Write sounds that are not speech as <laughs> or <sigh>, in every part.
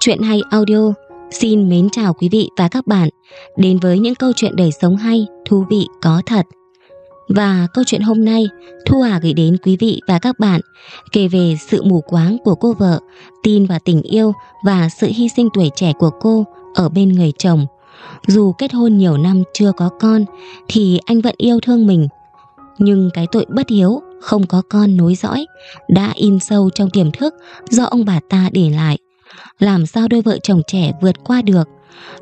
Chuyện hay audio xin mến chào quý vị và các bạn đến với những câu chuyện đời sống hay, thú vị có thật. Và câu chuyện hôm nay, Thu Hà gửi đến quý vị và các bạn kể về sự mù quáng của cô vợ, tin vào tình yêu và sự hy sinh tuổi trẻ của cô ở bên người chồng. Dù kết hôn nhiều năm chưa có con thì anh vẫn yêu thương mình. Nhưng cái tội bất hiếu không có con nối dõi đã in sâu trong tiềm thức do ông bà ta để lại làm sao đôi vợ chồng trẻ vượt qua được.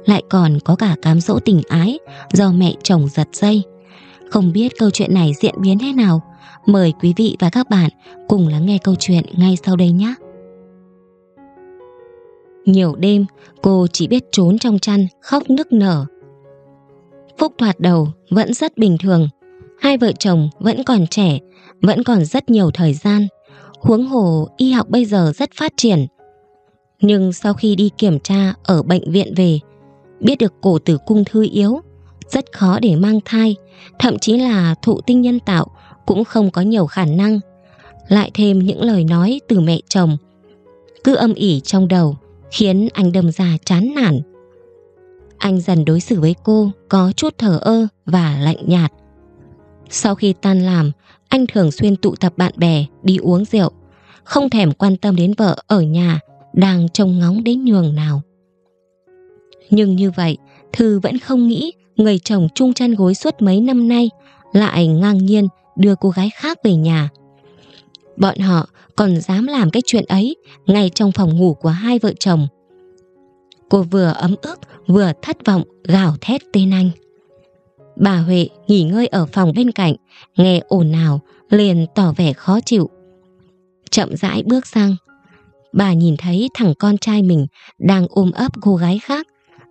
Lại còn có cả cám dỗ tình ái do mẹ chồng giật dây. Không biết câu chuyện này diễn biến thế nào? Mời quý vị và các bạn cùng lắng nghe câu chuyện ngay sau đây nhé. Nhiều đêm, cô chỉ biết trốn trong chăn, khóc nức nở. Phúc thoạt đầu vẫn rất bình thường. Hai vợ chồng vẫn còn trẻ, vẫn còn rất nhiều thời gian. Huống hồ y học bây giờ rất phát triển. Nhưng sau khi đi kiểm tra ở bệnh viện về, biết được cổ tử cung thư yếu, rất khó để mang thai, thậm chí là thụ tinh nhân tạo cũng không có nhiều khả năng. Lại thêm những lời nói từ mẹ chồng, cứ âm ỉ trong đầu, khiến anh đâm ra chán nản. Anh dần đối xử với cô có chút thờ ơ và lạnh nhạt. Sau khi tan làm, anh thường xuyên tụ tập bạn bè đi uống rượu, không thèm quan tâm đến vợ ở nhà đang trông ngóng đến nhường nào. Nhưng như vậy, Thư vẫn không nghĩ người chồng chung chăn gối suốt mấy năm nay lại ngang nhiên đưa cô gái khác về nhà. Bọn họ còn dám làm cái chuyện ấy ngay trong phòng ngủ của hai vợ chồng. Cô vừa ấm ức vừa thất vọng gào thét tên anh. Bà Huệ nghỉ ngơi ở phòng bên cạnh, nghe ồn ào liền tỏ vẻ khó chịu. Chậm rãi bước sang bà nhìn thấy thằng con trai mình đang ôm ấp cô gái khác,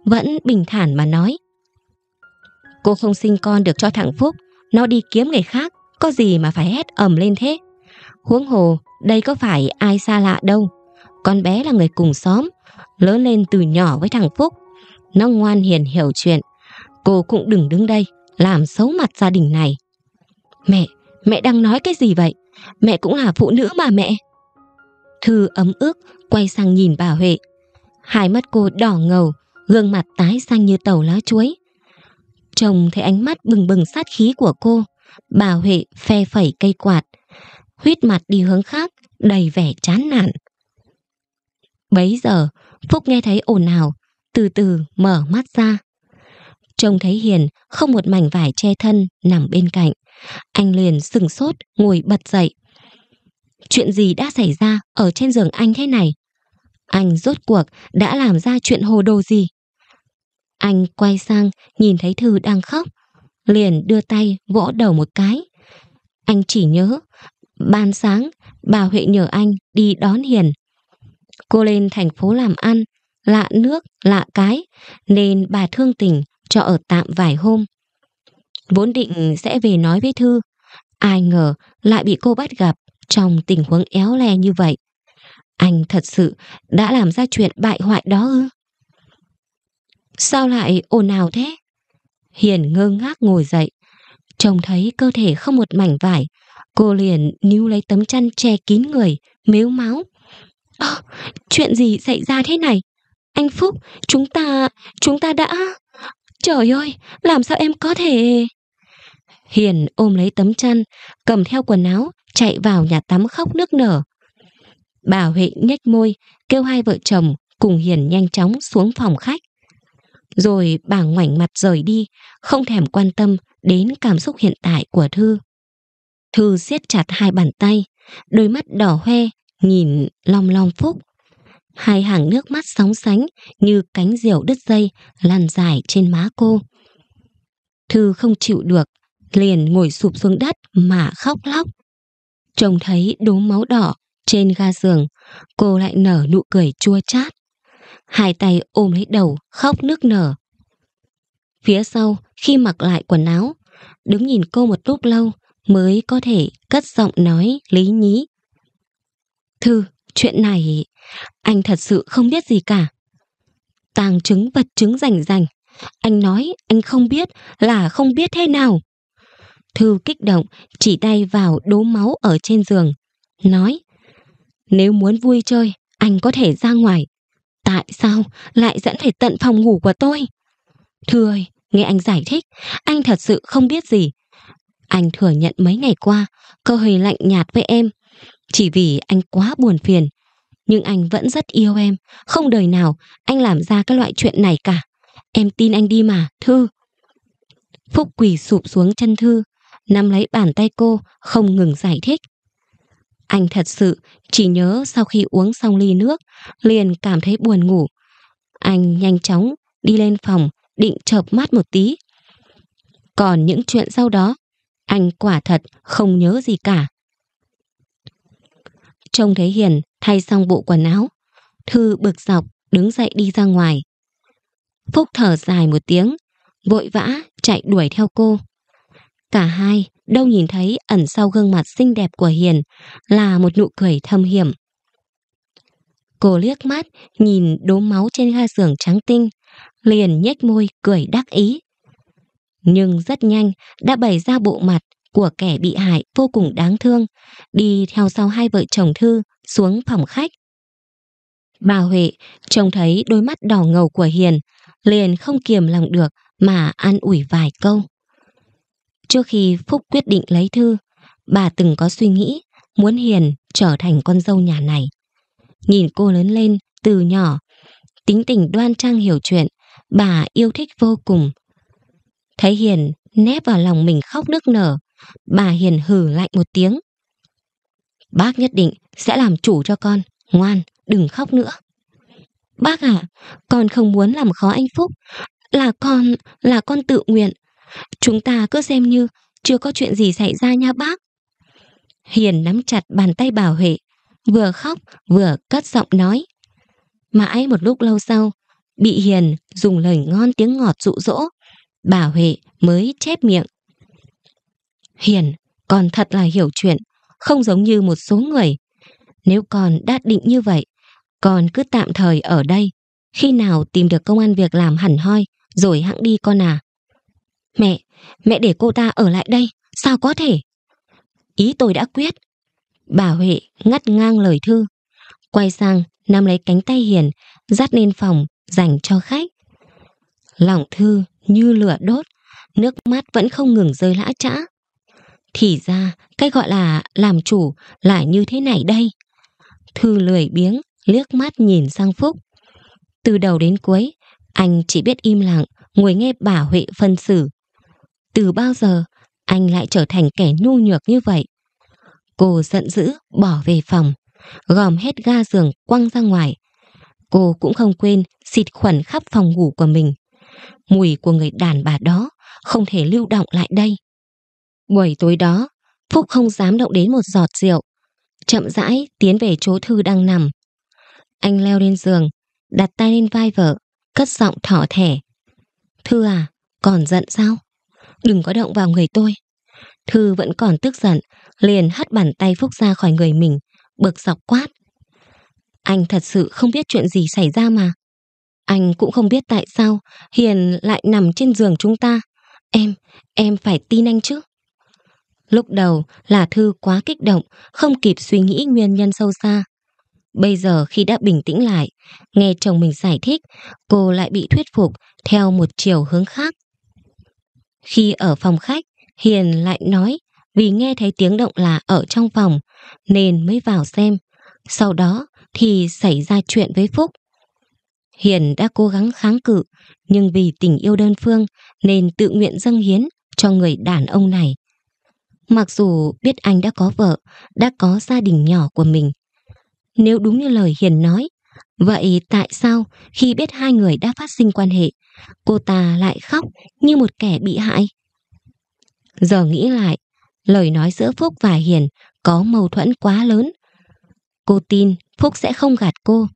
vẫn bình thản mà nói. Cô không sinh con được cho thằng Phúc, nó đi kiếm người khác, có gì mà phải hét ầm lên thế. Huống hồ, đây có phải ai xa lạ đâu. Con bé là người cùng xóm, lớn lên từ nhỏ với thằng Phúc. Nó ngoan hiền hiểu chuyện. Cô cũng đừng đứng đây, làm xấu mặt gia đình này. Mẹ, mẹ đang nói cái gì vậy? Mẹ cũng là phụ nữ mà mẹ. Thư ấm ức, quay sang nhìn bà Huệ. Hai mắt cô đỏ ngầu, gương mặt tái xanh như tàu lá chuối. Chồng thấy ánh mắt bừng bừng sát khí của cô, bà Huệ phe phẩy cây quạt, huyết mặt đi hướng khác, đầy vẻ chán nản. Bấy giờ, Phúc nghe thấy ồn ào, từ từ mở mắt ra. Trông thấy Hiền không một mảnh vải che thân nằm bên cạnh. Anh liền sừng sốt, ngồi bật dậy, chuyện gì đã xảy ra ở trên giường anh thế này. Anh rốt cuộc đã làm ra chuyện hồ đồ gì? Anh quay sang nhìn thấy Thư đang khóc, liền đưa tay vỗ đầu một cái. Anh chỉ nhớ, ban sáng bà Huệ nhờ anh đi đón Hiền. Cô lên thành phố làm ăn, lạ nước, lạ cái, nên bà thương tình cho ở tạm vài hôm. Vốn định sẽ về nói với Thư, ai ngờ lại bị cô bắt gặp trong tình huống éo le như vậy. Anh thật sự đã làm ra chuyện bại hoại đó ư? Sao lại ồn ào thế? Hiền ngơ ngác ngồi dậy. Trông thấy cơ thể không một mảnh vải. Cô liền níu lấy tấm chăn che kín người, mếu máu. À, chuyện gì xảy ra thế này? Anh Phúc, chúng ta, chúng ta đã... Trời ơi, làm sao em có thể... Hiền ôm lấy tấm chăn, cầm theo quần áo, chạy vào nhà tắm khóc nước nở. Bà Huệ nhếch môi, kêu hai vợ chồng cùng Hiền nhanh chóng xuống phòng khách. Rồi bà ngoảnh mặt rời đi, không thèm quan tâm đến cảm xúc hiện tại của Thư. Thư siết chặt hai bàn tay, đôi mắt đỏ hoe, nhìn long long phúc. Hai hàng nước mắt sóng sánh như cánh diều đứt dây lăn dài trên má cô. Thư không chịu được, liền ngồi sụp xuống đất mà khóc lóc. Trông thấy đốm máu đỏ trên ga giường, cô lại nở nụ cười chua chát. Hai tay ôm lấy đầu, khóc nước nở. Phía sau, khi mặc lại quần áo, đứng nhìn cô một lúc lâu mới có thể cất giọng nói lý nhí. Thư, chuyện này, anh thật sự không biết gì cả. Tàng chứng vật chứng rành rành, anh nói anh không biết là không biết thế nào. Thư kích động, chỉ tay vào đố máu ở trên giường. Nói, nếu muốn vui chơi, anh có thể ra ngoài. Tại sao lại dẫn phải tận phòng ngủ của tôi? Thư ơi, nghe anh giải thích, anh thật sự không biết gì. Anh thừa nhận mấy ngày qua, cơ hơi lạnh nhạt với em. Chỉ vì anh quá buồn phiền. Nhưng anh vẫn rất yêu em. Không đời nào anh làm ra các loại chuyện này cả. Em tin anh đi mà, Thư. Phúc quỳ sụp xuống chân Thư, nắm lấy bàn tay cô, không ngừng giải thích. Anh thật sự chỉ nhớ sau khi uống xong ly nước, liền cảm thấy buồn ngủ. Anh nhanh chóng đi lên phòng, định chợp mắt một tí. Còn những chuyện sau đó, anh quả thật không nhớ gì cả. Trông thấy Hiền thay xong bộ quần áo, Thư bực dọc đứng dậy đi ra ngoài. Phúc thở dài một tiếng, vội vã chạy đuổi theo cô. Cả hai đâu nhìn thấy ẩn sau gương mặt xinh đẹp của Hiền là một nụ cười thâm hiểm. Cô liếc mắt nhìn đốm máu trên ga giường trắng tinh, liền nhếch môi cười đắc ý. Nhưng rất nhanh đã bày ra bộ mặt của kẻ bị hại vô cùng đáng thương, đi theo sau hai vợ chồng Thư xuống phòng khách. Bà Huệ trông thấy đôi mắt đỏ ngầu của Hiền, liền không kiềm lòng được mà an ủi vài câu. Trước khi Phúc quyết định lấy Thư, bà từng có suy nghĩ muốn Hiền trở thành con dâu nhà này. Nhìn cô lớn lên từ nhỏ, tính tình đoan trang hiểu chuyện, bà yêu thích vô cùng. Thấy Hiền nép vào lòng mình khóc nức nở, bà Hiền hừ lạnh một tiếng. Bác nhất định sẽ làm chủ cho con, ngoan, đừng khóc nữa. Bác à, con không muốn làm khó anh Phúc, là con, là con tự nguyện, Chúng ta cứ xem như chưa có chuyện gì xảy ra nha bác. Hiền nắm chặt bàn tay bảo Huệ, vừa khóc vừa cất giọng nói. Mãi một lúc lâu sau, bị Hiền dùng lời ngon tiếng ngọt dụ dỗ, bà Huệ mới chép miệng. Hiền, còn thật là hiểu chuyện, không giống như một số người. Nếu con đã định như vậy, con cứ tạm thời ở đây. Khi nào tìm được công an việc làm hẳn hoi, rồi hãng đi con à. Mẹ, mẹ để cô ta ở lại đây, sao có thể? Ý tôi đã quyết. Bà Huệ ngắt ngang lời Thư. Quay sang, nắm lấy cánh tay Hiền, dắt lên phòng, dành cho khách. Lòng Thư như lửa đốt, nước mắt vẫn không ngừng rơi lã trã. Thì ra, cái gọi là làm chủ là như thế này đây. Thư lười biếng, liếc mắt nhìn sang Phúc. Từ đầu đến cuối, anh chỉ biết im lặng, ngồi nghe bà Huệ phân xử từ bao giờ anh lại trở thành kẻ nhu nhược như vậy? Cô giận dữ bỏ về phòng, gòm hết ga giường quăng ra ngoài. Cô cũng không quên xịt khuẩn khắp phòng ngủ của mình. Mùi của người đàn bà đó không thể lưu động lại đây. Buổi tối đó, Phúc không dám động đến một giọt rượu. Chậm rãi tiến về chỗ Thư đang nằm. Anh leo lên giường, đặt tay lên vai vợ, cất giọng thỏ thẻ. Thư à, còn giận sao? đừng có động vào người tôi. Thư vẫn còn tức giận, liền hất bàn tay Phúc ra khỏi người mình, bực dọc quát. Anh thật sự không biết chuyện gì xảy ra mà. Anh cũng không biết tại sao Hiền lại nằm trên giường chúng ta. Em, em phải tin anh chứ. Lúc đầu là Thư quá kích động, không kịp suy nghĩ nguyên nhân sâu xa. Bây giờ khi đã bình tĩnh lại, nghe chồng mình giải thích, cô lại bị thuyết phục theo một chiều hướng khác. Khi ở phòng khách, Hiền lại nói vì nghe thấy tiếng động là ở trong phòng nên mới vào xem. Sau đó thì xảy ra chuyện với Phúc. Hiền đã cố gắng kháng cự nhưng vì tình yêu đơn phương nên tự nguyện dâng hiến cho người đàn ông này. Mặc dù biết anh đã có vợ, đã có gia đình nhỏ của mình. Nếu đúng như lời Hiền nói Vậy tại sao khi biết hai người đã phát sinh quan hệ, cô ta lại khóc như một kẻ bị hại? Giờ nghĩ lại, lời nói giữa Phúc và Hiền có mâu thuẫn quá lớn. Cô tin Phúc sẽ không gạt cô.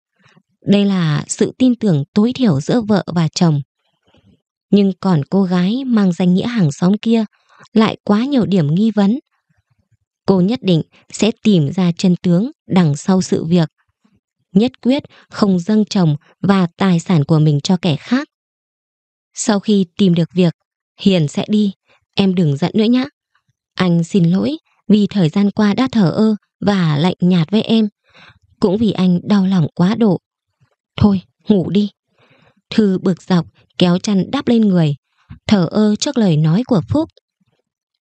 Đây là sự tin tưởng tối thiểu giữa vợ và chồng. Nhưng còn cô gái mang danh nghĩa hàng xóm kia lại quá nhiều điểm nghi vấn. Cô nhất định sẽ tìm ra chân tướng đằng sau sự việc nhất quyết không dâng chồng và tài sản của mình cho kẻ khác. Sau khi tìm được việc, Hiền sẽ đi, em đừng giận nữa nhé. Anh xin lỗi vì thời gian qua đã thở ơ và lạnh nhạt với em, cũng vì anh đau lòng quá độ. Thôi, ngủ đi. Thư bực dọc, kéo chăn đắp lên người, thở ơ trước lời nói của Phúc.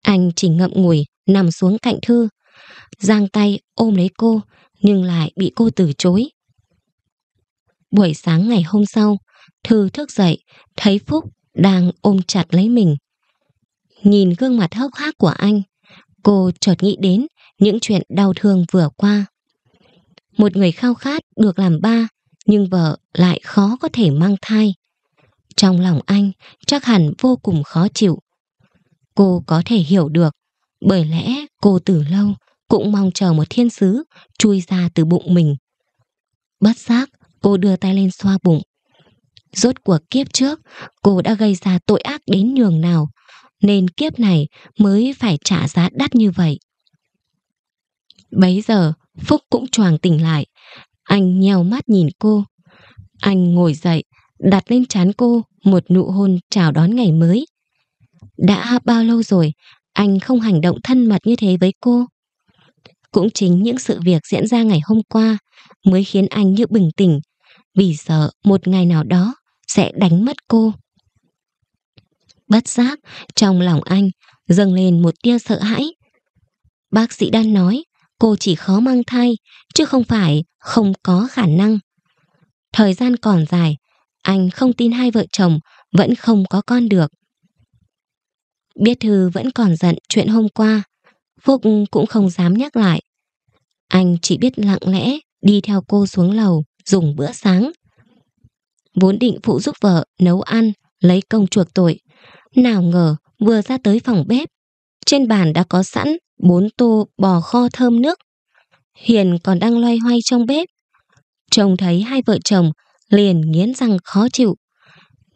Anh chỉ ngậm ngùi, nằm xuống cạnh Thư, giang tay ôm lấy cô, nhưng lại bị cô từ chối buổi sáng ngày hôm sau, Thư thức dậy, thấy Phúc đang ôm chặt lấy mình. Nhìn gương mặt hốc hác của anh, cô chợt nghĩ đến những chuyện đau thương vừa qua. Một người khao khát được làm ba, nhưng vợ lại khó có thể mang thai. Trong lòng anh chắc hẳn vô cùng khó chịu. Cô có thể hiểu được, bởi lẽ cô từ lâu cũng mong chờ một thiên sứ chui ra từ bụng mình. Bất giác, cô đưa tay lên xoa bụng. Rốt cuộc kiếp trước, cô đã gây ra tội ác đến nhường nào, nên kiếp này mới phải trả giá đắt như vậy. Bấy giờ, Phúc cũng choàng tỉnh lại. Anh nheo mắt nhìn cô. Anh ngồi dậy, đặt lên trán cô một nụ hôn chào đón ngày mới. Đã bao lâu rồi, anh không hành động thân mật như thế với cô? Cũng chính những sự việc diễn ra ngày hôm qua mới khiến anh như bừng tỉnh vì sợ một ngày nào đó sẽ đánh mất cô. Bất giác, trong lòng anh dâng lên một tia sợ hãi. Bác sĩ đang nói cô chỉ khó mang thai, chứ không phải không có khả năng. Thời gian còn dài, anh không tin hai vợ chồng vẫn không có con được. Biết Thư vẫn còn giận chuyện hôm qua, Phúc cũng không dám nhắc lại. Anh chỉ biết lặng lẽ đi theo cô xuống lầu dùng bữa sáng. Vốn định phụ giúp vợ nấu ăn, lấy công chuộc tội. Nào ngờ vừa ra tới phòng bếp, trên bàn đã có sẵn bốn tô bò kho thơm nước. Hiền còn đang loay hoay trong bếp. Trông thấy hai vợ chồng liền nghiến răng khó chịu.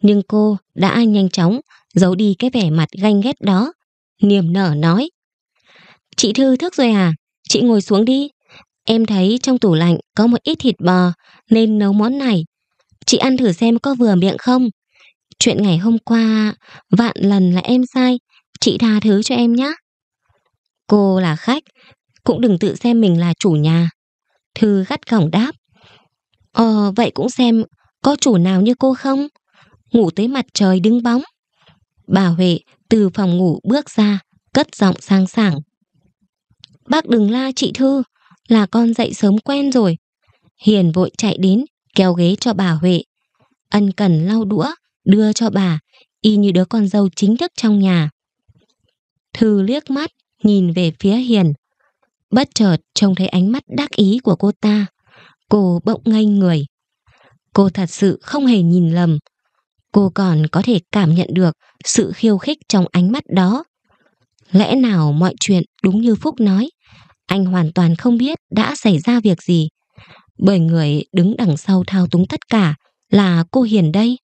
Nhưng cô đã nhanh chóng giấu đi cái vẻ mặt ganh ghét đó. Niềm nở nói. Chị Thư thức rồi à? Chị ngồi xuống đi. Em thấy trong tủ lạnh có một ít thịt bò nên nấu món này. Chị ăn thử xem có vừa miệng không? Chuyện ngày hôm qua, vạn lần là em sai, chị tha thứ cho em nhé. Cô là khách, cũng đừng tự xem mình là chủ nhà. Thư gắt gỏng đáp. Ờ, vậy cũng xem có chủ nào như cô không? Ngủ tới mặt trời đứng bóng. Bà Huệ từ phòng ngủ bước ra, cất giọng sang sảng. Bác đừng la chị Thư, là con dậy sớm quen rồi, Hiền vội chạy đến, kéo ghế cho bà Huệ. Ân cần lau đũa, đưa cho bà, y như đứa con dâu chính thức trong nhà. Thư liếc mắt, nhìn về phía Hiền. Bất chợt trông thấy ánh mắt đắc ý của cô ta. Cô bỗng ngây người. Cô thật sự không hề nhìn lầm. Cô còn có thể cảm nhận được sự khiêu khích trong ánh mắt đó. Lẽ nào mọi chuyện đúng như Phúc nói, anh hoàn toàn không biết đã xảy ra việc gì bởi người đứng đằng sau thao túng tất cả là cô Hiền đây.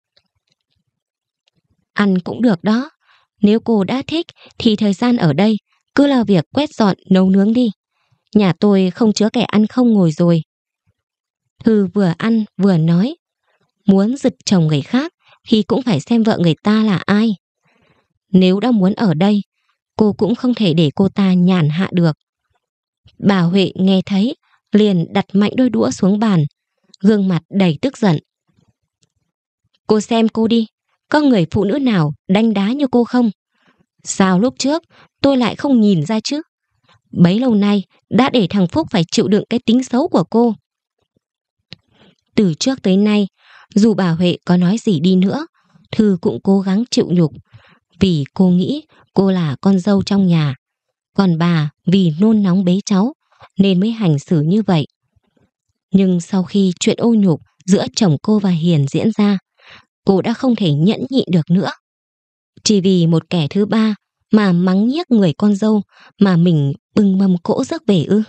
Ăn cũng được đó, nếu cô đã thích thì thời gian ở đây cứ lo việc quét dọn nấu nướng đi. Nhà tôi không chứa kẻ ăn không ngồi rồi. Thư vừa ăn vừa nói, muốn giật chồng người khác thì cũng phải xem vợ người ta là ai. Nếu đã muốn ở đây, cô cũng không thể để cô ta nhàn hạ được. Bà Huệ nghe thấy liền đặt mạnh đôi đũa xuống bàn, gương mặt đầy tức giận. Cô xem cô đi, có người phụ nữ nào đánh đá như cô không? Sao lúc trước tôi lại không nhìn ra chứ? Bấy lâu nay đã để thằng Phúc phải chịu đựng cái tính xấu của cô. Từ trước tới nay, dù bà Huệ có nói gì đi nữa, Thư cũng cố gắng chịu nhục. Vì cô nghĩ cô là con dâu trong nhà. Còn bà vì nôn nóng bế cháu nên mới hành xử như vậy. Nhưng sau khi chuyện ô nhục giữa chồng cô và Hiền diễn ra, cô đã không thể nhẫn nhịn được nữa. Chỉ vì một kẻ thứ ba mà mắng nhiếc người con dâu mà mình bưng mâm cỗ giấc về ư.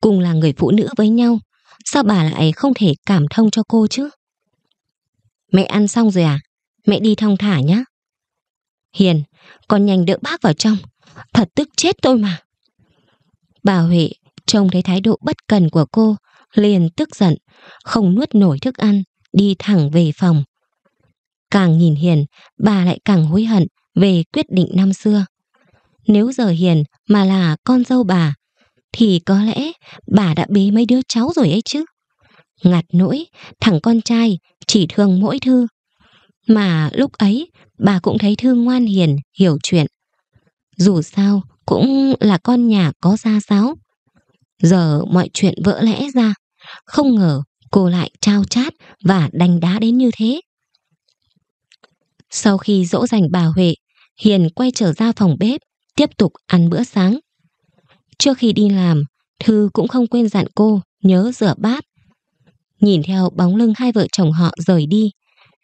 Cùng là người phụ nữ với nhau, sao bà lại không thể cảm thông cho cô chứ? Mẹ ăn xong rồi à? Mẹ đi thong thả nhé. Hiền, con nhanh đỡ bác vào trong. Thật tức chết tôi mà. Bà Huệ trông thấy thái độ bất cần của cô, liền tức giận, không nuốt nổi thức ăn, đi thẳng về phòng. Càng nhìn Hiền, bà lại càng hối hận về quyết định năm xưa. Nếu giờ Hiền mà là con dâu bà, thì có lẽ bà đã bế mấy đứa cháu rồi ấy chứ. Ngặt nỗi, thằng con trai chỉ thương mỗi Thư. Mà lúc ấy, bà cũng thấy Thư ngoan hiền, hiểu chuyện. Dù sao, cũng là con nhà có gia giáo. Giờ mọi chuyện vỡ lẽ ra, không ngờ cô lại trao chát và đánh đá đến như thế. Sau khi dỗ dành bà Huệ, Hiền quay trở ra phòng bếp, tiếp tục ăn bữa sáng. Trước khi đi làm, Thư cũng không quên dặn cô nhớ rửa bát. Nhìn theo bóng lưng hai vợ chồng họ rời đi,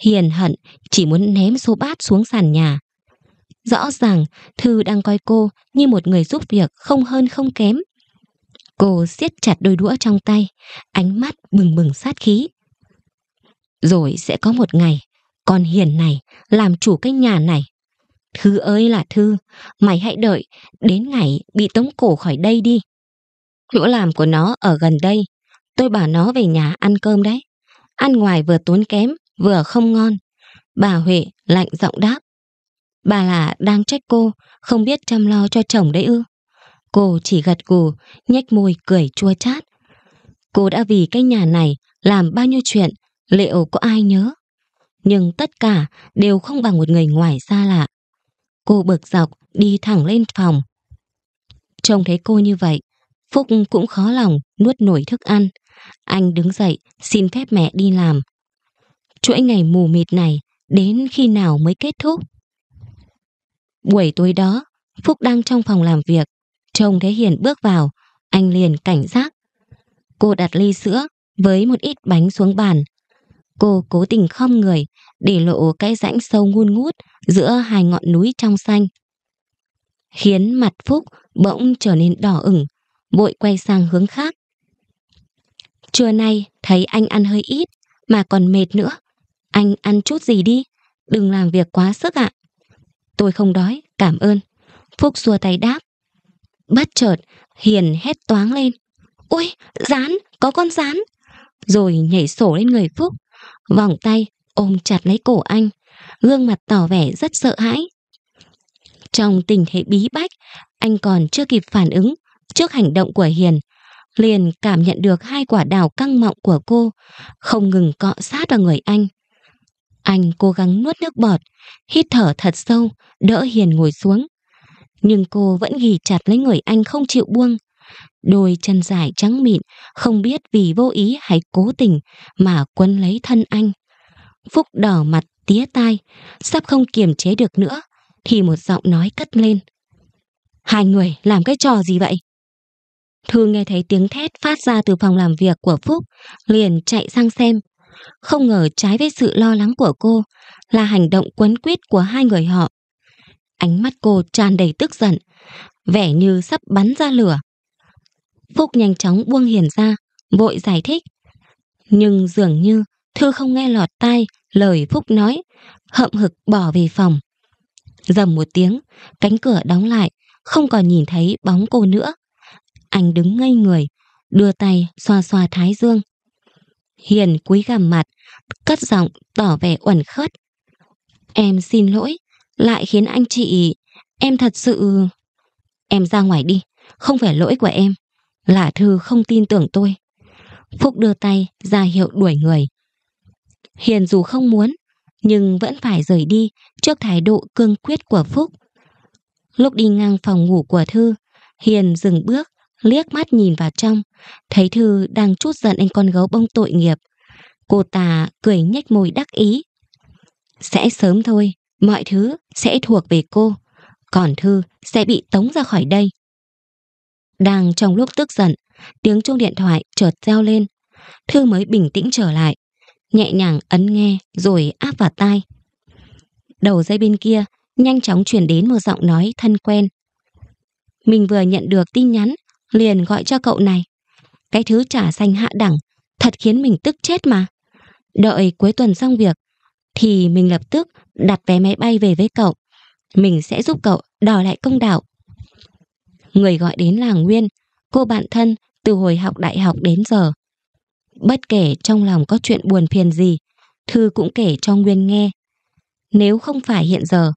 Hiền hận chỉ muốn ném số bát xuống sàn nhà. Rõ ràng, Thư đang coi cô như một người giúp việc không hơn không kém. Cô siết chặt đôi đũa trong tay, ánh mắt bừng bừng sát khí. Rồi sẽ có một ngày, con hiền này làm chủ cái nhà này. Thư ơi là Thư, mày hãy đợi đến ngày bị tống cổ khỏi đây đi. Chỗ làm của nó ở gần đây, tôi bảo nó về nhà ăn cơm đấy. Ăn ngoài vừa tốn kém, vừa không ngon. Bà Huệ lạnh giọng đáp. Bà là đang trách cô, không biết chăm lo cho chồng đấy ư. Cô chỉ gật gù, nhếch môi cười chua chát. Cô đã vì cái nhà này làm bao nhiêu chuyện, liệu có ai nhớ? Nhưng tất cả đều không bằng một người ngoài xa lạ. Cô bực dọc đi thẳng lên phòng. Trông thấy cô như vậy, Phúc cũng khó lòng nuốt nổi thức ăn. Anh đứng dậy xin phép mẹ đi làm. Chuỗi ngày mù mịt này đến khi nào mới kết thúc? Buổi tối đó, Phúc đang trong phòng làm việc. Trông thấy Hiền bước vào, anh liền cảnh giác. Cô đặt ly sữa với một ít bánh xuống bàn. Cô cố tình khom người để lộ cái rãnh sâu ngun ngút giữa hai ngọn núi trong xanh. Khiến mặt Phúc bỗng trở nên đỏ ửng, vội quay sang hướng khác. Trưa nay thấy anh ăn hơi ít mà còn mệt nữa. Anh ăn chút gì đi, đừng làm việc quá sức ạ. À. Tôi không đói, cảm ơn. Phúc xua tay đáp. Bất chợt, Hiền hét toáng lên. Ôi, rán, có con rán. Rồi nhảy sổ lên người Phúc. Vòng tay, ôm chặt lấy cổ anh. Gương mặt tỏ vẻ rất sợ hãi. Trong tình thế bí bách, anh còn chưa kịp phản ứng trước hành động của Hiền. Liền cảm nhận được hai quả đào căng mọng của cô, không ngừng cọ sát vào người anh. Anh cố gắng nuốt nước bọt, hít thở thật sâu, đỡ Hiền ngồi xuống. Nhưng cô vẫn ghì chặt lấy người anh không chịu buông. Đôi chân dài trắng mịn, không biết vì vô ý hay cố tình mà quấn lấy thân anh. Phúc đỏ mặt tía tai, sắp không kiềm chế được nữa, thì một giọng nói cất lên. Hai người làm cái trò gì vậy? Thư nghe thấy tiếng thét phát ra từ phòng làm việc của Phúc, liền chạy sang xem. Không ngờ trái với sự lo lắng của cô là hành động quấn quýt của hai người họ. Ánh mắt cô tràn đầy tức giận, vẻ như sắp bắn ra lửa. Phúc nhanh chóng buông hiền ra, vội giải thích. Nhưng dường như Thư không nghe lọt tai lời Phúc nói, hậm hực bỏ về phòng. Dầm một tiếng, cánh cửa đóng lại, không còn nhìn thấy bóng cô nữa. Anh đứng ngây người, đưa tay xoa xoa thái dương, Hiền cúi gằm mặt, cất giọng tỏ vẻ uẩn khất. Em xin lỗi, lại khiến anh chị... Em thật sự... Em ra ngoài đi, không phải lỗi của em. Lạ thư không tin tưởng tôi. Phúc đưa tay ra hiệu đuổi người. Hiền dù không muốn, nhưng vẫn phải rời đi trước thái độ cương quyết của Phúc. Lúc đi ngang phòng ngủ của Thư, Hiền dừng bước, liếc mắt nhìn vào trong, thấy Thư đang chút giận anh con gấu bông tội nghiệp. Cô ta cười nhếch môi đắc ý. Sẽ sớm thôi, mọi thứ sẽ thuộc về cô, còn Thư sẽ bị tống ra khỏi đây. Đang trong lúc tức giận, tiếng chuông điện thoại chợt reo lên. Thư mới bình tĩnh trở lại, nhẹ nhàng ấn nghe rồi áp vào tai. Đầu dây bên kia nhanh chóng chuyển đến một giọng nói thân quen. Mình vừa nhận được tin nhắn liền gọi cho cậu này. Cái thứ trả xanh hạ đẳng, thật khiến mình tức chết mà. Đợi cuối tuần xong việc, thì mình lập tức đặt vé máy bay về với cậu. Mình sẽ giúp cậu đòi lại công đạo. Người gọi đến là Nguyên, cô bạn thân từ hồi học đại học đến giờ. Bất kể trong lòng có chuyện buồn phiền gì, Thư cũng kể cho Nguyên nghe. Nếu không phải hiện giờ,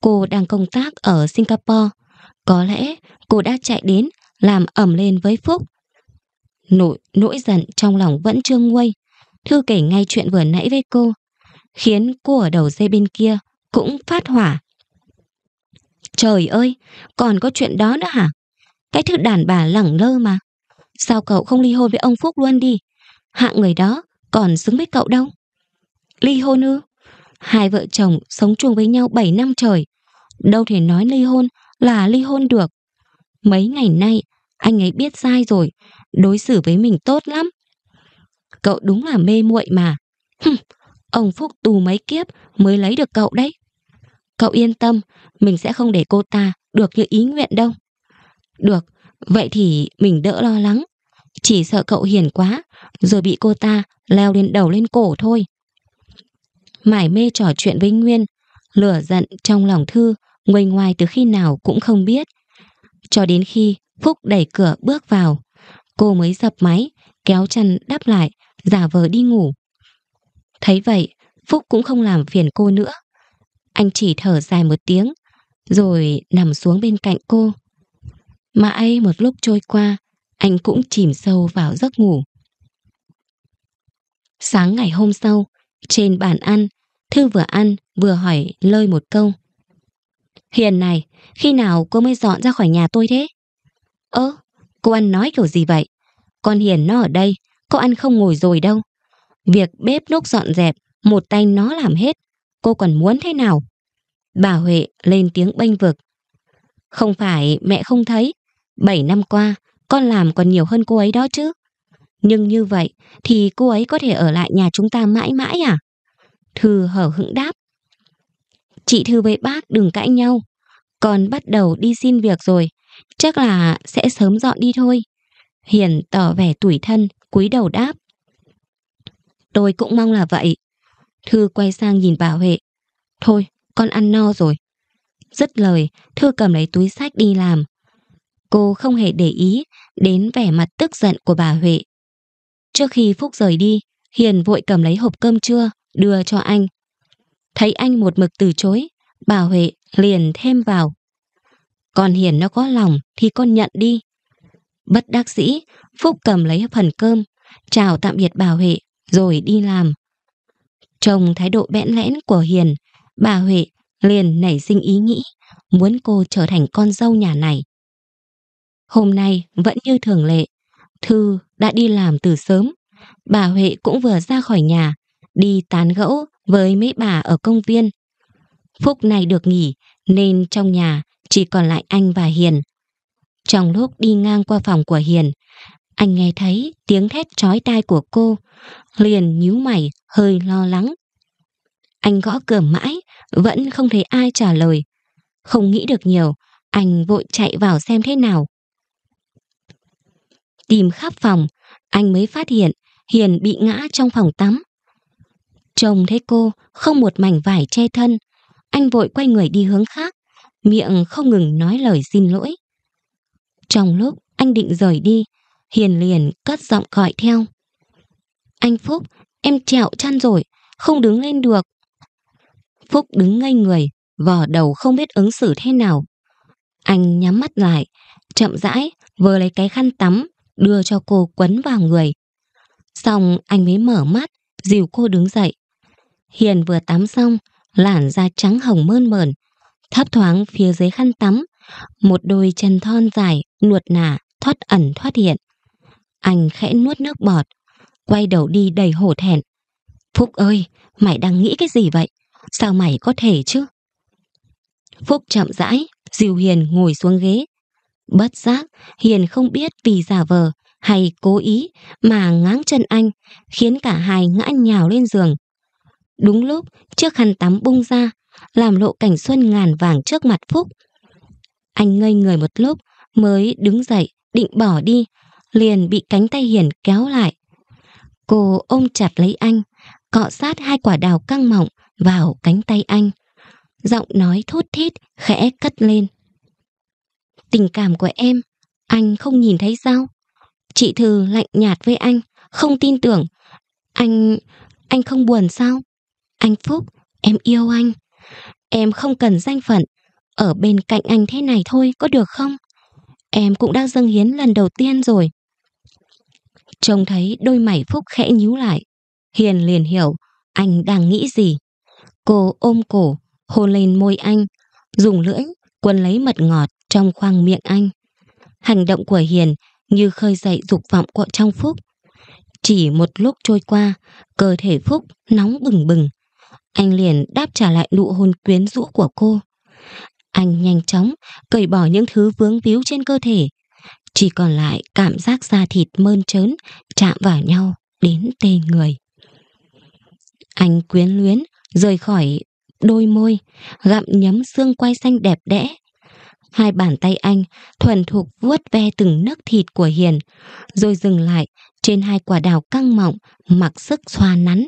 cô đang công tác ở Singapore, có lẽ cô đã chạy đến làm ẩm lên với Phúc. Nỗi, nỗi giận trong lòng vẫn chưa nguôi. Thư kể ngay chuyện vừa nãy với cô, khiến cô ở đầu dây bên kia cũng phát hỏa. Trời ơi, còn có chuyện đó nữa hả? Cái thứ đàn bà lẳng lơ mà. Sao cậu không ly hôn với ông Phúc luôn đi? Hạng người đó còn xứng với cậu đâu. Ly hôn ư? Hai vợ chồng sống chung với nhau 7 năm trời. Đâu thể nói ly hôn là ly hôn được. Mấy ngày nay, anh ấy biết sai rồi, đối xử với mình tốt lắm. Cậu đúng là mê muội mà. Hừm, ông Phúc tù mấy kiếp mới lấy được cậu đấy. Cậu yên tâm, mình sẽ không để cô ta được như ý nguyện đâu. Được, vậy thì mình đỡ lo lắng. Chỉ sợ cậu hiền quá, rồi bị cô ta leo lên đầu lên cổ thôi. Mải mê trò chuyện với Nguyên, lửa giận trong lòng Thư, nguôi ngoài từ khi nào cũng không biết cho đến khi Phúc đẩy cửa bước vào. Cô mới dập máy, kéo chăn đắp lại, giả vờ đi ngủ. Thấy vậy, Phúc cũng không làm phiền cô nữa. Anh chỉ thở dài một tiếng, rồi nằm xuống bên cạnh cô. Mãi một lúc trôi qua, anh cũng chìm sâu vào giấc ngủ. Sáng ngày hôm sau, trên bàn ăn, Thư vừa ăn vừa hỏi lơi một câu. Hiền này, khi nào cô mới dọn ra khỏi nhà tôi thế? Ơ, cô ăn nói kiểu gì vậy? Con Hiền nó ở đây, cô ăn không ngồi rồi đâu. Việc bếp núc dọn dẹp, một tay nó làm hết, cô còn muốn thế nào? Bà Huệ lên tiếng bênh vực. Không phải mẹ không thấy, 7 năm qua con làm còn nhiều hơn cô ấy đó chứ. Nhưng như vậy thì cô ấy có thể ở lại nhà chúng ta mãi mãi à? Thư hở hững đáp. Chị Thư với bác đừng cãi nhau. Con bắt đầu đi xin việc rồi, chắc là sẽ sớm dọn đi thôi. Hiền tỏ vẻ tủi thân, cúi đầu đáp. Tôi cũng mong là vậy. Thư quay sang nhìn bà Huệ. Thôi, con ăn no rồi. Dứt lời, Thư cầm lấy túi sách đi làm. Cô không hề để ý đến vẻ mặt tức giận của bà Huệ. Trước khi Phúc rời đi, Hiền vội cầm lấy hộp cơm trưa, đưa cho anh. Thấy anh một mực từ chối, bà Huệ liền thêm vào. Con hiền nó có lòng thì con nhận đi. Bất đắc dĩ, Phúc cầm lấy phần cơm, chào tạm biệt bà Huệ, rồi đi làm. Trông thái độ bẽn lẽn của Hiền, bà Huệ liền nảy sinh ý nghĩ muốn cô trở thành con dâu nhà này. Hôm nay vẫn như thường lệ, Thư đã đi làm từ sớm. Bà Huệ cũng vừa ra khỏi nhà, đi tán gẫu với mấy bà ở công viên. Phúc này được nghỉ nên trong nhà chỉ còn lại anh và Hiền. Trong lúc đi ngang qua phòng của Hiền, anh nghe thấy tiếng thét chói tai của cô, liền nhíu mày hơi lo lắng. Anh gõ cửa mãi, vẫn không thấy ai trả lời. Không nghĩ được nhiều, anh vội chạy vào xem thế nào. Tìm khắp phòng, anh mới phát hiện Hiền bị ngã trong phòng tắm trông thấy cô không một mảnh vải che thân, anh vội quay người đi hướng khác, miệng không ngừng nói lời xin lỗi. Trong lúc anh định rời đi, Hiền liền cất giọng gọi theo. Anh Phúc, em trẹo chăn rồi, không đứng lên được. Phúc đứng ngây người, vò đầu không biết ứng xử thế nào. Anh nhắm mắt lại, chậm rãi vừa lấy cái khăn tắm đưa cho cô quấn vào người. Xong anh mới mở mắt, dìu cô đứng dậy. Hiền vừa tắm xong, làn da trắng hồng mơn mởn, thấp thoáng phía dưới khăn tắm, một đôi chân thon dài, nuột nả, thoát ẩn thoát hiện. Anh khẽ nuốt nước bọt, quay đầu đi đầy hổ thẹn. Phúc ơi, mày đang nghĩ cái gì vậy? Sao mày có thể chứ? Phúc chậm rãi, dìu Hiền ngồi xuống ghế. Bất giác, Hiền không biết vì giả vờ hay cố ý mà ngáng chân anh, khiến cả hai ngã nhào lên giường. Đúng lúc, chiếc khăn tắm bung ra, làm lộ cảnh xuân ngàn vàng trước mặt Phúc. Anh ngây người một lúc, mới đứng dậy, định bỏ đi, liền bị cánh tay Hiền kéo lại. Cô ôm chặt lấy anh, cọ sát hai quả đào căng mọng vào cánh tay anh. Giọng nói thút thít, khẽ cất lên. Tình cảm của em, anh không nhìn thấy sao? Chị Thư lạnh nhạt với anh, không tin tưởng. Anh... anh không buồn sao? Anh Phúc, em yêu anh. Em không cần danh phận, ở bên cạnh anh thế này thôi có được không? Em cũng đã dâng hiến lần đầu tiên rồi. Trông thấy đôi mày Phúc khẽ nhíu lại. Hiền liền hiểu anh đang nghĩ gì. Cô ôm cổ, hôn lên môi anh, dùng lưỡi quấn lấy mật ngọt trong khoang miệng anh. Hành động của Hiền như khơi dậy dục vọng của trong Phúc. Chỉ một lúc trôi qua, cơ thể Phúc nóng bừng bừng, anh liền đáp trả lại nụ hôn quyến rũ của cô. Anh nhanh chóng cởi bỏ những thứ vướng víu trên cơ thể, chỉ còn lại cảm giác da thịt mơn trớn chạm vào nhau đến tê người. Anh quyến luyến rời khỏi đôi môi, gặm nhấm xương quay xanh đẹp đẽ. Hai bàn tay anh thuần thục vuốt ve từng nấc thịt của Hiền, rồi dừng lại trên hai quả đào căng mọng mặc sức xoa nắn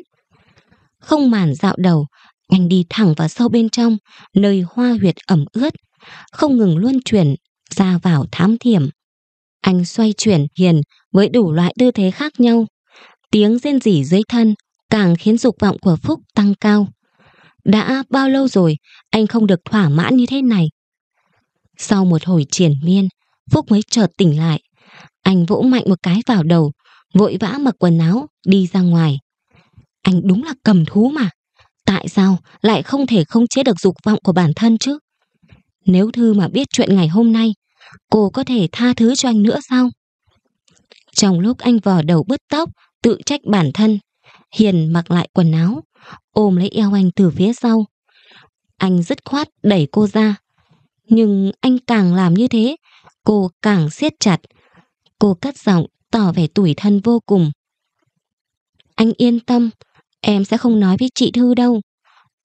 không màn dạo đầu, anh đi thẳng vào sâu bên trong, nơi hoa huyệt ẩm ướt, không ngừng luân chuyển, ra vào thám thiểm. Anh xoay chuyển hiền với đủ loại tư thế khác nhau. Tiếng rên rỉ dưới thân càng khiến dục vọng của Phúc tăng cao. Đã bao lâu rồi anh không được thỏa mãn như thế này? Sau một hồi triển miên, Phúc mới chợt tỉnh lại. Anh vỗ mạnh một cái vào đầu, vội vã mặc quần áo, đi ra ngoài anh đúng là cầm thú mà. Tại sao lại không thể không chế được dục vọng của bản thân chứ? Nếu Thư mà biết chuyện ngày hôm nay, cô có thể tha thứ cho anh nữa sao? Trong lúc anh vò đầu bứt tóc, tự trách bản thân, Hiền mặc lại quần áo, ôm lấy eo anh từ phía sau. Anh dứt khoát đẩy cô ra. Nhưng anh càng làm như thế, cô càng siết chặt. Cô cất giọng, tỏ vẻ tủi thân vô cùng. Anh yên tâm, Em sẽ không nói với chị Thư đâu.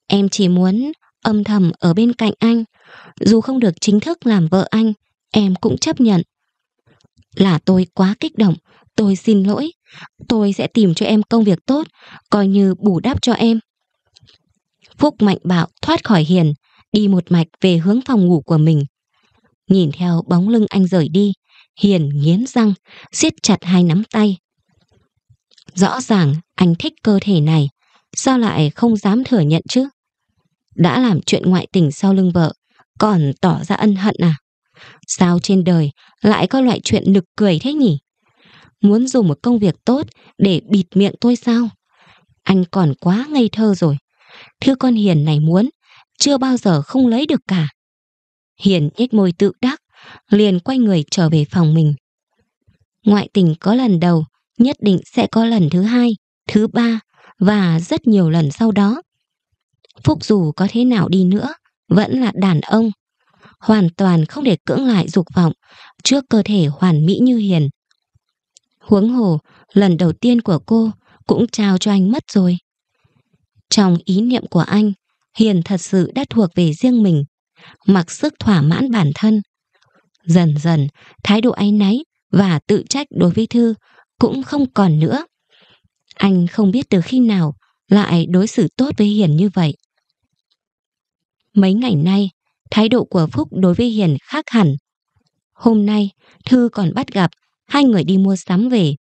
Em chỉ muốn âm thầm ở bên cạnh anh. Dù không được chính thức làm vợ anh, em cũng chấp nhận. Là tôi quá kích động, tôi xin lỗi. Tôi sẽ tìm cho em công việc tốt, coi như bù đắp cho em. Phúc mạnh bạo thoát khỏi hiền, đi một mạch về hướng phòng ngủ của mình. Nhìn theo bóng lưng anh rời đi, Hiền nghiến răng, siết chặt hai nắm tay. Rõ ràng anh thích cơ thể này, sao lại không dám thừa nhận chứ? Đã làm chuyện ngoại tình sau lưng vợ, còn tỏ ra ân hận à? Sao trên đời lại có loại chuyện nực cười thế nhỉ? Muốn dùng một công việc tốt để bịt miệng tôi sao? Anh còn quá ngây thơ rồi. thưa con Hiền này muốn, chưa bao giờ không lấy được cả. Hiền nhếch môi tự đắc, liền quay người trở về phòng mình. Ngoại tình có lần đầu, nhất định sẽ có lần thứ hai, thứ ba và rất nhiều lần sau đó. Phúc dù có thế nào đi nữa, vẫn là đàn ông, hoàn toàn không để cưỡng lại dục vọng trước cơ thể hoàn mỹ như hiền. Huống hồ, lần đầu tiên của cô cũng trao cho anh mất rồi. Trong ý niệm của anh, Hiền thật sự đã thuộc về riêng mình, mặc sức thỏa mãn bản thân. Dần dần, thái độ áy náy và tự trách đối với Thư cũng không còn nữa. Anh không biết từ khi nào lại đối xử tốt với Hiền như vậy. Mấy ngày nay, thái độ của Phúc đối với Hiền khác hẳn. Hôm nay, Thư còn bắt gặp hai người đi mua sắm về.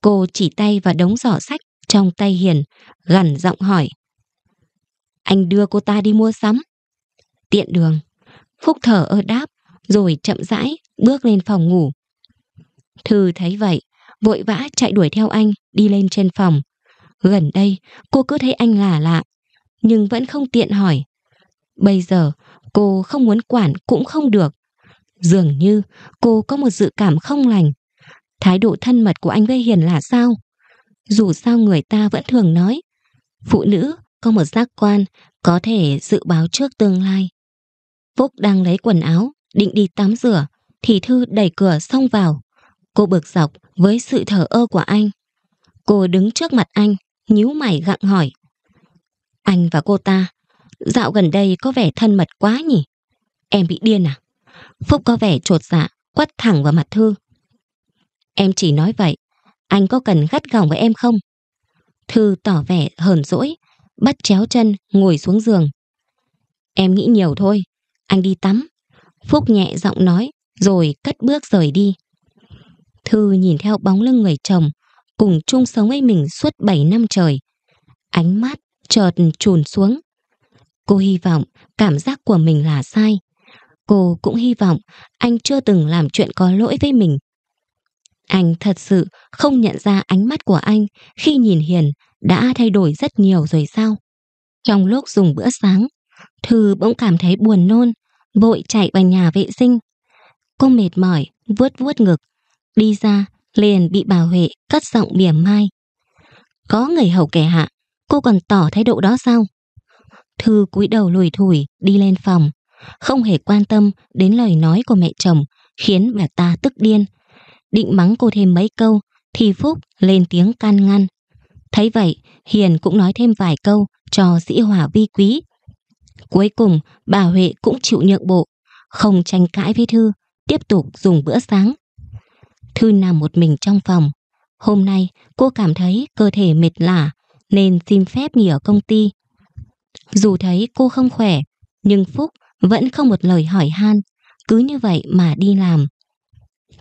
Cô chỉ tay vào đống giỏ sách trong tay Hiền, gằn giọng hỏi. Anh đưa cô ta đi mua sắm. Tiện đường, Phúc thở ơ đáp, rồi chậm rãi bước lên phòng ngủ. Thư thấy vậy, vội vã chạy đuổi theo anh, đi lên trên phòng. Gần đây, cô cứ thấy anh lạ lạ, nhưng vẫn không tiện hỏi. Bây giờ, cô không muốn quản cũng không được. Dường như cô có một dự cảm không lành. Thái độ thân mật của anh với Hiền là sao? Dù sao người ta vẫn thường nói, phụ nữ có một giác quan có thể dự báo trước tương lai. Phúc đang lấy quần áo, định đi tắm rửa, thì Thư đẩy cửa xông vào. Cô bực dọc, với sự thở ơ của anh. Cô đứng trước mặt anh, nhíu mày gặng hỏi. Anh và cô ta, dạo gần đây có vẻ thân mật quá nhỉ? Em bị điên à? Phúc có vẻ trột dạ, quắt thẳng vào mặt Thư. Em chỉ nói vậy, anh có cần gắt gỏng với em không? Thư tỏ vẻ hờn dỗi, bắt chéo chân ngồi xuống giường. Em nghĩ nhiều thôi, anh đi tắm. Phúc nhẹ giọng nói, rồi cất bước rời đi. Thư nhìn theo bóng lưng người chồng, cùng chung sống với mình suốt 7 năm trời. Ánh mắt chợt trùn xuống. Cô hy vọng cảm giác của mình là sai. Cô cũng hy vọng anh chưa từng làm chuyện có lỗi với mình. Anh thật sự không nhận ra ánh mắt của anh khi nhìn Hiền đã thay đổi rất nhiều rồi sao? Trong lúc dùng bữa sáng, Thư bỗng cảm thấy buồn nôn, vội chạy vào nhà vệ sinh. Cô mệt mỏi, vuốt vuốt ngực, Đi ra, liền bị bà Huệ cắt giọng mỉa mai. Có người hầu kẻ hạ, cô còn tỏ thái độ đó sao? Thư cúi đầu lùi thủi, đi lên phòng. Không hề quan tâm đến lời nói của mẹ chồng, khiến bà ta tức điên. Định mắng cô thêm mấy câu, thì Phúc lên tiếng can ngăn. Thấy vậy, Hiền cũng nói thêm vài câu cho dĩ hỏa vi quý. Cuối cùng, bà Huệ cũng chịu nhượng bộ, không tranh cãi với Thư, tiếp tục dùng bữa sáng Thư nằm một mình trong phòng. Hôm nay cô cảm thấy cơ thể mệt lả nên xin phép nghỉ ở công ty. Dù thấy cô không khỏe, nhưng Phúc vẫn không một lời hỏi han, cứ như vậy mà đi làm.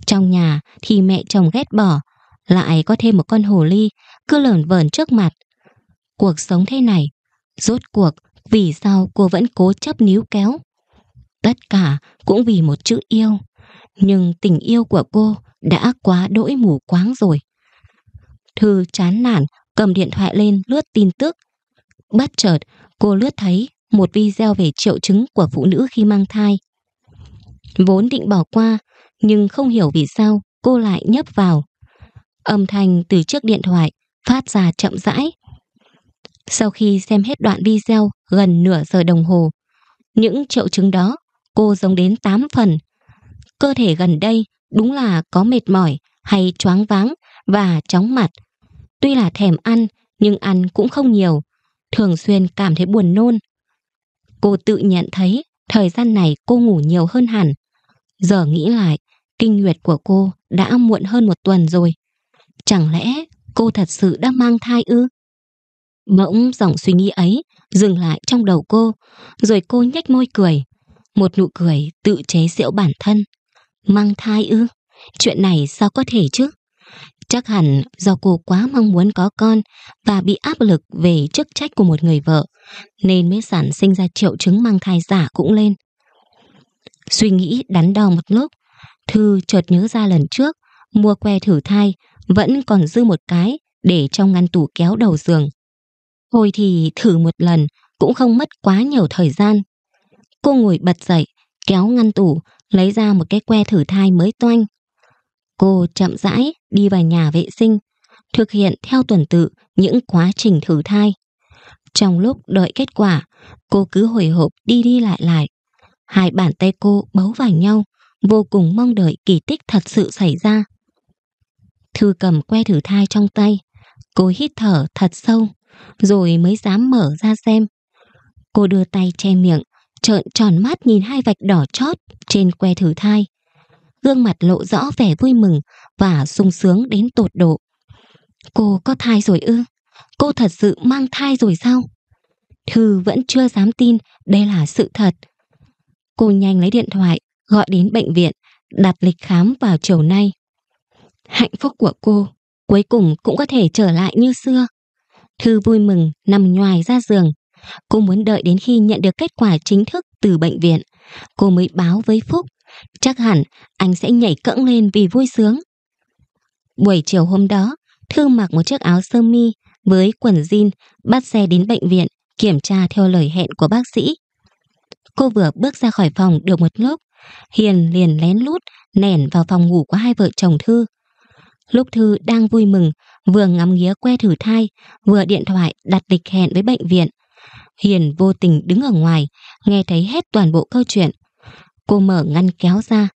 Trong nhà thì mẹ chồng ghét bỏ, lại có thêm một con hồ ly cứ lởn vởn trước mặt. Cuộc sống thế này, rốt cuộc vì sao cô vẫn cố chấp níu kéo? Tất cả cũng vì một chữ yêu, nhưng tình yêu của cô đã quá đỗi mù quáng rồi. Thư chán nản, cầm điện thoại lên lướt tin tức. Bất chợt, cô lướt thấy một video về triệu chứng của phụ nữ khi mang thai. Vốn định bỏ qua, nhưng không hiểu vì sao cô lại nhấp vào. Âm thanh từ chiếc điện thoại phát ra chậm rãi. Sau khi xem hết đoạn video gần nửa giờ đồng hồ, những triệu chứng đó cô giống đến 8 phần. Cơ thể gần đây đúng là có mệt mỏi hay choáng váng và chóng mặt. Tuy là thèm ăn nhưng ăn cũng không nhiều, thường xuyên cảm thấy buồn nôn. Cô tự nhận thấy thời gian này cô ngủ nhiều hơn hẳn. Giờ nghĩ lại, kinh nguyệt của cô đã muộn hơn một tuần rồi. Chẳng lẽ cô thật sự đã mang thai ư? Bỗng dòng suy nghĩ ấy dừng lại trong đầu cô, rồi cô nhếch môi cười. Một nụ cười tự chế giễu bản thân mang thai ư? Chuyện này sao có thể chứ? Chắc hẳn do cô quá mong muốn có con và bị áp lực về chức trách của một người vợ, nên mới sản sinh ra triệu chứng mang thai giả cũng lên. Suy nghĩ đắn đo một lúc, Thư chợt nhớ ra lần trước, mua que thử thai, vẫn còn dư một cái để trong ngăn tủ kéo đầu giường. Thôi thì thử một lần cũng không mất quá nhiều thời gian. Cô ngồi bật dậy, kéo ngăn tủ, lấy ra một cái que thử thai mới toanh. Cô chậm rãi đi vào nhà vệ sinh, thực hiện theo tuần tự những quá trình thử thai. Trong lúc đợi kết quả, cô cứ hồi hộp đi đi lại lại. Hai bàn tay cô bấu vào nhau, vô cùng mong đợi kỳ tích thật sự xảy ra. Thư cầm que thử thai trong tay, cô hít thở thật sâu, rồi mới dám mở ra xem. Cô đưa tay che miệng, trợn tròn mắt nhìn hai vạch đỏ chót trên que thử thai. Gương mặt lộ rõ vẻ vui mừng và sung sướng đến tột độ. Cô có thai rồi ư? Cô thật sự mang thai rồi sao? Thư vẫn chưa dám tin đây là sự thật. Cô nhanh lấy điện thoại, gọi đến bệnh viện, đặt lịch khám vào chiều nay. Hạnh phúc của cô cuối cùng cũng có thể trở lại như xưa. Thư vui mừng nằm nhoài ra giường, Cô muốn đợi đến khi nhận được kết quả chính thức từ bệnh viện, cô mới báo với Phúc. Chắc hẳn anh sẽ nhảy cẫng lên vì vui sướng. Buổi chiều hôm đó, Thư mặc một chiếc áo sơ mi với quần jean bắt xe đến bệnh viện kiểm tra theo lời hẹn của bác sĩ. Cô vừa bước ra khỏi phòng được một lúc, Hiền liền lén lút nẻn vào phòng ngủ của hai vợ chồng Thư. Lúc Thư đang vui mừng, vừa ngắm nghía que thử thai, vừa điện thoại đặt lịch hẹn với bệnh viện. Hiền vô tình đứng ở ngoài, nghe thấy hết toàn bộ câu chuyện. Cô mở ngăn kéo ra,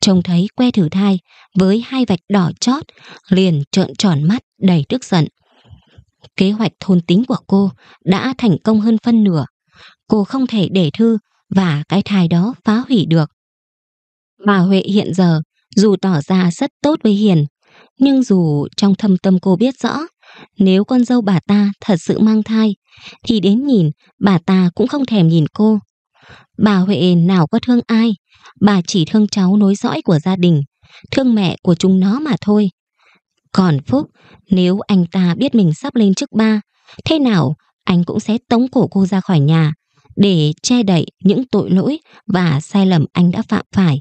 trông thấy que thử thai với hai vạch đỏ chót, liền trợn tròn mắt đầy tức giận. Kế hoạch thôn tính của cô đã thành công hơn phân nửa. Cô không thể để thư và cái thai đó phá hủy được. Bà Huệ hiện giờ dù tỏ ra rất tốt với Hiền, nhưng dù trong thâm tâm cô biết rõ, nếu con dâu bà ta thật sự mang thai, thì đến nhìn, bà ta cũng không thèm nhìn cô. Bà Huệ nào có thương ai, bà chỉ thương cháu nối dõi của gia đình, thương mẹ của chúng nó mà thôi. Còn Phúc, nếu anh ta biết mình sắp lên chức ba, thế nào anh cũng sẽ tống cổ cô ra khỏi nhà để che đậy những tội lỗi và sai lầm anh đã phạm phải.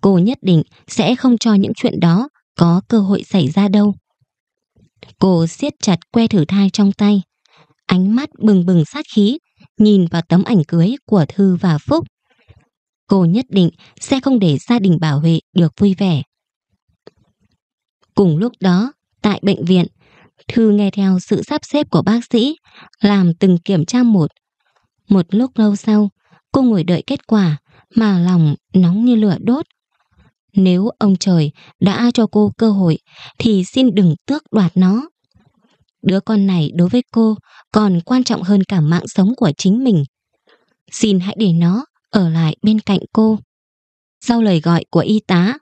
Cô nhất định sẽ không cho những chuyện đó có cơ hội xảy ra đâu. Cô siết chặt que thử thai trong tay, ánh mắt bừng bừng sát khí, nhìn vào tấm ảnh cưới của Thư và Phúc. Cô nhất định sẽ không để gia đình Bảo Huệ được vui vẻ. Cùng lúc đó, tại bệnh viện, Thư nghe theo sự sắp xếp của bác sĩ, làm từng kiểm tra một. Một lúc lâu sau, cô ngồi đợi kết quả mà lòng nóng như lửa đốt. Nếu ông trời đã cho cô cơ hội thì xin đừng tước đoạt nó. Đứa con này đối với cô còn quan trọng hơn cả mạng sống của chính mình. Xin hãy để nó ở lại bên cạnh cô. Sau lời gọi của y tá,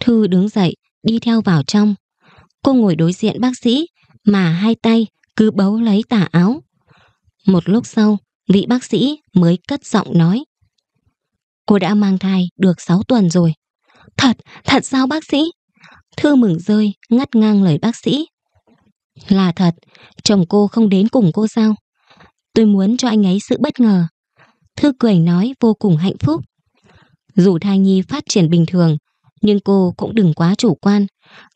Thư đứng dậy, đi theo vào trong. Cô ngồi đối diện bác sĩ, mà hai tay cứ bấu lấy tà áo. Một lúc sau, vị bác sĩ mới cất giọng nói. Cô đã mang thai được 6 tuần rồi. Thật, thật sao bác sĩ? Thư mừng rơi, ngắt ngang lời bác sĩ. Là thật, chồng cô không đến cùng cô sao? Tôi muốn cho anh ấy sự bất ngờ. Thư cười nói vô cùng hạnh phúc. Dù thai nhi phát triển bình thường, nhưng cô cũng đừng quá chủ quan.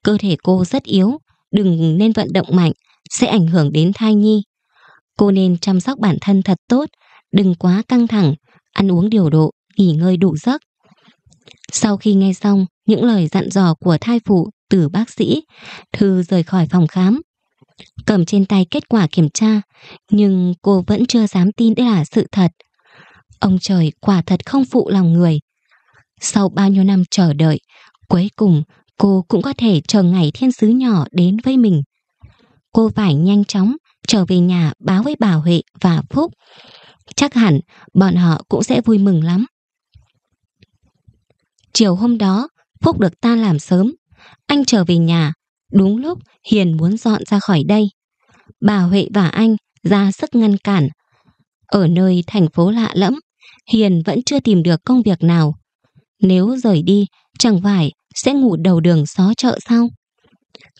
Cơ thể cô rất yếu, đừng nên vận động mạnh, sẽ ảnh hưởng đến thai nhi. Cô nên chăm sóc bản thân thật tốt, đừng quá căng thẳng, ăn uống điều độ, nghỉ ngơi đủ giấc. Sau khi nghe xong những lời dặn dò của thai phụ từ bác sĩ, Thư rời khỏi phòng khám, cầm trên tay kết quả kiểm tra, nhưng cô vẫn chưa dám tin đây là sự thật. Ông trời quả thật không phụ lòng người. Sau bao nhiêu năm chờ đợi, cuối cùng cô cũng có thể chờ ngày thiên sứ nhỏ đến với mình. Cô phải nhanh chóng trở về nhà báo với bà Huệ và Phúc. Chắc hẳn bọn họ cũng sẽ vui mừng lắm. Chiều hôm đó, Phúc được ta làm sớm. Anh trở về nhà, Đúng lúc Hiền muốn dọn ra khỏi đây. Bà Huệ và anh ra sức ngăn cản. Ở nơi thành phố lạ lẫm, Hiền vẫn chưa tìm được công việc nào. Nếu rời đi, chẳng phải sẽ ngủ đầu đường xó chợ sao?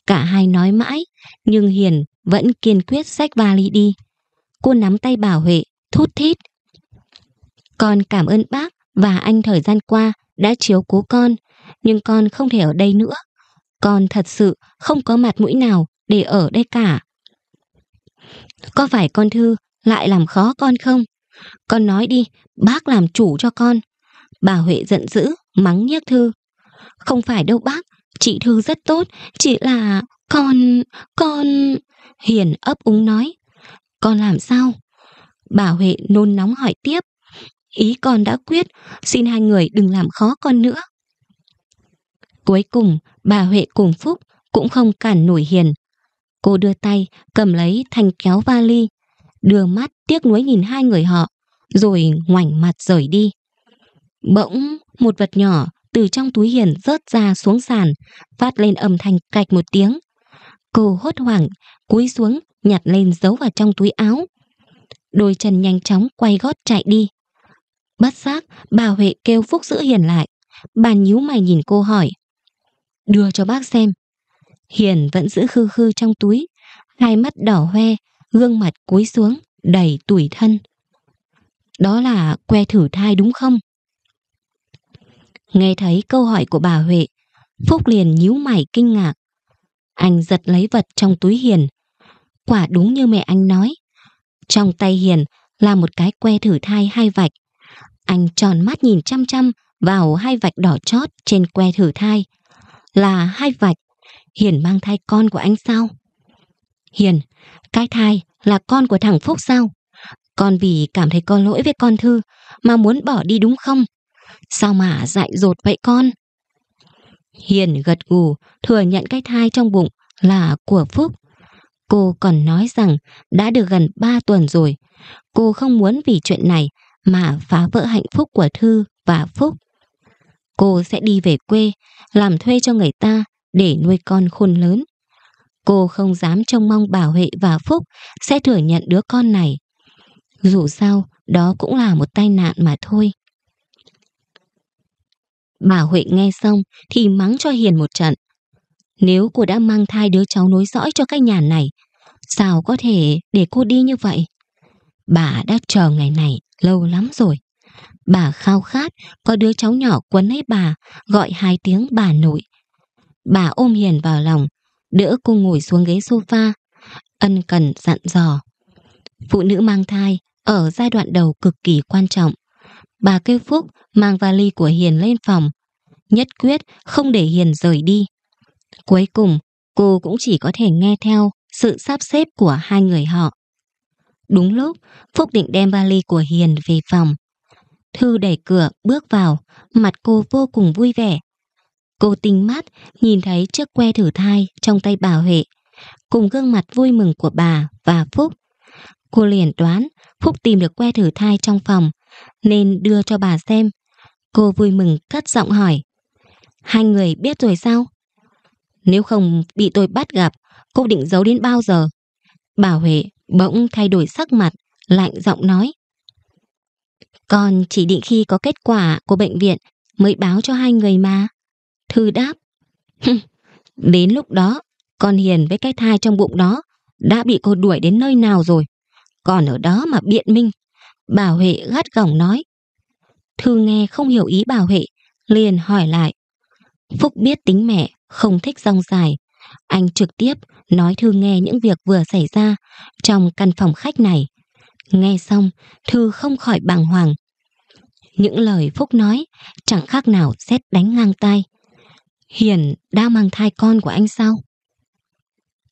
Cả hai nói mãi, nhưng Hiền vẫn kiên quyết xách vali đi. Cô nắm tay bà Huệ, thút thít. Con cảm ơn bác và anh thời gian qua đã chiếu cố con, nhưng con không thể ở đây nữa. Con thật sự không có mặt mũi nào để ở đây cả. Có phải con Thư lại làm khó con không? Con nói đi, bác làm chủ cho con. Bà Huệ giận dữ, mắng nhiếc Thư. Không phải đâu bác, chị Thư rất tốt, chỉ là con, con... Hiền ấp úng nói. Con làm sao? Bà Huệ nôn nóng hỏi tiếp. Ý con đã quyết, xin hai người đừng làm khó con nữa. Cuối cùng, bà Huệ cùng Phúc cũng không cản nổi Hiền. Cô đưa tay, cầm lấy thanh kéo vali, đưa mắt tiếc nuối nhìn hai người họ, rồi ngoảnh mặt rời đi. Bỗng, một vật nhỏ từ trong túi Hiền rớt ra xuống sàn, phát lên âm thanh cạch một tiếng. Cô hốt hoảng, cúi xuống, nhặt lên giấu vào trong túi áo. Đôi chân nhanh chóng quay gót chạy đi. Bất giác, bà Huệ kêu Phúc giữ Hiền lại. Bà nhíu mày nhìn cô hỏi đưa cho bác xem. Hiền vẫn giữ khư khư trong túi, hai mắt đỏ hoe, gương mặt cúi xuống, đầy tủi thân. Đó là que thử thai đúng không? Nghe thấy câu hỏi của bà Huệ, Phúc liền nhíu mày kinh ngạc. Anh giật lấy vật trong túi Hiền. Quả đúng như mẹ anh nói. Trong tay Hiền là một cái que thử thai hai vạch. Anh tròn mắt nhìn chăm chăm vào hai vạch đỏ chót trên que thử thai là hai vạch. Hiền mang thai con của anh sao? Hiền, cái thai là con của thằng Phúc sao? Con vì cảm thấy có lỗi với con Thư mà muốn bỏ đi đúng không? Sao mà dại dột vậy con? Hiền gật gù, thừa nhận cái thai trong bụng là của Phúc. Cô còn nói rằng đã được gần 3 tuần rồi. Cô không muốn vì chuyện này mà phá vỡ hạnh phúc của Thư và Phúc cô sẽ đi về quê, làm thuê cho người ta để nuôi con khôn lớn. Cô không dám trông mong Bảo Huệ và Phúc sẽ thừa nhận đứa con này. Dù sao, đó cũng là một tai nạn mà thôi. Bà Huệ nghe xong thì mắng cho Hiền một trận. Nếu cô đã mang thai đứa cháu nối dõi cho cái nhà này, sao có thể để cô đi như vậy? Bà đã chờ ngày này lâu lắm rồi. Bà khao khát, có đứa cháu nhỏ quấn lấy bà, gọi hai tiếng bà nội. Bà ôm Hiền vào lòng, đỡ cô ngồi xuống ghế sofa, ân cần dặn dò. Phụ nữ mang thai ở giai đoạn đầu cực kỳ quan trọng. Bà kêu Phúc mang vali của Hiền lên phòng, nhất quyết không để Hiền rời đi. Cuối cùng, cô cũng chỉ có thể nghe theo sự sắp xếp của hai người họ. Đúng lúc, Phúc định đem vali của Hiền về phòng. Thư đẩy cửa, bước vào, mặt cô vô cùng vui vẻ. Cô tinh mắt, nhìn thấy chiếc que thử thai trong tay bà Huệ, cùng gương mặt vui mừng của bà và Phúc. Cô liền đoán Phúc tìm được que thử thai trong phòng, nên đưa cho bà xem. Cô vui mừng cất giọng hỏi. Hai người biết rồi sao? Nếu không bị tôi bắt gặp, cô định giấu đến bao giờ? Bà Huệ bỗng thay đổi sắc mặt, lạnh giọng nói con chỉ định khi có kết quả của bệnh viện mới báo cho hai người mà. Thư đáp. đến lúc đó, con Hiền với cái thai trong bụng đó đã bị cô đuổi đến nơi nào rồi. Còn ở đó mà biện minh. Bà Huệ gắt gỏng nói. Thư nghe không hiểu ý bà Huệ, liền hỏi lại. Phúc biết tính mẹ, không thích rong dài. Anh trực tiếp nói Thư nghe những việc vừa xảy ra trong căn phòng khách này. Nghe xong, Thư không khỏi bàng hoàng. Những lời Phúc nói chẳng khác nào xét đánh ngang tay. Hiền đang mang thai con của anh sao?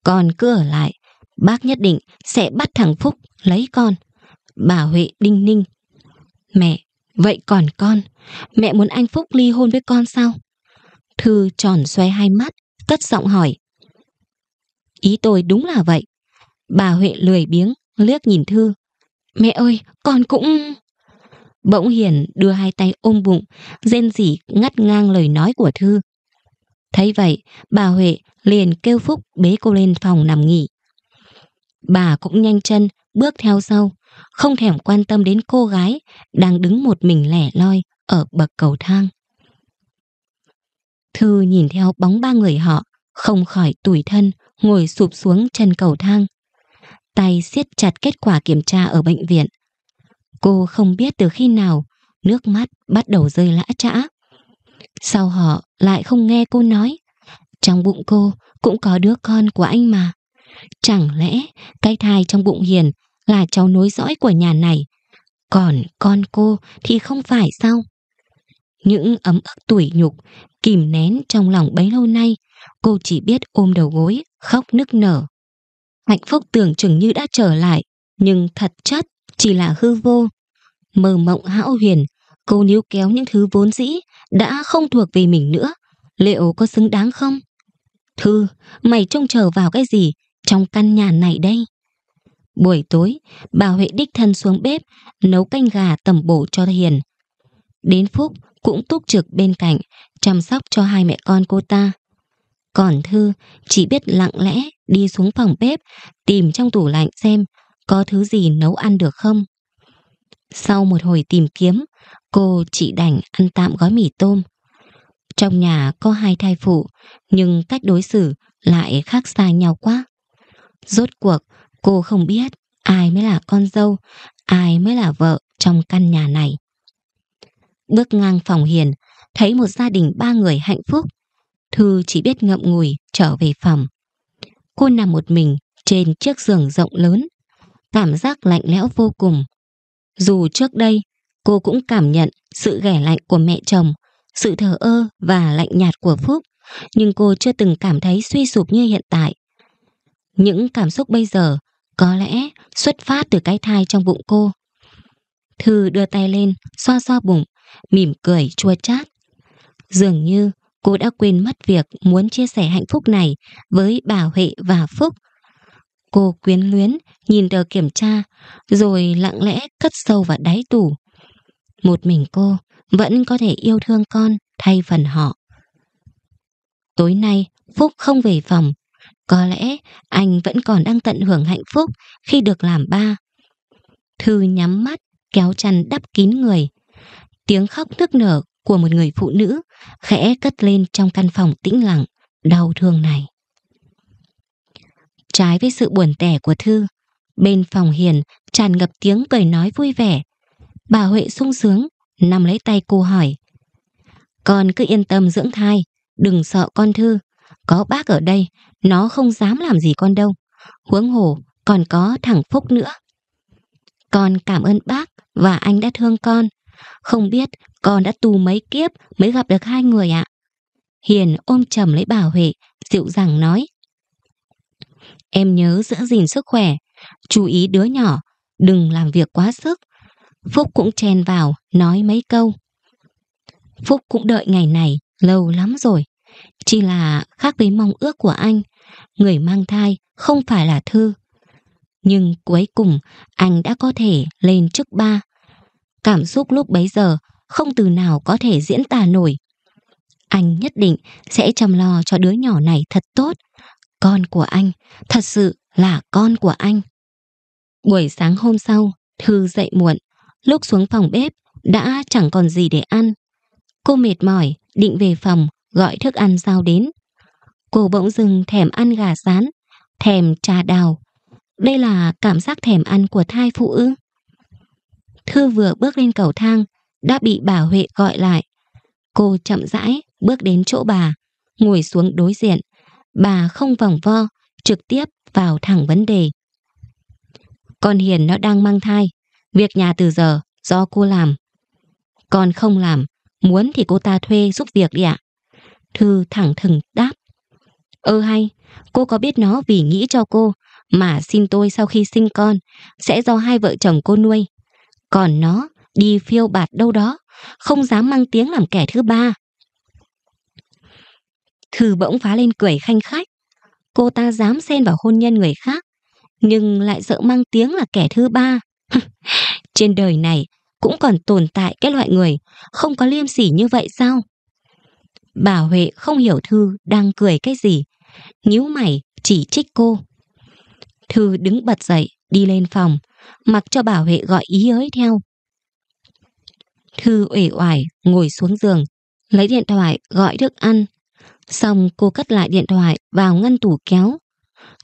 Còn cứ ở lại, bác nhất định sẽ bắt thằng Phúc lấy con. Bà Huệ đinh ninh. Mẹ, vậy còn con, mẹ muốn anh Phúc ly hôn với con sao? Thư tròn xoay hai mắt, cất giọng hỏi. Ý tôi đúng là vậy. Bà Huệ lười biếng, liếc nhìn Thư. Mẹ ơi, con cũng... Bỗng Hiền đưa hai tay ôm bụng, rên rỉ ngắt ngang lời nói của Thư. Thấy vậy, bà Huệ liền kêu Phúc bế cô lên phòng nằm nghỉ. Bà cũng nhanh chân, bước theo sau, không thèm quan tâm đến cô gái đang đứng một mình lẻ loi ở bậc cầu thang. Thư nhìn theo bóng ba người họ, không khỏi tủi thân, ngồi sụp xuống chân cầu thang tay siết chặt kết quả kiểm tra ở bệnh viện. Cô không biết từ khi nào, nước mắt bắt đầu rơi lã trã. Sau họ lại không nghe cô nói, trong bụng cô cũng có đứa con của anh mà. Chẳng lẽ cái thai trong bụng Hiền là cháu nối dõi của nhà này, còn con cô thì không phải sao? Những ấm ức tủi nhục, kìm nén trong lòng bấy lâu nay, cô chỉ biết ôm đầu gối, khóc nức nở hạnh phúc tưởng chừng như đã trở lại, nhưng thật chất chỉ là hư vô. Mơ mộng hão huyền, cô níu kéo những thứ vốn dĩ đã không thuộc về mình nữa, liệu có xứng đáng không? Thư, mày trông chờ vào cái gì trong căn nhà này đây? Buổi tối, bà Huệ đích thân xuống bếp nấu canh gà tẩm bổ cho Hiền. Đến Phúc cũng túc trực bên cạnh, chăm sóc cho hai mẹ con cô ta. Còn Thư chỉ biết lặng lẽ đi xuống phòng bếp tìm trong tủ lạnh xem có thứ gì nấu ăn được không. Sau một hồi tìm kiếm, cô chỉ đành ăn tạm gói mì tôm. Trong nhà có hai thai phụ, nhưng cách đối xử lại khác xa nhau quá. Rốt cuộc, cô không biết ai mới là con dâu, ai mới là vợ trong căn nhà này. Bước ngang phòng hiền, thấy một gia đình ba người hạnh phúc, Thư chỉ biết ngậm ngùi trở về phòng. Cô nằm một mình trên chiếc giường rộng lớn, cảm giác lạnh lẽo vô cùng. Dù trước đây cô cũng cảm nhận sự ghẻ lạnh của mẹ chồng, sự thờ ơ và lạnh nhạt của Phúc, nhưng cô chưa từng cảm thấy suy sụp như hiện tại. Những cảm xúc bây giờ có lẽ xuất phát từ cái thai trong bụng cô. Thư đưa tay lên, xoa xoa bụng, mỉm cười chua chát. Dường như cô đã quên mất việc muốn chia sẻ hạnh phúc này với bà Huệ và Phúc. Cô quyến luyến, nhìn tờ kiểm tra, rồi lặng lẽ cất sâu vào đáy tủ. Một mình cô vẫn có thể yêu thương con thay phần họ. Tối nay, Phúc không về phòng. Có lẽ anh vẫn còn đang tận hưởng hạnh phúc khi được làm ba. Thư nhắm mắt, kéo chăn đắp kín người. Tiếng khóc nức nở của một người phụ nữ khẽ cất lên trong căn phòng tĩnh lặng, đau thương này. Trái với sự buồn tẻ của Thư, bên phòng Hiền tràn ngập tiếng cười nói vui vẻ. Bà Huệ sung sướng, nằm lấy tay cô hỏi. Con cứ yên tâm dưỡng thai, đừng sợ con Thư. Có bác ở đây, nó không dám làm gì con đâu. Huống hồ, còn có thằng Phúc nữa. Con cảm ơn bác và anh đã thương con. Không biết con đã tu mấy kiếp mới gặp được hai người ạ. Hiền ôm chầm lấy bà Huệ, dịu dàng nói. Em nhớ giữ gìn sức khỏe, chú ý đứa nhỏ, đừng làm việc quá sức. Phúc cũng chen vào, nói mấy câu. Phúc cũng đợi ngày này, lâu lắm rồi. Chỉ là khác với mong ước của anh, người mang thai không phải là Thư. Nhưng cuối cùng, anh đã có thể lên chức ba. Cảm xúc lúc bấy giờ không từ nào có thể diễn tả nổi. Anh nhất định sẽ chăm lo cho đứa nhỏ này thật tốt. Con của anh, thật sự là con của anh. Buổi sáng hôm sau, Thư dậy muộn, lúc xuống phòng bếp đã chẳng còn gì để ăn. Cô mệt mỏi, định về phòng gọi thức ăn giao đến. Cô bỗng dưng thèm ăn gà rán, thèm trà đào. Đây là cảm giác thèm ăn của thai phụ ư? Thư vừa bước lên cầu thang đã bị bà Huệ gọi lại. Cô chậm rãi bước đến chỗ bà, ngồi xuống đối diện. Bà không vòng vo, trực tiếp vào thẳng vấn đề. Con Hiền nó đang mang thai, việc nhà từ giờ do cô làm. Con không làm, muốn thì cô ta thuê giúp việc đi ạ. Thư thẳng thừng đáp. Ơ hay, cô có biết nó vì nghĩ cho cô mà xin tôi sau khi sinh con sẽ do hai vợ chồng cô nuôi. Còn nó đi phiêu bạt đâu đó, không dám mang tiếng làm kẻ thứ ba. Thư bỗng phá lên cười khanh khách. Cô ta dám xen vào hôn nhân người khác, nhưng lại sợ mang tiếng là kẻ thứ ba. <laughs> Trên đời này cũng còn tồn tại cái loại người không có liêm sỉ như vậy sao? Bà Huệ không hiểu Thư đang cười cái gì, nhíu mày chỉ trích cô. Thư đứng bật dậy, đi lên phòng, mặc cho bà Huệ gọi ý ới theo. Thư ủy oải ngồi xuống giường, lấy điện thoại gọi thức ăn. Xong cô cất lại điện thoại vào ngăn tủ kéo.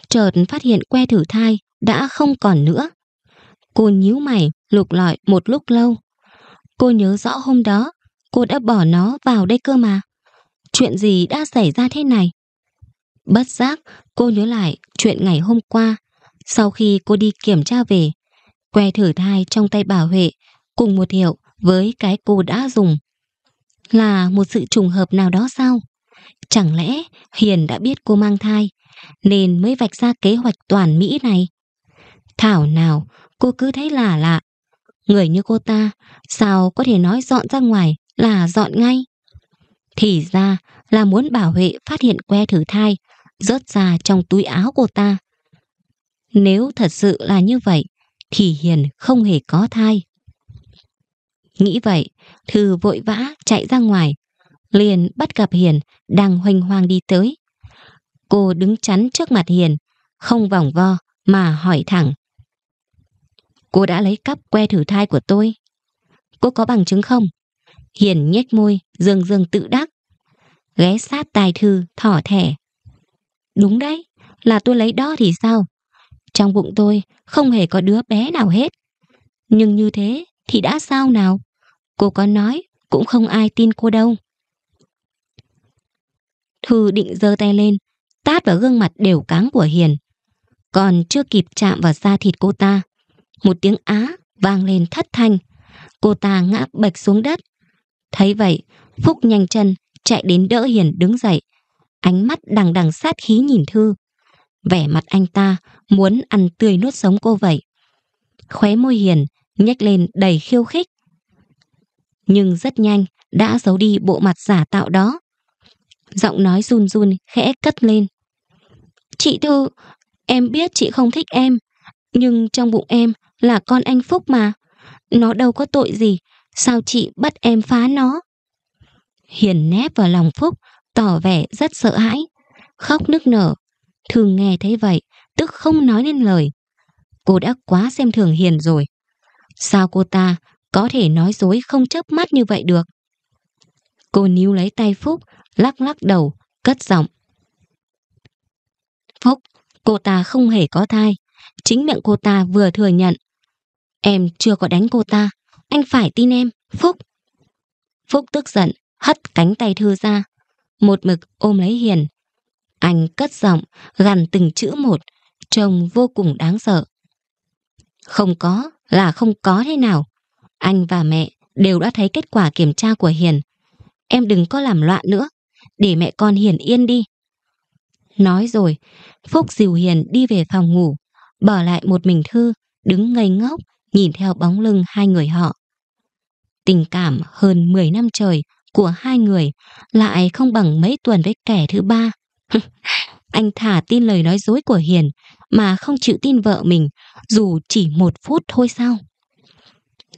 Chợt phát hiện que thử thai đã không còn nữa. Cô nhíu mày, lục lọi một lúc lâu. Cô nhớ rõ hôm đó, cô đã bỏ nó vào đây cơ mà. Chuyện gì đã xảy ra thế này? Bất giác, cô nhớ lại chuyện ngày hôm qua. Sau khi cô đi kiểm tra về, que thử thai trong tay bà Huệ cùng một hiệu với cái cô đã dùng. Là một sự trùng hợp nào đó sao? Chẳng lẽ Hiền đã biết cô mang thai, nên mới vạch ra kế hoạch toàn Mỹ này? Thảo nào, cô cứ thấy là lạ. Người như cô ta, sao có thể nói dọn ra ngoài là dọn ngay? Thì ra là muốn bảo Huệ phát hiện que thử thai rớt ra trong túi áo cô ta. Nếu thật sự là như vậy, thì Hiền không hề có thai. Nghĩ vậy, Thư vội vã chạy ra ngoài, liền bắt gặp Hiền đang hoành hoang đi tới. Cô đứng chắn trước mặt Hiền, không vòng vo mà hỏi thẳng. Cô đã lấy cắp que thử thai của tôi. Cô có bằng chứng không? Hiền nhếch môi, dương dương tự đắc. Ghé sát tài thư, thỏ thẻ. Đúng đấy, là tôi lấy đó thì sao? Trong bụng tôi không hề có đứa bé nào hết. Nhưng như thế thì đã sao nào? Cô có nói cũng không ai tin cô đâu. Thư định giơ tay lên, tát vào gương mặt đều cáng của Hiền. Còn chưa kịp chạm vào da thịt cô ta, một tiếng á vang lên thất thanh. Cô ta ngã bạch xuống đất. Thấy vậy, Phúc nhanh chân chạy đến đỡ Hiền đứng dậy. Ánh mắt đằng đằng sát khí nhìn Thư. Vẻ mặt anh ta muốn ăn tươi nuốt sống cô vậy. Khóe môi Hiền nhếch lên đầy khiêu khích nhưng rất nhanh đã giấu đi bộ mặt giả tạo đó. Giọng nói run run khẽ cất lên. Chị Thư, em biết chị không thích em, nhưng trong bụng em là con anh Phúc mà. Nó đâu có tội gì, sao chị bắt em phá nó? Hiền nép vào lòng Phúc, tỏ vẻ rất sợ hãi, khóc nức nở. Thường nghe thấy vậy, tức không nói nên lời. Cô đã quá xem thường Hiền rồi. Sao cô ta có thể nói dối không chớp mắt như vậy được. Cô níu lấy tay Phúc, lắc lắc đầu, cất giọng. Phúc, cô ta không hề có thai. Chính miệng cô ta vừa thừa nhận. Em chưa có đánh cô ta, anh phải tin em, Phúc. Phúc tức giận, hất cánh tay Thư ra, một mực ôm lấy Hiền. Anh cất giọng, gằn từng chữ một, trông vô cùng đáng sợ. Không có là không có thế nào, anh và mẹ đều đã thấy kết quả kiểm tra của Hiền. Em đừng có làm loạn nữa, để mẹ con Hiền yên đi. Nói rồi, Phúc dìu Hiền đi về phòng ngủ, bỏ lại một mình Thư, đứng ngây ngốc, nhìn theo bóng lưng hai người họ. Tình cảm hơn 10 năm trời của hai người lại không bằng mấy tuần với kẻ thứ ba. <laughs> Anh thả tin lời nói dối của Hiền mà không chịu tin vợ mình dù chỉ một phút thôi sao?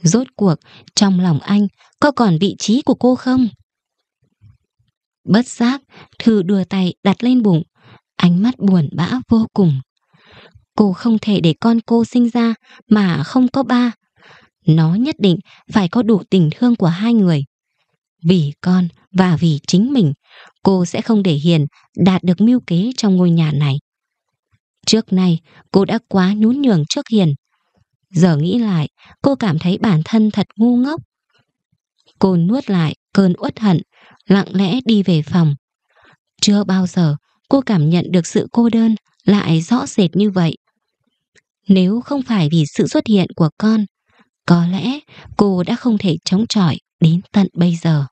Rốt cuộc, trong lòng anh có còn vị trí của cô không? Bất giác, Thư đưa tay đặt lên bụng, ánh mắt buồn bã vô cùng. Cô không thể để con cô sinh ra mà không có ba. Nó nhất định phải có đủ tình thương của hai người. Vì con và vì chính mình, cô sẽ không để Hiền đạt được mưu kế trong ngôi nhà này. Trước nay, cô đã quá nhún nhường trước Hiền. Giờ nghĩ lại, cô cảm thấy bản thân thật ngu ngốc. Cô nuốt lại cơn uất hận, lặng lẽ đi về phòng. Chưa bao giờ cô cảm nhận được sự cô đơn lại rõ rệt như vậy. Nếu không phải vì sự xuất hiện của con, có lẽ cô đã không thể chống chọi đến tận bây giờ.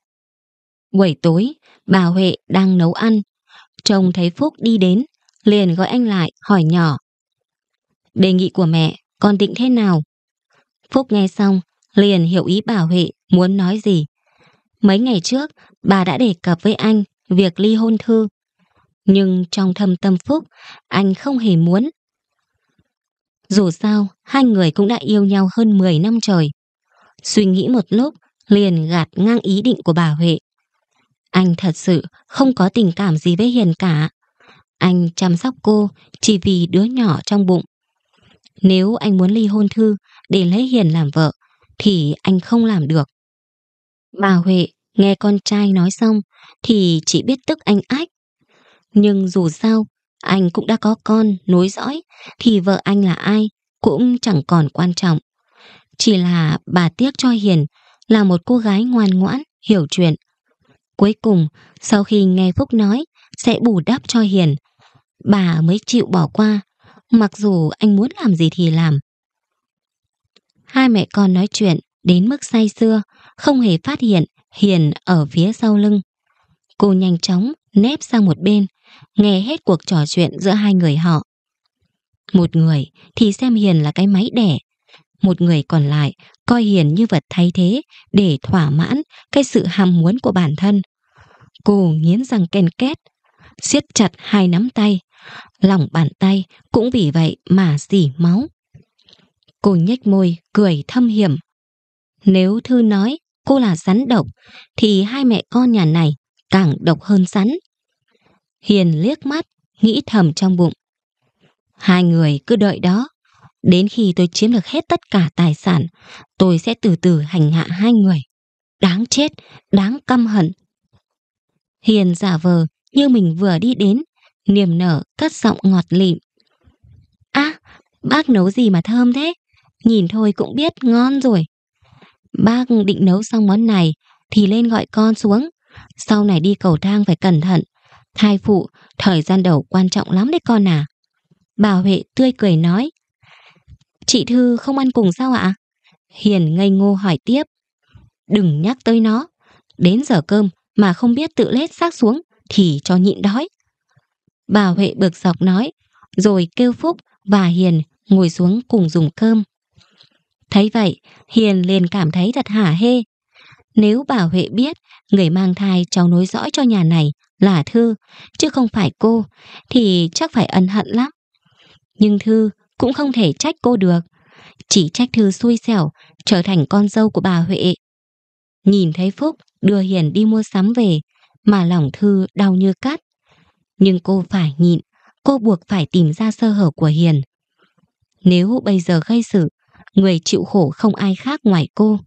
Buổi tối, bà Huệ đang nấu ăn. Chồng thấy Phúc đi đến, liền gọi anh lại hỏi nhỏ. Đề nghị của mẹ con định thế nào? Phúc nghe xong, liền hiểu ý bà Huệ muốn nói gì. Mấy ngày trước, bà đã đề cập với anh việc ly hôn thư. Nhưng trong thâm tâm Phúc, anh không hề muốn. Dù sao, hai người cũng đã yêu nhau hơn 10 năm trời. Suy nghĩ một lúc, liền gạt ngang ý định của bà Huệ. Anh thật sự không có tình cảm gì với Hiền cả. Anh chăm sóc cô chỉ vì đứa nhỏ trong bụng. Nếu anh muốn ly hôn Thư để lấy Hiền làm vợ, thì anh không làm được. Bà Huệ nghe con trai nói xong thì chỉ biết tức anh ách. Nhưng dù sao, anh cũng đã có con, nối dõi, thì vợ anh là ai cũng chẳng còn quan trọng. Chỉ là bà tiếc cho Hiền là một cô gái ngoan ngoãn, hiểu chuyện. Cuối cùng, sau khi nghe Phúc nói sẽ bù đắp cho Hiền, bà mới chịu bỏ qua mặc dù anh muốn làm gì thì làm. Hai mẹ con nói chuyện đến mức say sưa, không hề phát hiện Hiền ở phía sau lưng. Cô nhanh chóng nép sang một bên, nghe hết cuộc trò chuyện giữa hai người họ. Một người thì xem Hiền là cái máy đẻ, một người còn lại coi Hiền như vật thay thế để thỏa mãn cái sự ham muốn của bản thân. Cô nghiến răng ken két, siết chặt hai nắm tay, Lòng bàn tay cũng vì vậy mà dỉ máu. Cô nhếch môi, cười thâm hiểm. Nếu Thư nói cô là rắn độc, thì hai mẹ con nhà này càng độc hơn rắn. Hiền liếc mắt, nghĩ thầm trong bụng. Hai người cứ đợi đó. Đến khi tôi chiếm được hết tất cả tài sản, tôi sẽ từ từ hành hạ hai người. Đáng chết, đáng căm hận. Hiền giả vờ như mình vừa đi đến niềm nở cất giọng ngọt lịm. "A, à, bác nấu gì mà thơm thế? Nhìn thôi cũng biết ngon rồi." Bác định nấu xong món này thì lên gọi con xuống, sau này đi cầu thang phải cẩn thận, thai phụ thời gian đầu quan trọng lắm đấy con à. Bà Huệ tươi cười nói. Chị Thư không ăn cùng sao ạ? Hiền ngây ngô hỏi tiếp. Đừng nhắc tới nó. Đến giờ cơm mà không biết tự lết xác xuống thì cho nhịn đói. Bà Huệ bực dọc nói, rồi kêu Phúc và Hiền ngồi xuống cùng dùng cơm. Thấy vậy, Hiền liền cảm thấy thật hả hê. Nếu bà Huệ biết người mang thai cháu nối dõi cho nhà này là Thư, chứ không phải cô, thì chắc phải ân hận lắm. Nhưng Thư cũng không thể trách cô được. Chỉ trách Thư xui xẻo, trở thành con dâu của bà Huệ. Nhìn thấy Phúc đưa Hiền đi mua sắm về, mà lòng Thư đau như cắt nhưng cô phải nhịn, cô buộc phải tìm ra sơ hở của Hiền. Nếu bây giờ gây sự, người chịu khổ không ai khác ngoài cô.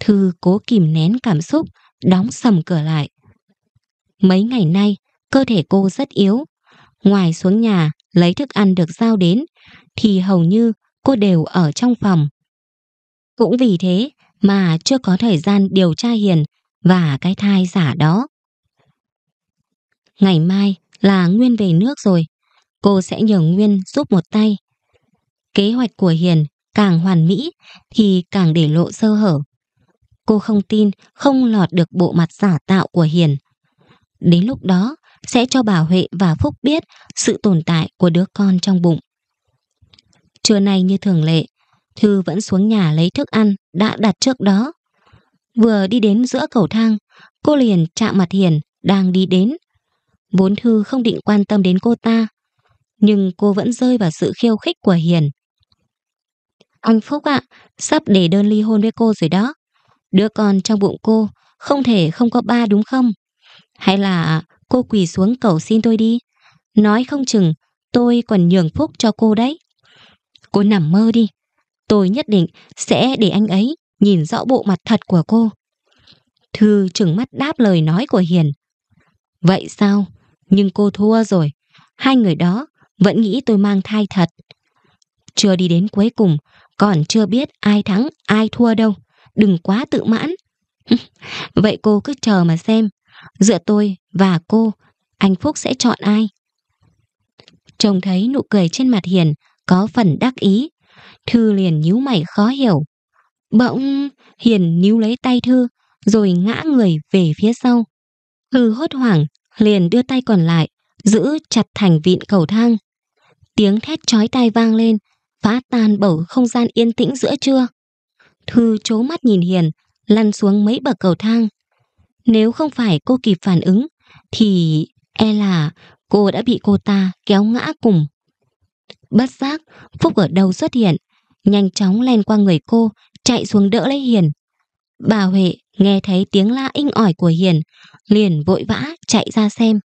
Thư cố kìm nén cảm xúc, đóng sầm cửa lại. Mấy ngày nay, cơ thể cô rất yếu. Ngoài xuống nhà, lấy thức ăn được giao đến, thì hầu như cô đều ở trong phòng. Cũng vì thế mà chưa có thời gian điều tra hiền và cái thai giả đó. Ngày mai, là Nguyên về nước rồi. Cô sẽ nhờ Nguyên giúp một tay. Kế hoạch của Hiền càng hoàn mỹ thì càng để lộ sơ hở. Cô không tin không lọt được bộ mặt giả tạo của Hiền. Đến lúc đó sẽ cho bà Huệ và Phúc biết sự tồn tại của đứa con trong bụng. Trưa nay như thường lệ, Thư vẫn xuống nhà lấy thức ăn đã đặt trước đó. Vừa đi đến giữa cầu thang, cô liền chạm mặt Hiền đang đi đến Vốn Thư không định quan tâm đến cô ta, nhưng cô vẫn rơi vào sự khiêu khích của Hiền. Anh Phúc ạ, sắp để đơn ly hôn với cô rồi đó. Đứa con trong bụng cô không thể không có ba đúng không? Hay là cô quỳ xuống cầu xin tôi đi? Nói không chừng tôi còn nhường Phúc cho cô đấy. Cô nằm mơ đi. Tôi nhất định sẽ để anh ấy nhìn rõ bộ mặt thật của cô. Thư trừng mắt đáp lời nói của Hiền. Vậy sao? nhưng cô thua rồi. Hai người đó vẫn nghĩ tôi mang thai thật. Chưa đi đến cuối cùng, còn chưa biết ai thắng, ai thua đâu. Đừng quá tự mãn. <laughs> Vậy cô cứ chờ mà xem. Giữa tôi và cô, anh Phúc sẽ chọn ai? Trông thấy nụ cười trên mặt Hiền có phần đắc ý. Thư liền nhíu mày khó hiểu. Bỗng Hiền níu lấy tay Thư rồi ngã người về phía sau. Thư hốt hoảng liền đưa tay còn lại, giữ chặt thành vịn cầu thang. Tiếng thét chói tai vang lên, phá tan bầu không gian yên tĩnh giữa trưa. Thư chố mắt nhìn Hiền, lăn xuống mấy bậc cầu thang. Nếu không phải cô kịp phản ứng, thì e là cô đã bị cô ta kéo ngã cùng. Bất giác, Phúc ở đầu xuất hiện, nhanh chóng len qua người cô, chạy xuống đỡ lấy Hiền. Bà Huệ nghe thấy tiếng la inh ỏi của Hiền, liền vội vã chạy ra xem.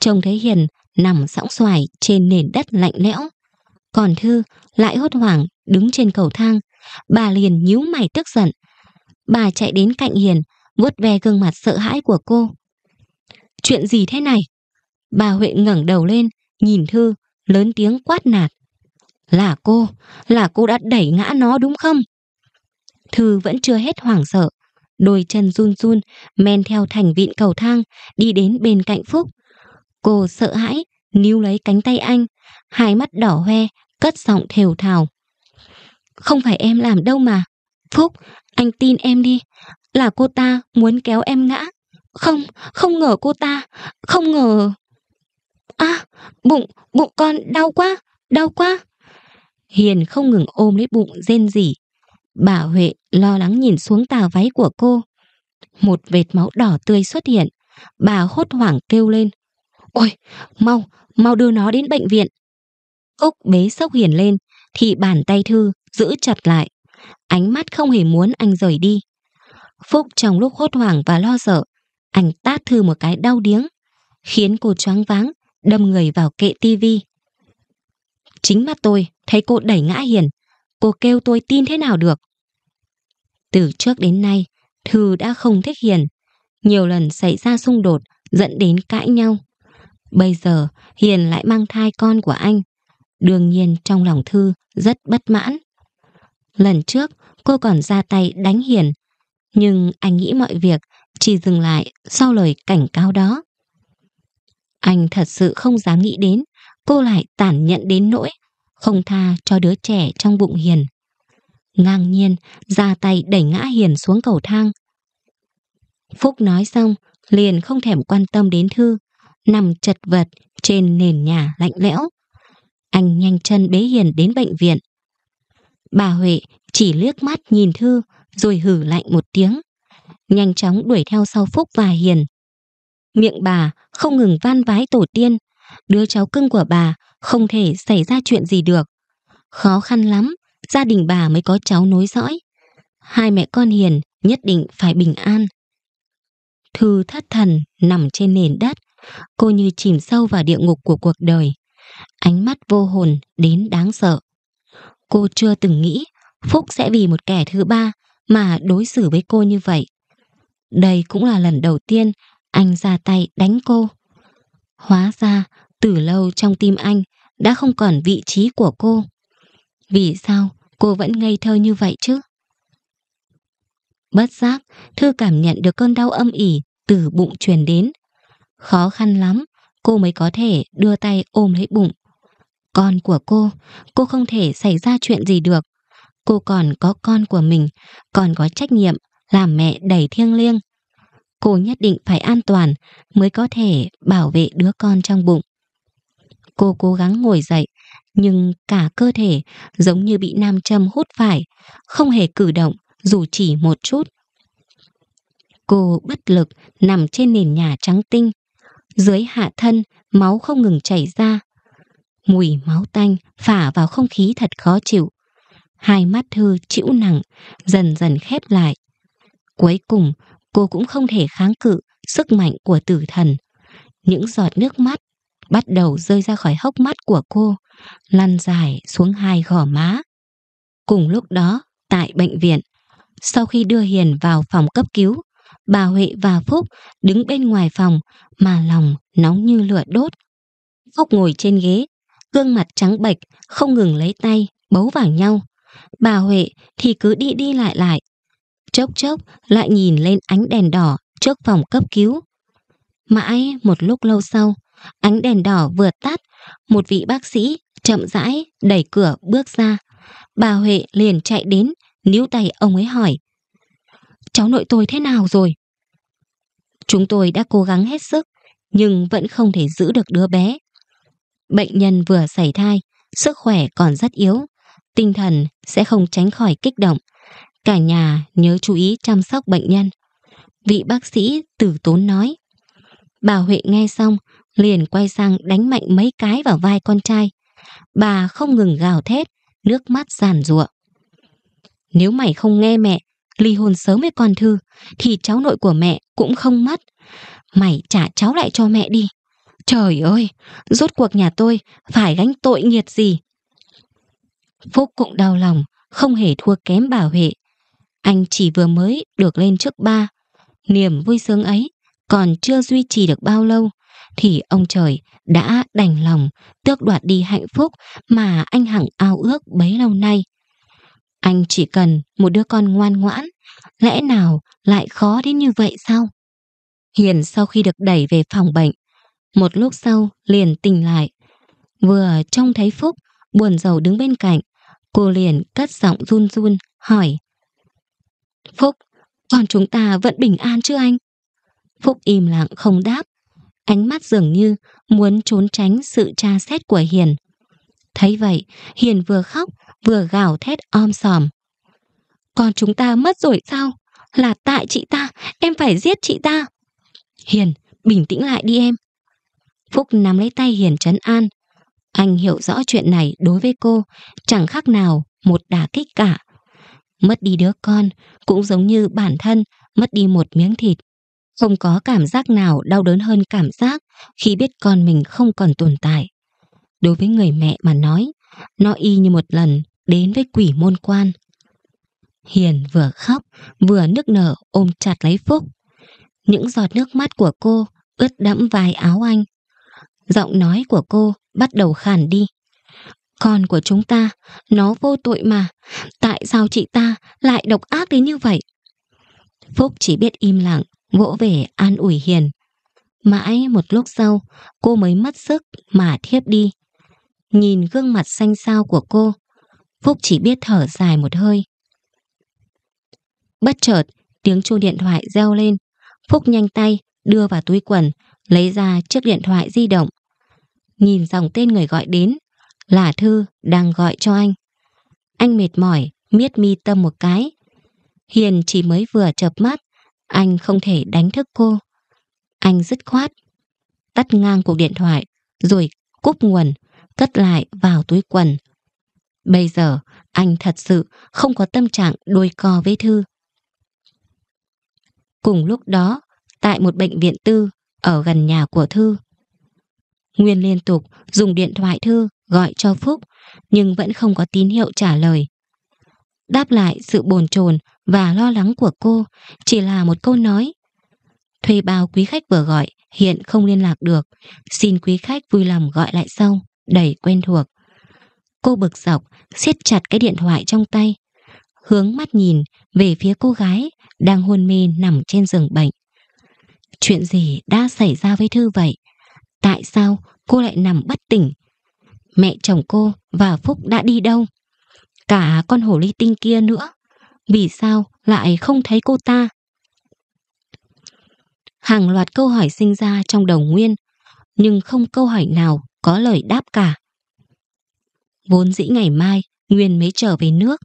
Trông thấy Hiền nằm sõng xoài trên nền đất lạnh lẽo. Còn Thư lại hốt hoảng đứng trên cầu thang, bà liền nhíu mày tức giận. Bà chạy đến cạnh Hiền, vuốt ve gương mặt sợ hãi của cô. Chuyện gì thế này? Bà Huệ ngẩng đầu lên, nhìn Thư, lớn tiếng quát nạt. Là cô, là cô đã đẩy ngã nó đúng không? Thư vẫn chưa hết hoảng sợ. Đôi chân run run, men theo thành vịn cầu thang, đi đến bên cạnh Phúc. Cô sợ hãi, níu lấy cánh tay anh, hai mắt đỏ hoe, cất giọng thều thào. Không phải em làm đâu mà. Phúc, anh tin em đi. Là cô ta muốn kéo em ngã. Không, không ngờ cô ta, không ngờ... a bụng, bụng con đau quá, đau quá. Hiền không ngừng ôm lấy bụng rên rỉ. Bà Huệ lo lắng nhìn xuống tà váy của cô. Một vệt máu đỏ tươi xuất hiện. Bà hốt hoảng kêu lên. Ôi, mau, mau đưa nó đến bệnh viện. Úc bế sốc hiền lên, thì bàn tay Thư giữ chặt lại. Ánh mắt không hề muốn anh rời đi. Phúc trong lúc hốt hoảng và lo sợ, anh tát Thư một cái đau điếng, khiến cô choáng váng, đâm người vào kệ tivi. Chính mắt tôi thấy cô đẩy ngã Hiền, cô kêu tôi tin thế nào được. Từ trước đến nay, Thư đã không thích Hiền. Nhiều lần xảy ra xung đột, dẫn đến cãi nhau. Bây giờ, Hiền lại mang thai con của anh. Đương nhiên trong lòng Thư rất bất mãn. Lần trước, cô còn ra tay đánh Hiền. Nhưng anh nghĩ mọi việc chỉ dừng lại sau lời cảnh cáo đó. Anh thật sự không dám nghĩ đến, cô lại tản nhận đến nỗi, không tha cho đứa trẻ trong bụng Hiền ngang nhiên ra tay đẩy ngã Hiền xuống cầu thang. Phúc nói xong, liền không thèm quan tâm đến Thư, nằm chật vật trên nền nhà lạnh lẽo. Anh nhanh chân bế Hiền đến bệnh viện. Bà Huệ chỉ liếc mắt nhìn Thư rồi hử lạnh một tiếng, nhanh chóng đuổi theo sau Phúc và Hiền. Miệng bà không ngừng van vái tổ tiên, đứa cháu cưng của bà không thể xảy ra chuyện gì được. Khó khăn lắm gia đình bà mới có cháu nối dõi. Hai mẹ con Hiền nhất định phải bình an. Thư thất thần nằm trên nền đất, cô như chìm sâu vào địa ngục của cuộc đời. Ánh mắt vô hồn đến đáng sợ. Cô chưa từng nghĩ Phúc sẽ vì một kẻ thứ ba mà đối xử với cô như vậy. Đây cũng là lần đầu tiên anh ra tay đánh cô. Hóa ra, từ lâu trong tim anh đã không còn vị trí của cô. Vì sao cô vẫn ngây thơ như vậy chứ. Bất giác, Thư cảm nhận được cơn đau âm ỉ từ bụng truyền đến. Khó khăn lắm, cô mới có thể đưa tay ôm lấy bụng. Con của cô, cô không thể xảy ra chuyện gì được. Cô còn có con của mình, còn có trách nhiệm làm mẹ đầy thiêng liêng. Cô nhất định phải an toàn mới có thể bảo vệ đứa con trong bụng. Cô cố gắng ngồi dậy, nhưng cả cơ thể giống như bị nam châm hút phải, không hề cử động dù chỉ một chút. Cô bất lực nằm trên nền nhà trắng tinh, dưới hạ thân máu không ngừng chảy ra. Mùi máu tanh phả vào không khí thật khó chịu. Hai mắt Thư chịu nặng, dần dần khép lại. Cuối cùng, cô cũng không thể kháng cự sức mạnh của tử thần. Những giọt nước mắt bắt đầu rơi ra khỏi hốc mắt của cô lăn dài xuống hai gò má. Cùng lúc đó, tại bệnh viện, sau khi đưa Hiền vào phòng cấp cứu, bà Huệ và Phúc đứng bên ngoài phòng mà lòng nóng như lửa đốt. Phúc ngồi trên ghế, gương mặt trắng bệch, không ngừng lấy tay, bấu vào nhau. Bà Huệ thì cứ đi đi lại lại. Chốc chốc lại nhìn lên ánh đèn đỏ trước phòng cấp cứu. Mãi một lúc lâu sau, ánh đèn đỏ vừa tắt, một vị bác sĩ chậm rãi đẩy cửa bước ra. Bà Huệ liền chạy đến, níu tay ông ấy hỏi. Cháu nội tôi thế nào rồi? Chúng tôi đã cố gắng hết sức, nhưng vẫn không thể giữ được đứa bé. Bệnh nhân vừa xảy thai, sức khỏe còn rất yếu, tinh thần sẽ không tránh khỏi kích động. Cả nhà nhớ chú ý chăm sóc bệnh nhân. Vị bác sĩ tử tốn nói. Bà Huệ nghe xong, liền quay sang đánh mạnh mấy cái vào vai con trai bà không ngừng gào thét, nước mắt giàn giụa. Nếu mày không nghe mẹ, ly hôn sớm với con Thư, thì cháu nội của mẹ cũng không mất. Mày trả cháu lại cho mẹ đi. Trời ơi, rốt cuộc nhà tôi phải gánh tội nghiệt gì. Phúc cũng đau lòng, không hề thua kém bà Huệ. Anh chỉ vừa mới được lên trước ba. Niềm vui sướng ấy còn chưa duy trì được bao lâu thì ông trời đã đành lòng tước đoạt đi hạnh phúc mà anh hằng ao ước bấy lâu nay. Anh chỉ cần một đứa con ngoan ngoãn, lẽ nào lại khó đến như vậy sao? Hiền sau khi được đẩy về phòng bệnh, một lúc sau liền tỉnh lại. Vừa trông thấy Phúc, buồn rầu đứng bên cạnh, cô liền cất giọng run run, hỏi. Phúc, còn chúng ta vẫn bình an chứ anh? Phúc im lặng không đáp, ánh mắt dường như muốn trốn tránh sự tra xét của Hiền. Thấy vậy, Hiền vừa khóc, vừa gào thét om sòm. Con chúng ta mất rồi sao? Là tại chị ta, em phải giết chị ta. Hiền, bình tĩnh lại đi em. Phúc nắm lấy tay Hiền trấn an. Anh hiểu rõ chuyện này đối với cô, chẳng khác nào một đả kích cả. Mất đi đứa con cũng giống như bản thân mất đi một miếng thịt. Không có cảm giác nào đau đớn hơn cảm giác khi biết con mình không còn tồn tại. Đối với người mẹ mà nói, nó y như một lần đến với quỷ môn quan. Hiền vừa khóc, vừa nức nở ôm chặt lấy Phúc. Những giọt nước mắt của cô ướt đẫm vài áo anh. Giọng nói của cô bắt đầu khàn đi. Con của chúng ta, nó vô tội mà. Tại sao chị ta lại độc ác đến như vậy? Phúc chỉ biết im lặng, vỗ về an ủi Hiền. Mãi một lúc sau, cô mới mất sức mà thiếp đi. Nhìn gương mặt xanh xao của cô, Phúc chỉ biết thở dài một hơi. Bất chợt, tiếng chuông điện thoại reo lên. Phúc nhanh tay, đưa vào túi quần, lấy ra chiếc điện thoại di động. Nhìn dòng tên người gọi đến, là Thư đang gọi cho anh. Anh mệt mỏi, miết mi tâm một cái. Hiền chỉ mới vừa chợp mắt, anh không thể đánh thức cô. Anh dứt khoát, tắt ngang cuộc điện thoại, rồi cúp nguồn, cất lại vào túi quần. Bây giờ, anh thật sự không có tâm trạng đôi co với Thư. Cùng lúc đó, tại một bệnh viện tư ở gần nhà của Thư. Nguyên liên tục dùng điện thoại Thư gọi cho Phúc nhưng vẫn không có tín hiệu trả lời đáp lại sự bồn chồn và lo lắng của cô chỉ là một câu nói. Thuê bao quý khách vừa gọi, hiện không liên lạc được, xin quý khách vui lòng gọi lại sau, đầy quen thuộc. Cô bực dọc, siết chặt cái điện thoại trong tay, hướng mắt nhìn về phía cô gái đang hôn mê nằm trên giường bệnh. Chuyện gì đã xảy ra với Thư vậy? Tại sao cô lại nằm bất tỉnh? Mẹ chồng cô và Phúc đã đi đâu? cả con hổ ly tinh kia nữa. Vì sao lại không thấy cô ta? Hàng loạt câu hỏi sinh ra trong đầu Nguyên, nhưng không câu hỏi nào có lời đáp cả. Vốn dĩ ngày mai, Nguyên mới trở về nước,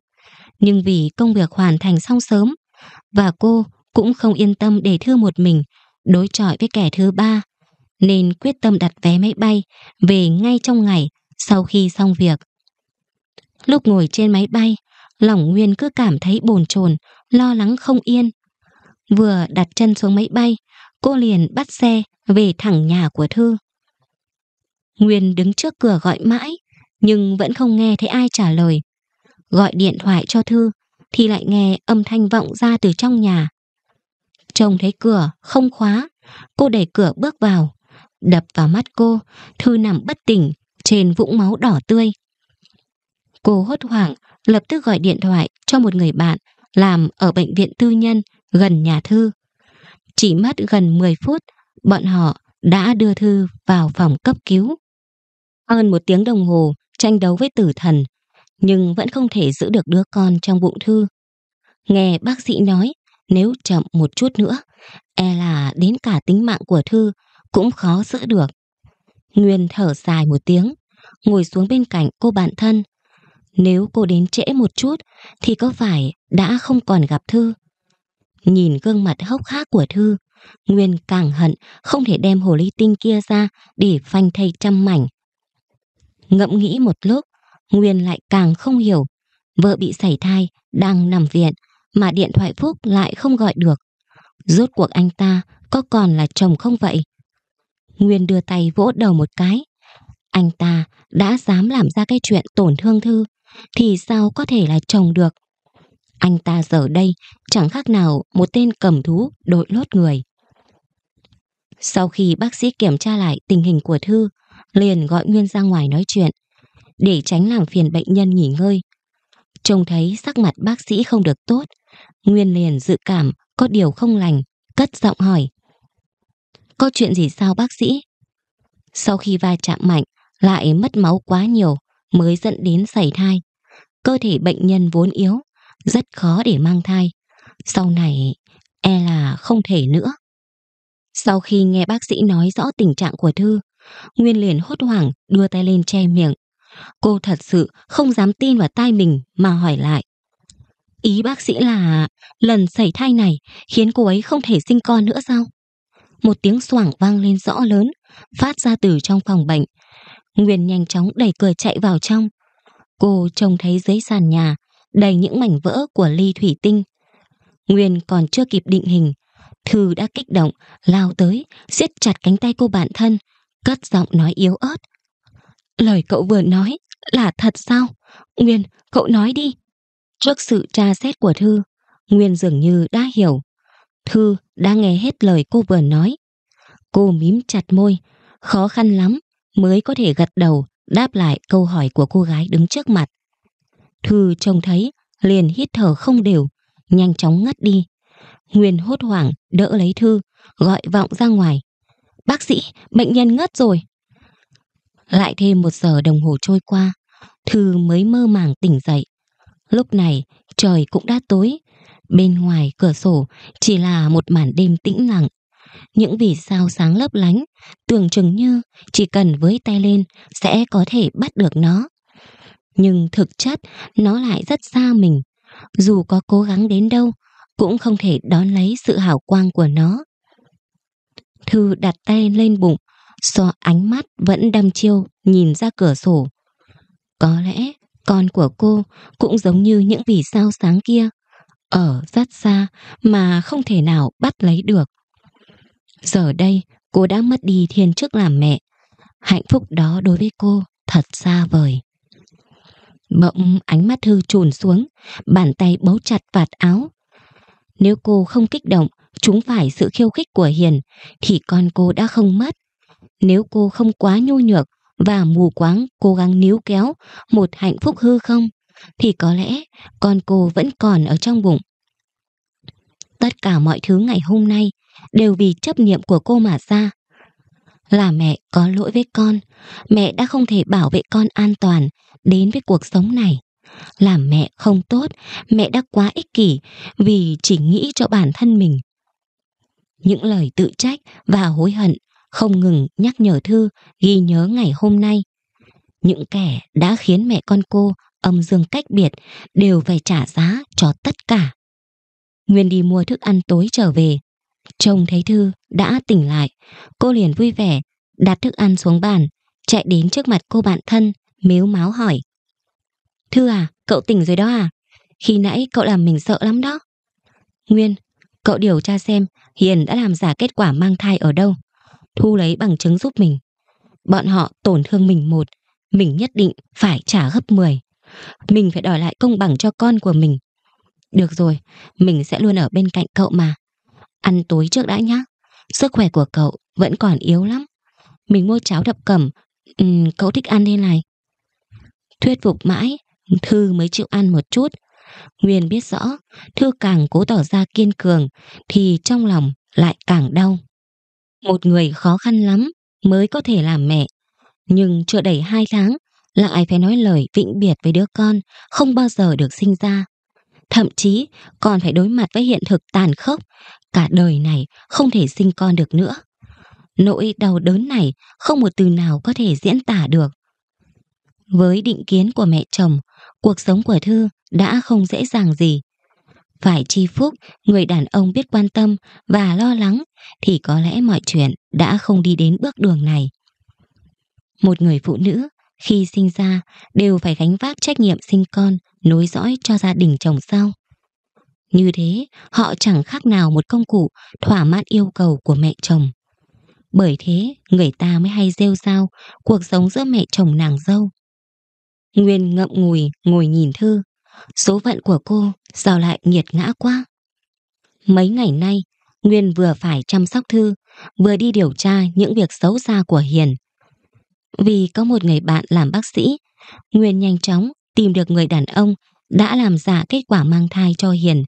nhưng vì công việc hoàn thành xong sớm, và cô cũng không yên tâm để Thư một mình đối chọi với kẻ thứ ba, nên quyết tâm đặt vé máy bay về ngay trong ngày sau khi xong việc. Lúc ngồi trên máy bay, lòng Nguyên cứ cảm thấy bồn chồn, lo lắng không yên. Vừa đặt chân xuống máy bay, cô liền bắt xe về thẳng nhà của Thư. Nguyên đứng trước cửa gọi mãi, nhưng vẫn không nghe thấy ai trả lời. Gọi điện thoại cho Thư, thì lại nghe âm thanh vọng ra từ trong nhà. Trông thấy cửa, không khóa, cô đẩy cửa bước vào. Đập vào mắt cô, Thư nằm bất tỉnh, trên vũng máu đỏ tươi. Cô hốt hoảng, lập tức gọi điện thoại cho một người bạn làm ở bệnh viện tư nhân gần nhà Thư. Chỉ mất gần 10 phút, bọn họ đã đưa Thư vào phòng cấp cứu. Hơn một tiếng đồng hồ tranh đấu với tử thần, nhưng vẫn không thể giữ được đứa con trong bụng Thư. Nghe bác sĩ nói, nếu chậm một chút nữa, e là đến cả tính mạng của Thư cũng khó giữ được. Nguyên thở dài một tiếng, ngồi xuống bên cạnh cô bạn thân, nếu cô đến trễ một chút thì có phải đã không còn gặp Thư? Nhìn gương mặt hốc hác của Thư, Nguyên càng hận không thể đem hồ ly tinh kia ra để phanh thây trăm mảnh. Ngẫm nghĩ một lúc, Nguyên lại càng không hiểu. Vợ bị sảy thai, đang nằm viện, mà điện thoại Phúc lại không gọi được. Rốt cuộc anh ta có còn là chồng không vậy? Nguyên đưa tay vỗ đầu một cái. Anh ta đã dám làm ra cái chuyện tổn thương Thư thì sao có thể là chồng được. Anh ta giờ đây chẳng khác nào một tên cầm thú đội lốt người. Sau khi bác sĩ kiểm tra lại tình hình của Thư, liền gọi Nguyên ra ngoài nói chuyện, để tránh làm phiền bệnh nhân nghỉ ngơi. Trông thấy sắc mặt bác sĩ không được tốt, Nguyên liền dự cảm có điều không lành, cất giọng hỏi. Có chuyện gì sao bác sĩ? Sau khi va chạm mạnh, lại mất máu quá nhiều, mới dẫn đến sảy thai. Cơ thể bệnh nhân vốn yếu, rất khó để mang thai. Sau này, e là không thể nữa. Sau khi nghe bác sĩ nói rõ tình trạng của Thư, Nguyên liền hốt hoảng đưa tay lên che miệng. Cô thật sự không dám tin vào tai mình mà hỏi lại. Ý bác sĩ là lần xảy thai này khiến cô ấy không thể sinh con nữa sao? Một tiếng xoảng vang lên rõ lớn, phát ra từ trong phòng bệnh, Nguyên nhanh chóng đẩy cửa chạy vào trong. Cô trông thấy dưới sàn nhà đầy những mảnh vỡ của ly thủy tinh. Nguyên còn chưa kịp định hình, Thư đã kích động, lao tới, siết chặt cánh tay cô bạn thân, cất giọng nói yếu ớt. Lời cậu vừa nói là thật sao? Nguyên, cậu nói đi. Trước sự tra xét của Thư, Nguyên dường như đã hiểu. Thư đã nghe hết lời cô vừa nói. Cô mím chặt môi, khó khăn lắm mới có thể gật đầu đáp lại câu hỏi của cô gái đứng trước mặt. Thư trông thấy, liền hít thở không đều, nhanh chóng ngất đi. Nguyên hốt hoảng đỡ lấy Thư, gọi vọng ra ngoài. Bác sĩ, bệnh nhân ngất rồi. Lại thêm một giờ đồng hồ trôi qua, Thư mới mơ màng tỉnh dậy. Lúc này, trời cũng đã tối. Bên ngoài cửa sổ chỉ là một màn đêm tĩnh lặng những vì sao sáng lấp lánh, tưởng chừng như chỉ cần với tay lên sẽ có thể bắt được nó. Nhưng thực chất nó lại rất xa mình, dù có cố gắng đến đâu cũng không thể đón lấy sự hào quang của nó. Thư đặt tay lên bụng, so ánh mắt vẫn đăm chiêu nhìn ra cửa sổ. Có lẽ con của cô cũng giống như những vì sao sáng kia, ở rất xa mà không thể nào bắt lấy được. Giờ đây, cô đã mất đi thiên chức làm mẹ. Hạnh phúc đó đối với cô thật xa vời. bỗng ánh mắt thư trùn xuống, bàn tay bấu chặt vạt áo. Nếu cô không kích động, chúng phải sự khiêu khích của Hiền, thì con cô đã không mất. Nếu cô không quá nhu nhược và mù quáng cố gắng níu kéo một hạnh phúc hư không, thì có lẽ con cô vẫn còn ở trong bụng. Tất cả mọi thứ ngày hôm nay đều vì chấp niệm của cô mà ra. Là mẹ có lỗi với con, mẹ đã không thể bảo vệ con an toàn đến với cuộc sống này. Là mẹ không tốt, mẹ đã quá ích kỷ vì chỉ nghĩ cho bản thân mình. Những lời tự trách và hối hận không ngừng nhắc nhở Thư ghi nhớ ngày hôm nay. Những kẻ đã khiến mẹ con cô âm dương cách biệt đều phải trả giá cho tất cả. Nguyên đi mua thức ăn tối trở về, Trông thấy Thư đã tỉnh lại, cô liền vui vẻ, đặt thức ăn xuống bàn, chạy đến trước mặt cô bạn thân, mếu máo hỏi. Thư à, cậu tỉnh rồi đó à? Khi nãy cậu làm mình sợ lắm đó. Nguyên, cậu điều tra xem Hiền đã làm giả kết quả mang thai ở đâu, thu lấy bằng chứng giúp mình. Bọn họ tổn thương mình một, mình nhất định phải trả gấp mười Mình phải đòi lại công bằng cho con của mình. Được rồi, mình sẽ luôn ở bên cạnh cậu mà. Ăn tối trước đã nhá. Sức khỏe của cậu vẫn còn yếu lắm. Mình mua cháo đập cẩm, ừ, cậu thích ăn thế này. Thuyết phục mãi, Thư mới chịu ăn một chút. Nguyên biết rõ, Thư càng cố tỏ ra kiên cường thì trong lòng lại càng đau. Một người khó khăn lắm mới có thể làm mẹ, nhưng chưa đầy hai tháng lại phải nói lời vĩnh biệt với đứa con không bao giờ được sinh ra. Thậm chí còn phải đối mặt với hiện thực tàn khốc cả đời này không thể sinh con được nữa. Nỗi đau đớn này không một từ nào có thể diễn tả được. Với định kiến của mẹ chồng, cuộc sống của Thư đã không dễ dàng gì. Phải chi phúc, người đàn ông biết quan tâm và lo lắng thì có lẽ mọi chuyện đã không đi đến bước đường này. Một người phụ nữ khi sinh ra đều phải gánh vác trách nhiệm sinh con, nối dõi cho gia đình chồng sau như thế, họ chẳng khác nào một công cụ thỏa mãn yêu cầu của mẹ chồng. Bởi thế, người ta mới hay rêu rao cuộc sống giữa mẹ chồng nàng dâu. Nguyên ngậm ngùi, ngồi nhìn Thư. Số phận của cô sao lại nghiệt ngã quá. Mấy ngày nay, Nguyên vừa phải chăm sóc Thư, vừa đi điều tra những việc xấu xa của Hiền. Vì có một người bạn làm bác sĩ, Nguyên nhanh chóng tìm được người đàn ông đã làm giả kết quả mang thai cho Hiền.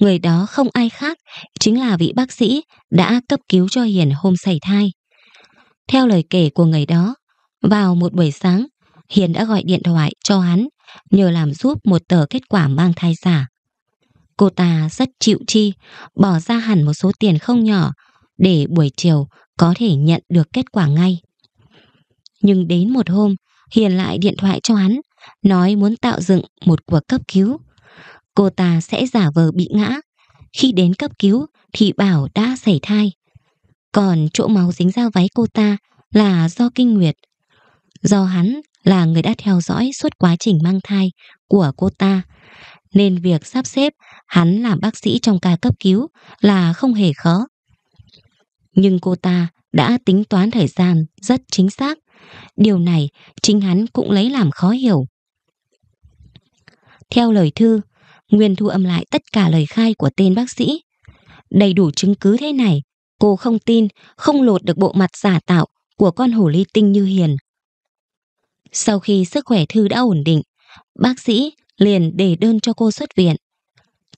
Người đó không ai khác, chính là vị bác sĩ đã cấp cứu cho Hiền hôm xảy thai. Theo lời kể của người đó, vào một buổi sáng, Hiền đã gọi điện thoại cho hắn nhờ làm giúp một tờ kết quả mang thai giả. Cô ta rất chịu chi, bỏ ra hẳn một số tiền không nhỏ để buổi chiều có thể nhận được kết quả ngay. Nhưng đến một hôm, Hiền lại điện thoại cho hắn, nói muốn tạo dựng một cuộc cấp cứu cô ta sẽ giả vờ bị ngã. Khi đến cấp cứu thì Bảo đã sảy thai. Còn chỗ máu dính ra váy cô ta là do kinh nguyệt. Do hắn là người đã theo dõi suốt quá trình mang thai của cô ta, nên việc sắp xếp hắn làm bác sĩ trong ca cấp cứu là không hề khó. Nhưng cô ta đã tính toán thời gian rất chính xác. Điều này chính hắn cũng lấy làm khó hiểu. Theo lời thư, Nguyên thu âm lại tất cả lời khai của tên bác sĩ. Đầy đủ chứng cứ thế này, cô không tin, không lột được bộ mặt giả tạo của con hồ ly tinh như hiền. Sau khi sức khỏe Thư đã ổn định, bác sĩ liền để đơn cho cô xuất viện.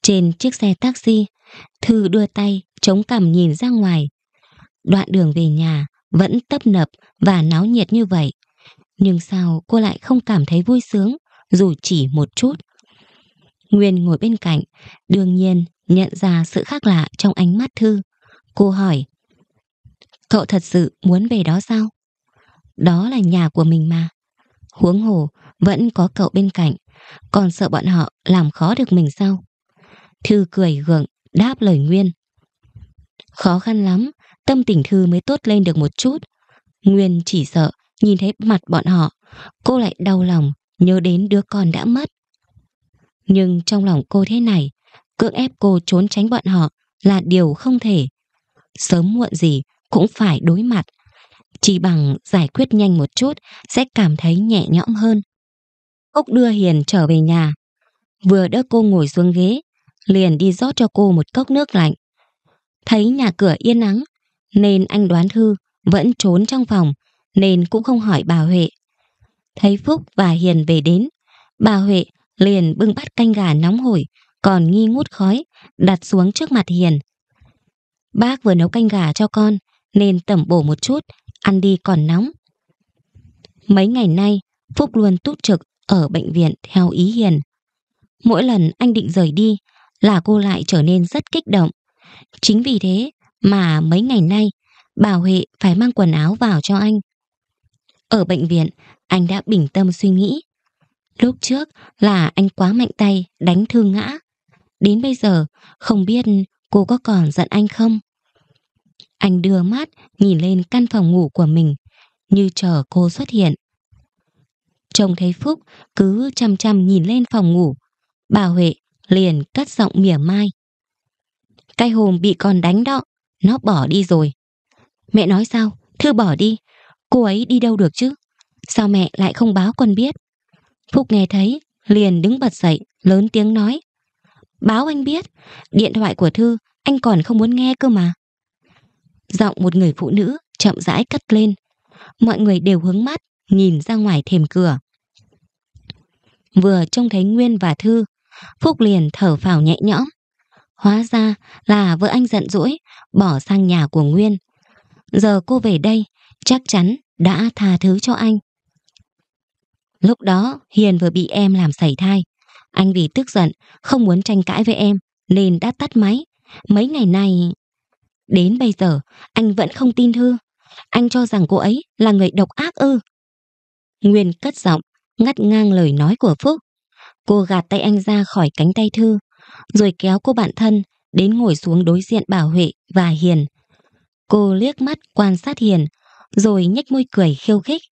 Trên chiếc xe taxi, Thư đưa tay, chống cằm nhìn ra ngoài. Đoạn đường về nhà vẫn tấp nập và náo nhiệt như vậy. Nhưng sao cô lại không cảm thấy vui sướng, dù chỉ một chút. Nguyên ngồi bên cạnh, đương nhiên nhận ra sự khác lạ trong ánh mắt Thư. Cô hỏi, cậu thật sự muốn về đó sao? Đó là nhà của mình mà. Huống hồ, vẫn có cậu bên cạnh, còn sợ bọn họ làm khó được mình sao? Thư cười gượng, đáp lời Nguyên. Khó khăn lắm, tâm tình Thư mới tốt lên được một chút. Nguyên chỉ sợ, nhìn thấy mặt bọn họ, cô lại đau lòng, nhớ đến đứa con đã mất nhưng trong lòng cô thế này, cưỡng ép cô trốn tránh bọn họ là điều không thể. Sớm muộn gì cũng phải đối mặt, chỉ bằng giải quyết nhanh một chút sẽ cảm thấy nhẹ nhõm hơn. Cúc đưa Hiền trở về nhà, vừa đỡ cô ngồi xuống ghế, liền đi rót cho cô một cốc nước lạnh. Thấy nhà cửa yên ắng, nên anh đoán Thư vẫn trốn trong phòng, nên cũng không hỏi bà Huệ. Thấy Phúc và Hiền về đến, bà Huệ liền bưng bát canh gà nóng hổi, còn nghi ngút khói, đặt xuống trước mặt Hiền. Bác vừa nấu canh gà cho con, nên tẩm bổ một chút, ăn đi còn nóng. Mấy ngày nay, Phúc luôn túc trực ở bệnh viện theo ý Hiền. Mỗi lần anh định rời đi là cô lại trở nên rất kích động. Chính vì thế mà mấy ngày nay, bà Huệ phải mang quần áo vào cho anh. Ở bệnh viện, anh đã bình tâm suy nghĩ Lúc trước là anh quá mạnh tay, đánh thư ngã. Đến bây giờ, không biết cô có còn giận anh không? Anh đưa mắt nhìn lên căn phòng ngủ của mình, như chờ cô xuất hiện. Trông thấy Phúc cứ chăm chăm nhìn lên phòng ngủ, bà Huệ liền cất giọng mỉa mai. Cái hồn bị con đánh đó, nó bỏ đi rồi. Mẹ nói sao? Thư bỏ đi, cô ấy đi đâu được chứ? Sao mẹ lại không báo con biết? Phúc nghe thấy, liền đứng bật dậy, lớn tiếng nói. Báo anh biết, điện thoại của Thư, anh còn không muốn nghe cơ mà. Giọng một người phụ nữ chậm rãi cất lên. Mọi người đều hướng mắt, nhìn ra ngoài thềm cửa. Vừa trông thấy Nguyên và Thư, Phúc liền thở phào nhẹ nhõm. Hóa ra là vợ anh giận dỗi, bỏ sang nhà của Nguyên. Giờ cô về đây, chắc chắn đã tha thứ cho anh. Lúc đó, Hiền vừa bị em làm sẩy thai. Anh vì tức giận, không muốn tranh cãi với em, nên đã tắt máy. Mấy ngày nay... Đến bây giờ, anh vẫn không tin Thư. Anh cho rằng cô ấy là người độc ác ư. Nguyên cất giọng, ngắt ngang lời nói của Phúc. Cô gạt tay anh ra khỏi cánh tay Thư, rồi kéo cô bạn thân đến ngồi xuống đối diện Bảo Huệ và Hiền. Cô liếc mắt quan sát Hiền, rồi nhếch môi cười khiêu khích.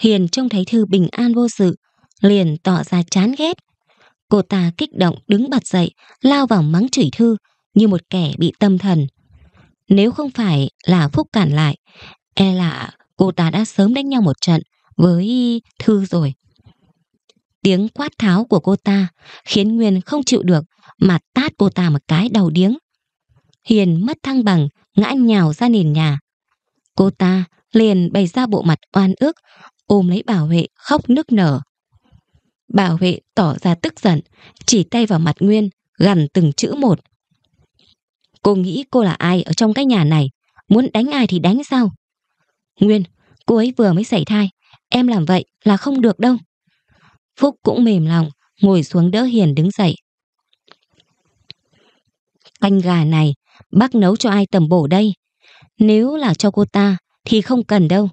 Hiền trông thấy Thư bình an vô sự, liền tỏ ra chán ghét. Cô ta kích động đứng bật dậy, lao vào mắng chửi Thư như một kẻ bị tâm thần. Nếu không phải là Phúc cản lại, e là cô ta đã sớm đánh nhau một trận với Thư rồi. Tiếng quát tháo của cô ta khiến Nguyên không chịu được mà tát cô ta một cái đầu điếng. Hiền mất thăng bằng, ngã nhào ra nền nhà. Cô ta liền bày ra bộ mặt oan ức, ôm lấy bảo vệ khóc nức nở. Bảo vệ tỏ ra tức giận, chỉ tay vào mặt Nguyên, gằn từng chữ một. Cô nghĩ cô là ai ở trong cái nhà này, muốn đánh ai thì đánh sao? Nguyên, cô ấy vừa mới xảy thai, em làm vậy là không được đâu. Phúc cũng mềm lòng, ngồi xuống đỡ Hiền đứng dậy. Canh gà này, bác nấu cho ai tầm bổ đây? Nếu là cho cô ta thì không cần đâu.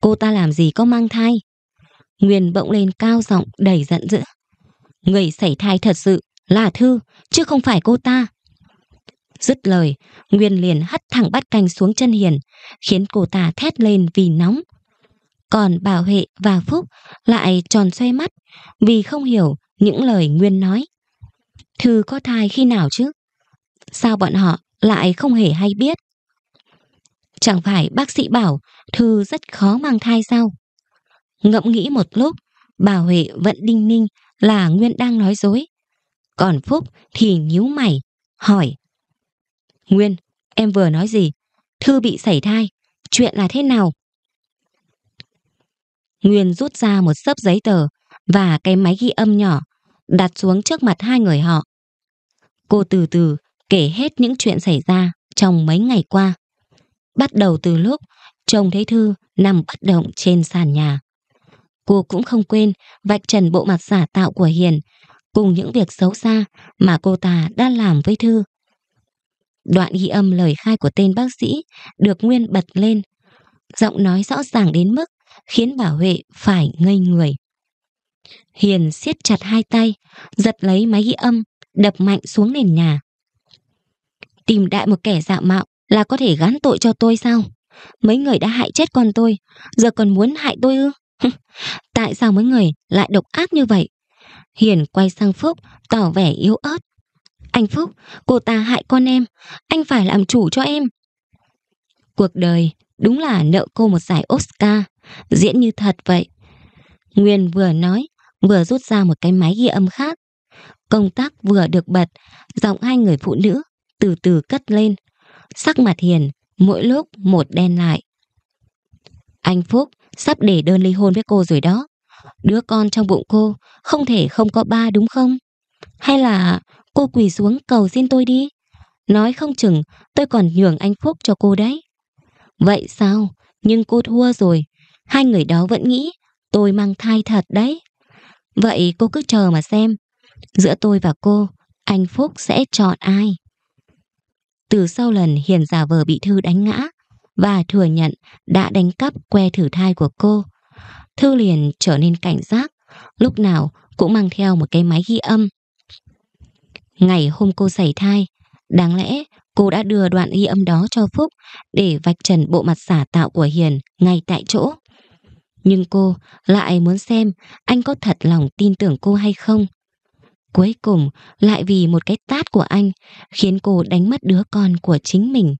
Cô ta làm gì có mang thai? Nguyên bỗng lên cao giọng đầy giận dữ. Người xảy thai thật sự là Thư, chứ không phải cô ta. Dứt lời, Nguyên liền hất thẳng bát canh xuống chân Hiền, khiến cô ta thét lên vì nóng. Còn Bảo Huệ và Phúc lại tròn xoay mắt vì không hiểu những lời Nguyên nói. Thư có thai khi nào chứ? Sao bọn họ lại không hề hay biết? Chẳng phải bác sĩ bảo Thư rất khó mang thai sao? Ngẫm nghĩ một lúc, bà Huệ vẫn đinh ninh là Nguyên đang nói dối. Còn Phúc thì nhíu mày, hỏi. Nguyên, em vừa nói gì? Thư bị sảy thai, chuyện là thế nào? Nguyên rút ra một sấp giấy tờ và cái máy ghi âm nhỏ đặt xuống trước mặt hai người họ. Cô từ từ kể hết những chuyện xảy ra trong mấy ngày qua bắt đầu từ lúc trông thấy Thư nằm bất động trên sàn nhà. Cô cũng không quên vạch trần bộ mặt giả tạo của Hiền cùng những việc xấu xa mà cô ta đã làm với Thư. Đoạn ghi âm lời khai của tên bác sĩ được Nguyên bật lên. Giọng nói rõ ràng đến mức khiến bảo Huệ phải ngây người. Hiền siết chặt hai tay, giật lấy máy ghi âm, đập mạnh xuống nền nhà. Tìm đại một kẻ dạ mạo là có thể gán tội cho tôi sao? Mấy người đã hại chết con tôi, giờ còn muốn hại tôi ư? Tại sao mấy người lại độc ác như vậy? Hiền quay sang Phúc, tỏ vẻ yếu ớt. Anh Phúc, cô ta hại con em, anh phải làm chủ cho em. Cuộc đời đúng là nợ cô một giải Oscar, diễn như thật vậy. Nguyên vừa nói, vừa rút ra một cái máy ghi âm khác. Công tác vừa được bật, giọng hai người phụ nữ từ từ cất lên sắc mặt hiền, mỗi lúc một đen lại. Anh Phúc sắp để đơn ly hôn với cô rồi đó. Đứa con trong bụng cô không thể không có ba đúng không? Hay là cô quỳ xuống cầu xin tôi đi? Nói không chừng tôi còn nhường anh Phúc cho cô đấy. Vậy sao? Nhưng cô thua rồi. Hai người đó vẫn nghĩ tôi mang thai thật đấy. Vậy cô cứ chờ mà xem. Giữa tôi và cô, anh Phúc sẽ chọn ai? Từ sau lần Hiền giả vờ bị Thư đánh ngã và thừa nhận đã đánh cắp que thử thai của cô, Thư liền trở nên cảnh giác, lúc nào cũng mang theo một cái máy ghi âm. Ngày hôm cô xảy thai, đáng lẽ cô đã đưa đoạn ghi âm đó cho Phúc để vạch trần bộ mặt giả tạo của Hiền ngay tại chỗ. Nhưng cô lại muốn xem anh có thật lòng tin tưởng cô hay không. Cuối cùng lại vì một cái tát của anh khiến cô đánh mất đứa con của chính mình.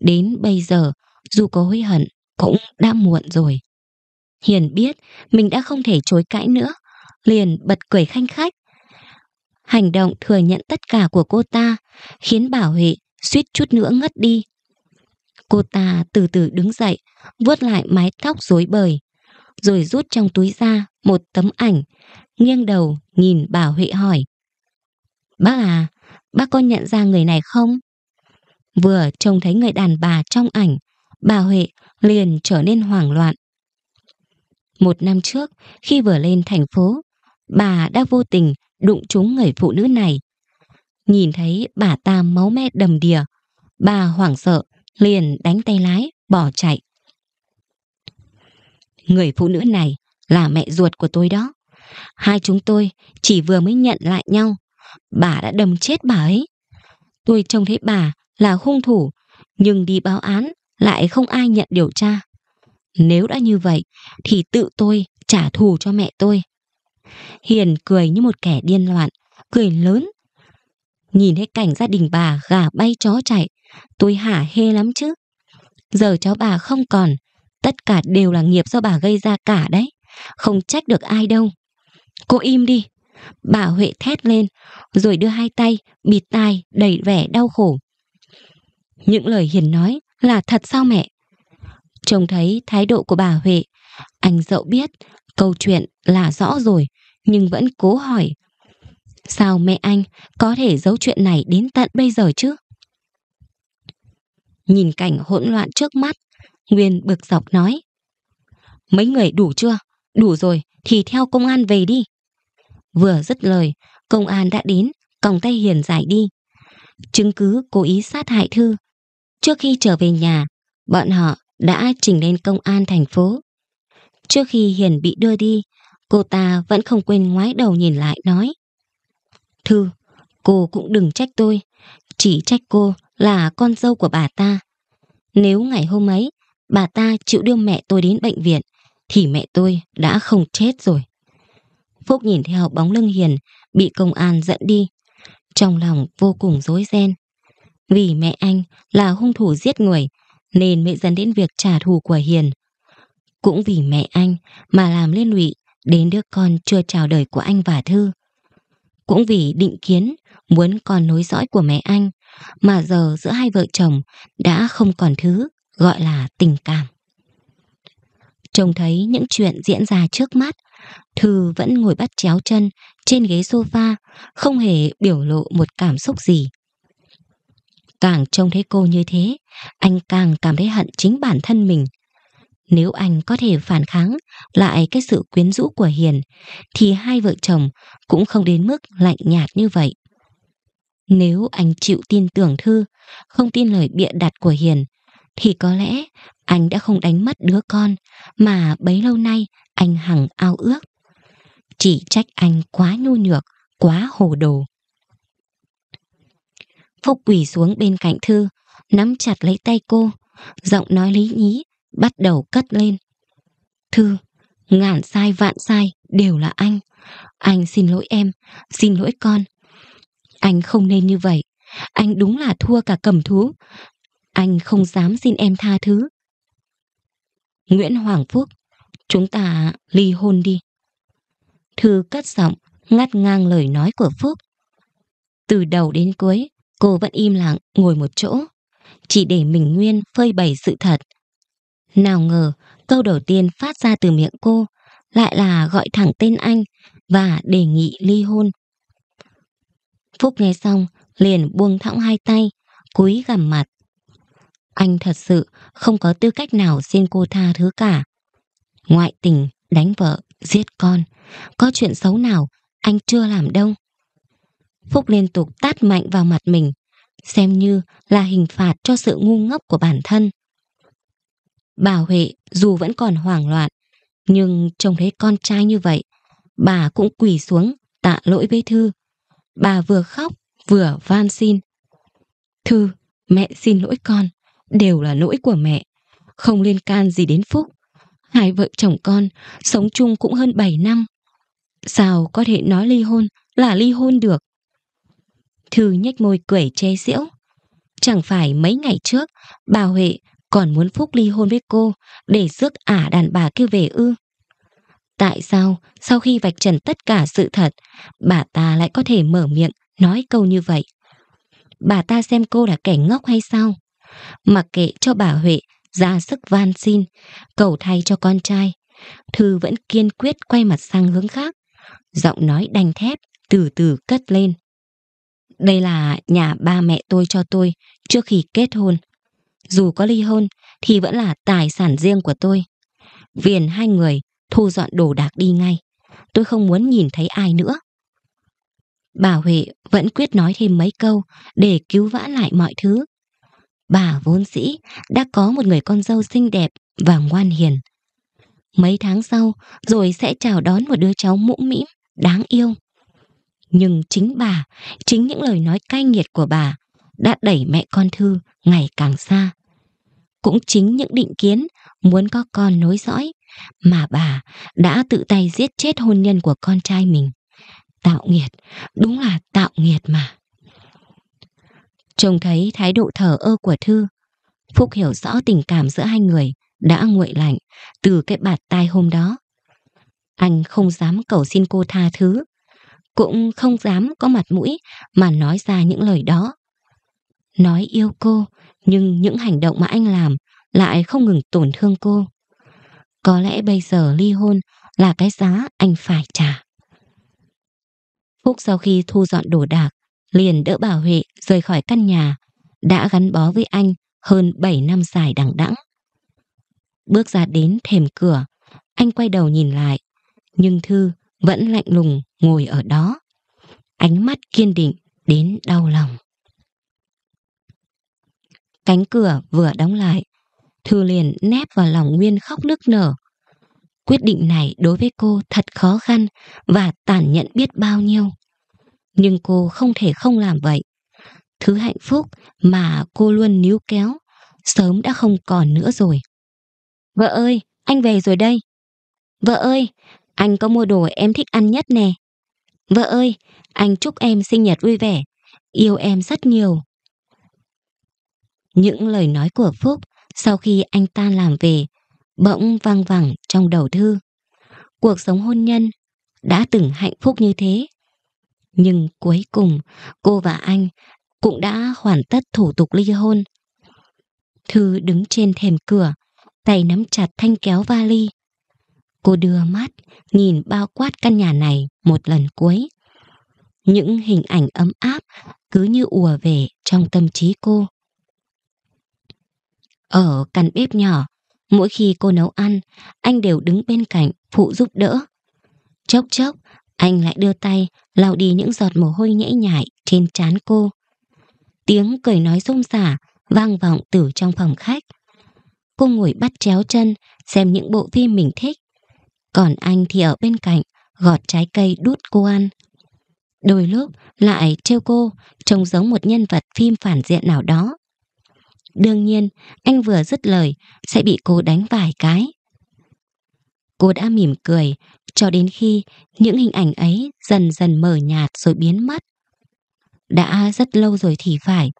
Đến bây giờ, dù có hối hận cũng đã muộn rồi. Hiền biết mình đã không thể chối cãi nữa, liền bật cười khanh khách. Hành động thừa nhận tất cả của cô ta khiến Bảo Huệ suýt chút nữa ngất đi. Cô ta từ từ đứng dậy, vuốt lại mái tóc rối bời, rồi rút trong túi ra một tấm ảnh, nghiêng đầu nhìn bà Huệ hỏi. Bác à, bác có nhận ra người này không? Vừa trông thấy người đàn bà trong ảnh, bà Huệ liền trở nên hoảng loạn. Một năm trước, khi vừa lên thành phố, bà đã vô tình đụng trúng người phụ nữ này. Nhìn thấy bà ta máu me đầm đìa, bà hoảng sợ, liền đánh tay lái, bỏ chạy. Người phụ nữ này là mẹ ruột của tôi đó. Hai chúng tôi chỉ vừa mới nhận lại nhau. Bà đã đâm chết bà ấy. Tôi trông thấy bà là hung thủ, nhưng đi báo án lại không ai nhận điều tra. Nếu đã như vậy thì tự tôi trả thù cho mẹ tôi. Hiền cười như một kẻ điên loạn, cười lớn. Nhìn thấy cảnh gia đình bà gà bay chó chạy, tôi hả hê lắm chứ. Giờ cháu bà không còn, tất cả đều là nghiệp do bà gây ra cả đấy, không trách được ai đâu. Cô im đi. Bà Huệ thét lên, rồi đưa hai tay, bịt tai, đầy vẻ đau khổ. Những lời Hiền nói là thật sao mẹ? Trông thấy thái độ của bà Huệ, anh dậu biết câu chuyện là rõ rồi, nhưng vẫn cố hỏi. Sao mẹ anh có thể giấu chuyện này đến tận bây giờ chứ? Nhìn cảnh hỗn loạn trước mắt, Nguyên bực dọc nói. Mấy người đủ chưa? Đủ rồi, thì theo công an về đi. Vừa dứt lời, công an đã đến, còng tay Hiền giải đi. Chứng cứ cố ý sát hại Thư. Trước khi trở về nhà, bọn họ đã trình lên công an thành phố. Trước khi Hiền bị đưa đi, cô ta vẫn không quên ngoái đầu nhìn lại nói. Thư, cô cũng đừng trách tôi, chỉ trách cô là con dâu của bà ta. Nếu ngày hôm ấy bà ta chịu đưa mẹ tôi đến bệnh viện thì mẹ tôi đã không chết rồi. Phúc nhìn theo bóng lưng Hiền bị công an dẫn đi. Trong lòng vô cùng rối ren. Vì mẹ anh là hung thủ giết người nên mới dẫn đến việc trả thù của Hiền. Cũng vì mẹ anh mà làm liên lụy đến đứa con chưa chào đời của anh và Thư. Cũng vì định kiến muốn con nối dõi của mẹ anh mà giờ giữa hai vợ chồng đã không còn thứ gọi là tình cảm. Trông thấy những chuyện diễn ra trước mắt, Thư vẫn ngồi bắt chéo chân trên ghế sofa, không hề biểu lộ một cảm xúc gì. Càng trông thấy cô như thế, anh càng cảm thấy hận chính bản thân mình. Nếu anh có thể phản kháng lại cái sự quyến rũ của Hiền, thì hai vợ chồng cũng không đến mức lạnh nhạt như vậy. Nếu anh chịu tin tưởng Thư, không tin lời bịa đặt của Hiền, thì có lẽ anh đã không đánh mất đứa con mà bấy lâu nay anh Hằng ao ước. Chỉ trách anh quá nhu nhược, quá hồ đồ. Phúc quỳ xuống bên cạnh Thư, nắm chặt lấy tay cô, giọng nói lý nhí, bắt đầu cất lên. Thư, ngàn sai vạn sai, đều là anh. Anh xin lỗi em, xin lỗi con. Anh không nên như vậy. Anh đúng là thua cả cầm thú. Anh không dám xin em tha thứ. Nguyễn Hoàng Phúc Chúng ta ly hôn đi. Thư cất giọng, ngắt ngang lời nói của Phúc. Từ đầu đến cuối, cô vẫn im lặng ngồi một chỗ, chỉ để mình nguyên phơi bày sự thật. Nào ngờ, câu đầu tiên phát ra từ miệng cô lại là gọi thẳng tên anh và đề nghị ly hôn. Phúc nghe xong, liền buông thõng hai tay, cúi gằm mặt. Anh thật sự không có tư cách nào xin cô tha thứ cả ngoại tình, đánh vợ, giết con. Có chuyện xấu nào anh chưa làm đâu. Phúc liên tục tát mạnh vào mặt mình, xem như là hình phạt cho sự ngu ngốc của bản thân. Bà Huệ dù vẫn còn hoảng loạn, nhưng trông thấy con trai như vậy, bà cũng quỳ xuống tạ lỗi với Thư. Bà vừa khóc vừa van xin. Thư, mẹ xin lỗi con, đều là lỗi của mẹ, không liên can gì đến Phúc hai vợ chồng con, sống chung cũng hơn 7 năm. Sao có thể nói ly hôn là ly hôn được? Thư nhếch môi cười chế giễu. Chẳng phải mấy ngày trước, bà Huệ còn muốn Phúc ly hôn với cô để rước ả đàn bà kia về ư. Tại sao sau khi vạch trần tất cả sự thật, bà ta lại có thể mở miệng nói câu như vậy? Bà ta xem cô là kẻ ngốc hay sao? Mặc kệ cho bà Huệ ra sức van xin, cầu thay cho con trai. Thư vẫn kiên quyết quay mặt sang hướng khác, giọng nói đanh thép, từ từ cất lên. Đây là nhà ba mẹ tôi cho tôi trước khi kết hôn. Dù có ly hôn thì vẫn là tài sản riêng của tôi. Viền hai người thu dọn đồ đạc đi ngay. Tôi không muốn nhìn thấy ai nữa. Bà Huệ vẫn quyết nói thêm mấy câu để cứu vãn lại mọi thứ bà vốn dĩ đã có một người con dâu xinh đẹp và ngoan hiền. Mấy tháng sau rồi sẽ chào đón một đứa cháu mũm mĩm, đáng yêu. Nhưng chính bà, chính những lời nói cay nghiệt của bà đã đẩy mẹ con Thư ngày càng xa. Cũng chính những định kiến muốn có con nối dõi mà bà đã tự tay giết chết hôn nhân của con trai mình. Tạo nghiệt, đúng là tạo nghiệt mà. Trông thấy thái độ thờ ơ của Thư, Phúc hiểu rõ tình cảm giữa hai người đã nguội lạnh từ cái bạt tai hôm đó. Anh không dám cầu xin cô tha thứ, cũng không dám có mặt mũi mà nói ra những lời đó. Nói yêu cô, nhưng những hành động mà anh làm lại không ngừng tổn thương cô. Có lẽ bây giờ ly hôn là cái giá anh phải trả. Phúc sau khi thu dọn đồ đạc, liền đỡ bà Huệ rời khỏi căn nhà, đã gắn bó với anh hơn 7 năm dài đằng đẵng. Bước ra đến thềm cửa, anh quay đầu nhìn lại, nhưng Thư vẫn lạnh lùng ngồi ở đó, ánh mắt kiên định đến đau lòng. Cánh cửa vừa đóng lại, Thư liền nép vào lòng Nguyên khóc nức nở. Quyết định này đối với cô thật khó khăn và tàn nhẫn biết bao nhiêu nhưng cô không thể không làm vậy. Thứ hạnh phúc mà cô luôn níu kéo, sớm đã không còn nữa rồi. Vợ ơi, anh về rồi đây. Vợ ơi, anh có mua đồ em thích ăn nhất nè. Vợ ơi, anh chúc em sinh nhật vui vẻ, yêu em rất nhiều. Những lời nói của Phúc sau khi anh ta làm về, bỗng vang vẳng trong đầu Thư. Cuộc sống hôn nhân đã từng hạnh phúc như thế, nhưng cuối cùng, cô và anh cũng đã hoàn tất thủ tục ly hôn. Thư đứng trên thềm cửa, tay nắm chặt thanh kéo vali. Cô đưa mắt, nhìn bao quát căn nhà này một lần cuối. Những hình ảnh ấm áp cứ như ùa về trong tâm trí cô. Ở căn bếp nhỏ, mỗi khi cô nấu ăn, anh đều đứng bên cạnh phụ giúp đỡ. Chốc chốc, anh lại đưa tay lau đi những giọt mồ hôi nhễ nhại trên trán cô. Tiếng cười nói rôm rả vang vọng từ trong phòng khách. Cô ngồi bắt chéo chân xem những bộ phim mình thích. Còn anh thì ở bên cạnh gọt trái cây đút cô ăn. Đôi lúc lại trêu cô trông giống một nhân vật phim phản diện nào đó. Đương nhiên, anh vừa dứt lời sẽ bị cô đánh vài cái. Cô đã mỉm cười cho đến khi những hình ảnh ấy dần dần mờ nhạt rồi biến mất. Đã rất lâu rồi thì phải,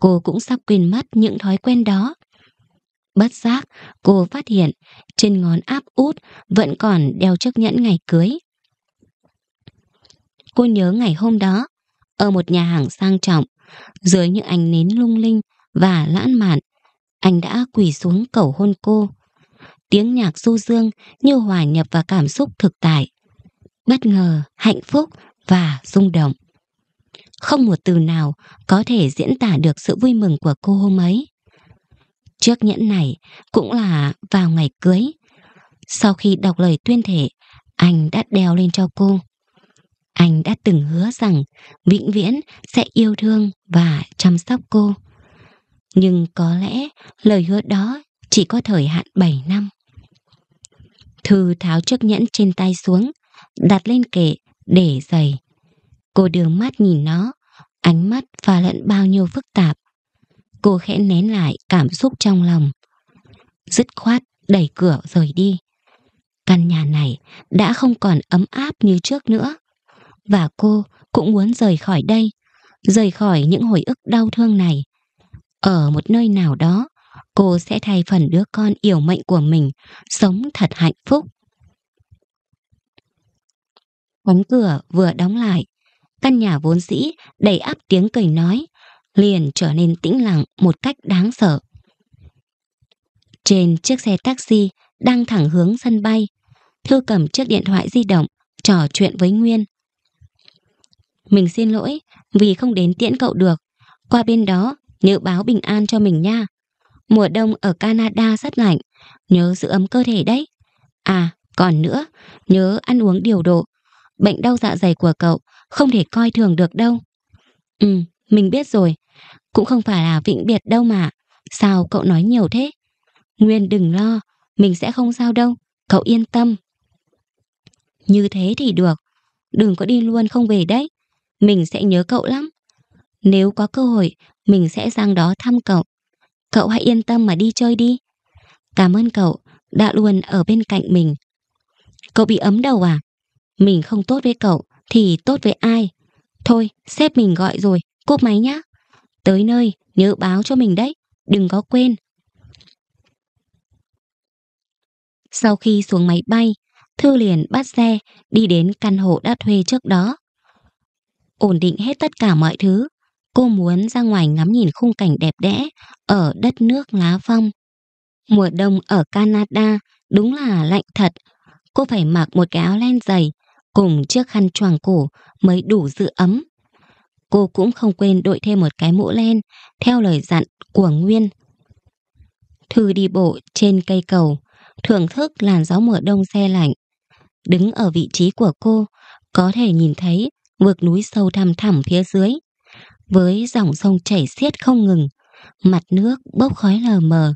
cô cũng sắp quên mất những thói quen đó. Bất giác, cô phát hiện trên ngón áp út vẫn còn đeo chiếc nhẫn ngày cưới. Cô nhớ ngày hôm đó, ở một nhà hàng sang trọng, dưới những ánh nến lung linh và lãng mạn, anh đã quỳ xuống cầu hôn cô tiếng nhạc du dương như hòa nhập vào cảm xúc thực tại. Bất ngờ, hạnh phúc và rung động. Không một từ nào có thể diễn tả được sự vui mừng của cô hôm ấy. trước nhẫn này cũng là vào ngày cưới. Sau khi đọc lời tuyên thệ, anh đã đeo lên cho cô. Anh đã từng hứa rằng vĩnh viễn sẽ yêu thương và chăm sóc cô. Nhưng có lẽ lời hứa đó chỉ có thời hạn 7 năm. Thư tháo chiếc nhẫn trên tay xuống, đặt lên kệ, để giày. Cô đưa mắt nhìn nó, ánh mắt pha lẫn bao nhiêu phức tạp. Cô khẽ nén lại cảm xúc trong lòng. Dứt khoát, đẩy cửa rời đi. Căn nhà này đã không còn ấm áp như trước nữa. Và cô cũng muốn rời khỏi đây, rời khỏi những hồi ức đau thương này. Ở một nơi nào đó, cô sẽ thay phần đứa con yểu mệnh của mình, sống thật hạnh phúc. Cánh cửa vừa đóng lại, căn nhà vốn dĩ đầy áp tiếng cười nói, liền trở nên tĩnh lặng một cách đáng sợ. Trên chiếc xe taxi đang thẳng hướng sân bay, Thư cầm chiếc điện thoại di động, trò chuyện với Nguyên. Mình xin lỗi vì không đến tiễn cậu được, qua bên đó nhớ báo bình an cho mình nha. Mùa đông ở Canada rất lạnh, nhớ giữ ấm cơ thể đấy. À, còn nữa, nhớ ăn uống điều độ. Bệnh đau dạ dày của cậu không thể coi thường được đâu. Ừ, mình biết rồi. Cũng không phải là vĩnh biệt đâu mà. Sao cậu nói nhiều thế? Nguyên đừng lo, mình sẽ không sao đâu. Cậu yên tâm. Như thế thì được. Đừng có đi luôn không về đấy. Mình sẽ nhớ cậu lắm. Nếu có cơ hội, mình sẽ sang đó thăm cậu. Cậu hãy yên tâm mà đi chơi đi. Cảm ơn cậu đã luôn ở bên cạnh mình. Cậu bị ấm đầu à? Mình không tốt với cậu thì tốt với ai? Thôi, sếp mình gọi rồi, cúp máy nhá. Tới nơi, nhớ báo cho mình đấy, đừng có quên. Sau khi xuống máy bay, Thư liền bắt xe đi đến căn hộ đã thuê trước đó. Ổn định hết tất cả mọi thứ, Cô muốn ra ngoài ngắm nhìn khung cảnh đẹp đẽ ở đất nước lá phong. Mùa đông ở Canada đúng là lạnh thật. Cô phải mặc một cái áo len dày cùng chiếc khăn choàng cổ mới đủ giữ ấm. Cô cũng không quên đội thêm một cái mũ len theo lời dặn của Nguyên. Thư đi bộ trên cây cầu, thưởng thức làn gió mùa đông xe lạnh. Đứng ở vị trí của cô, có thể nhìn thấy vực núi sâu thăm thẳm phía dưới với dòng sông chảy xiết không ngừng, mặt nước bốc khói lờ mờ.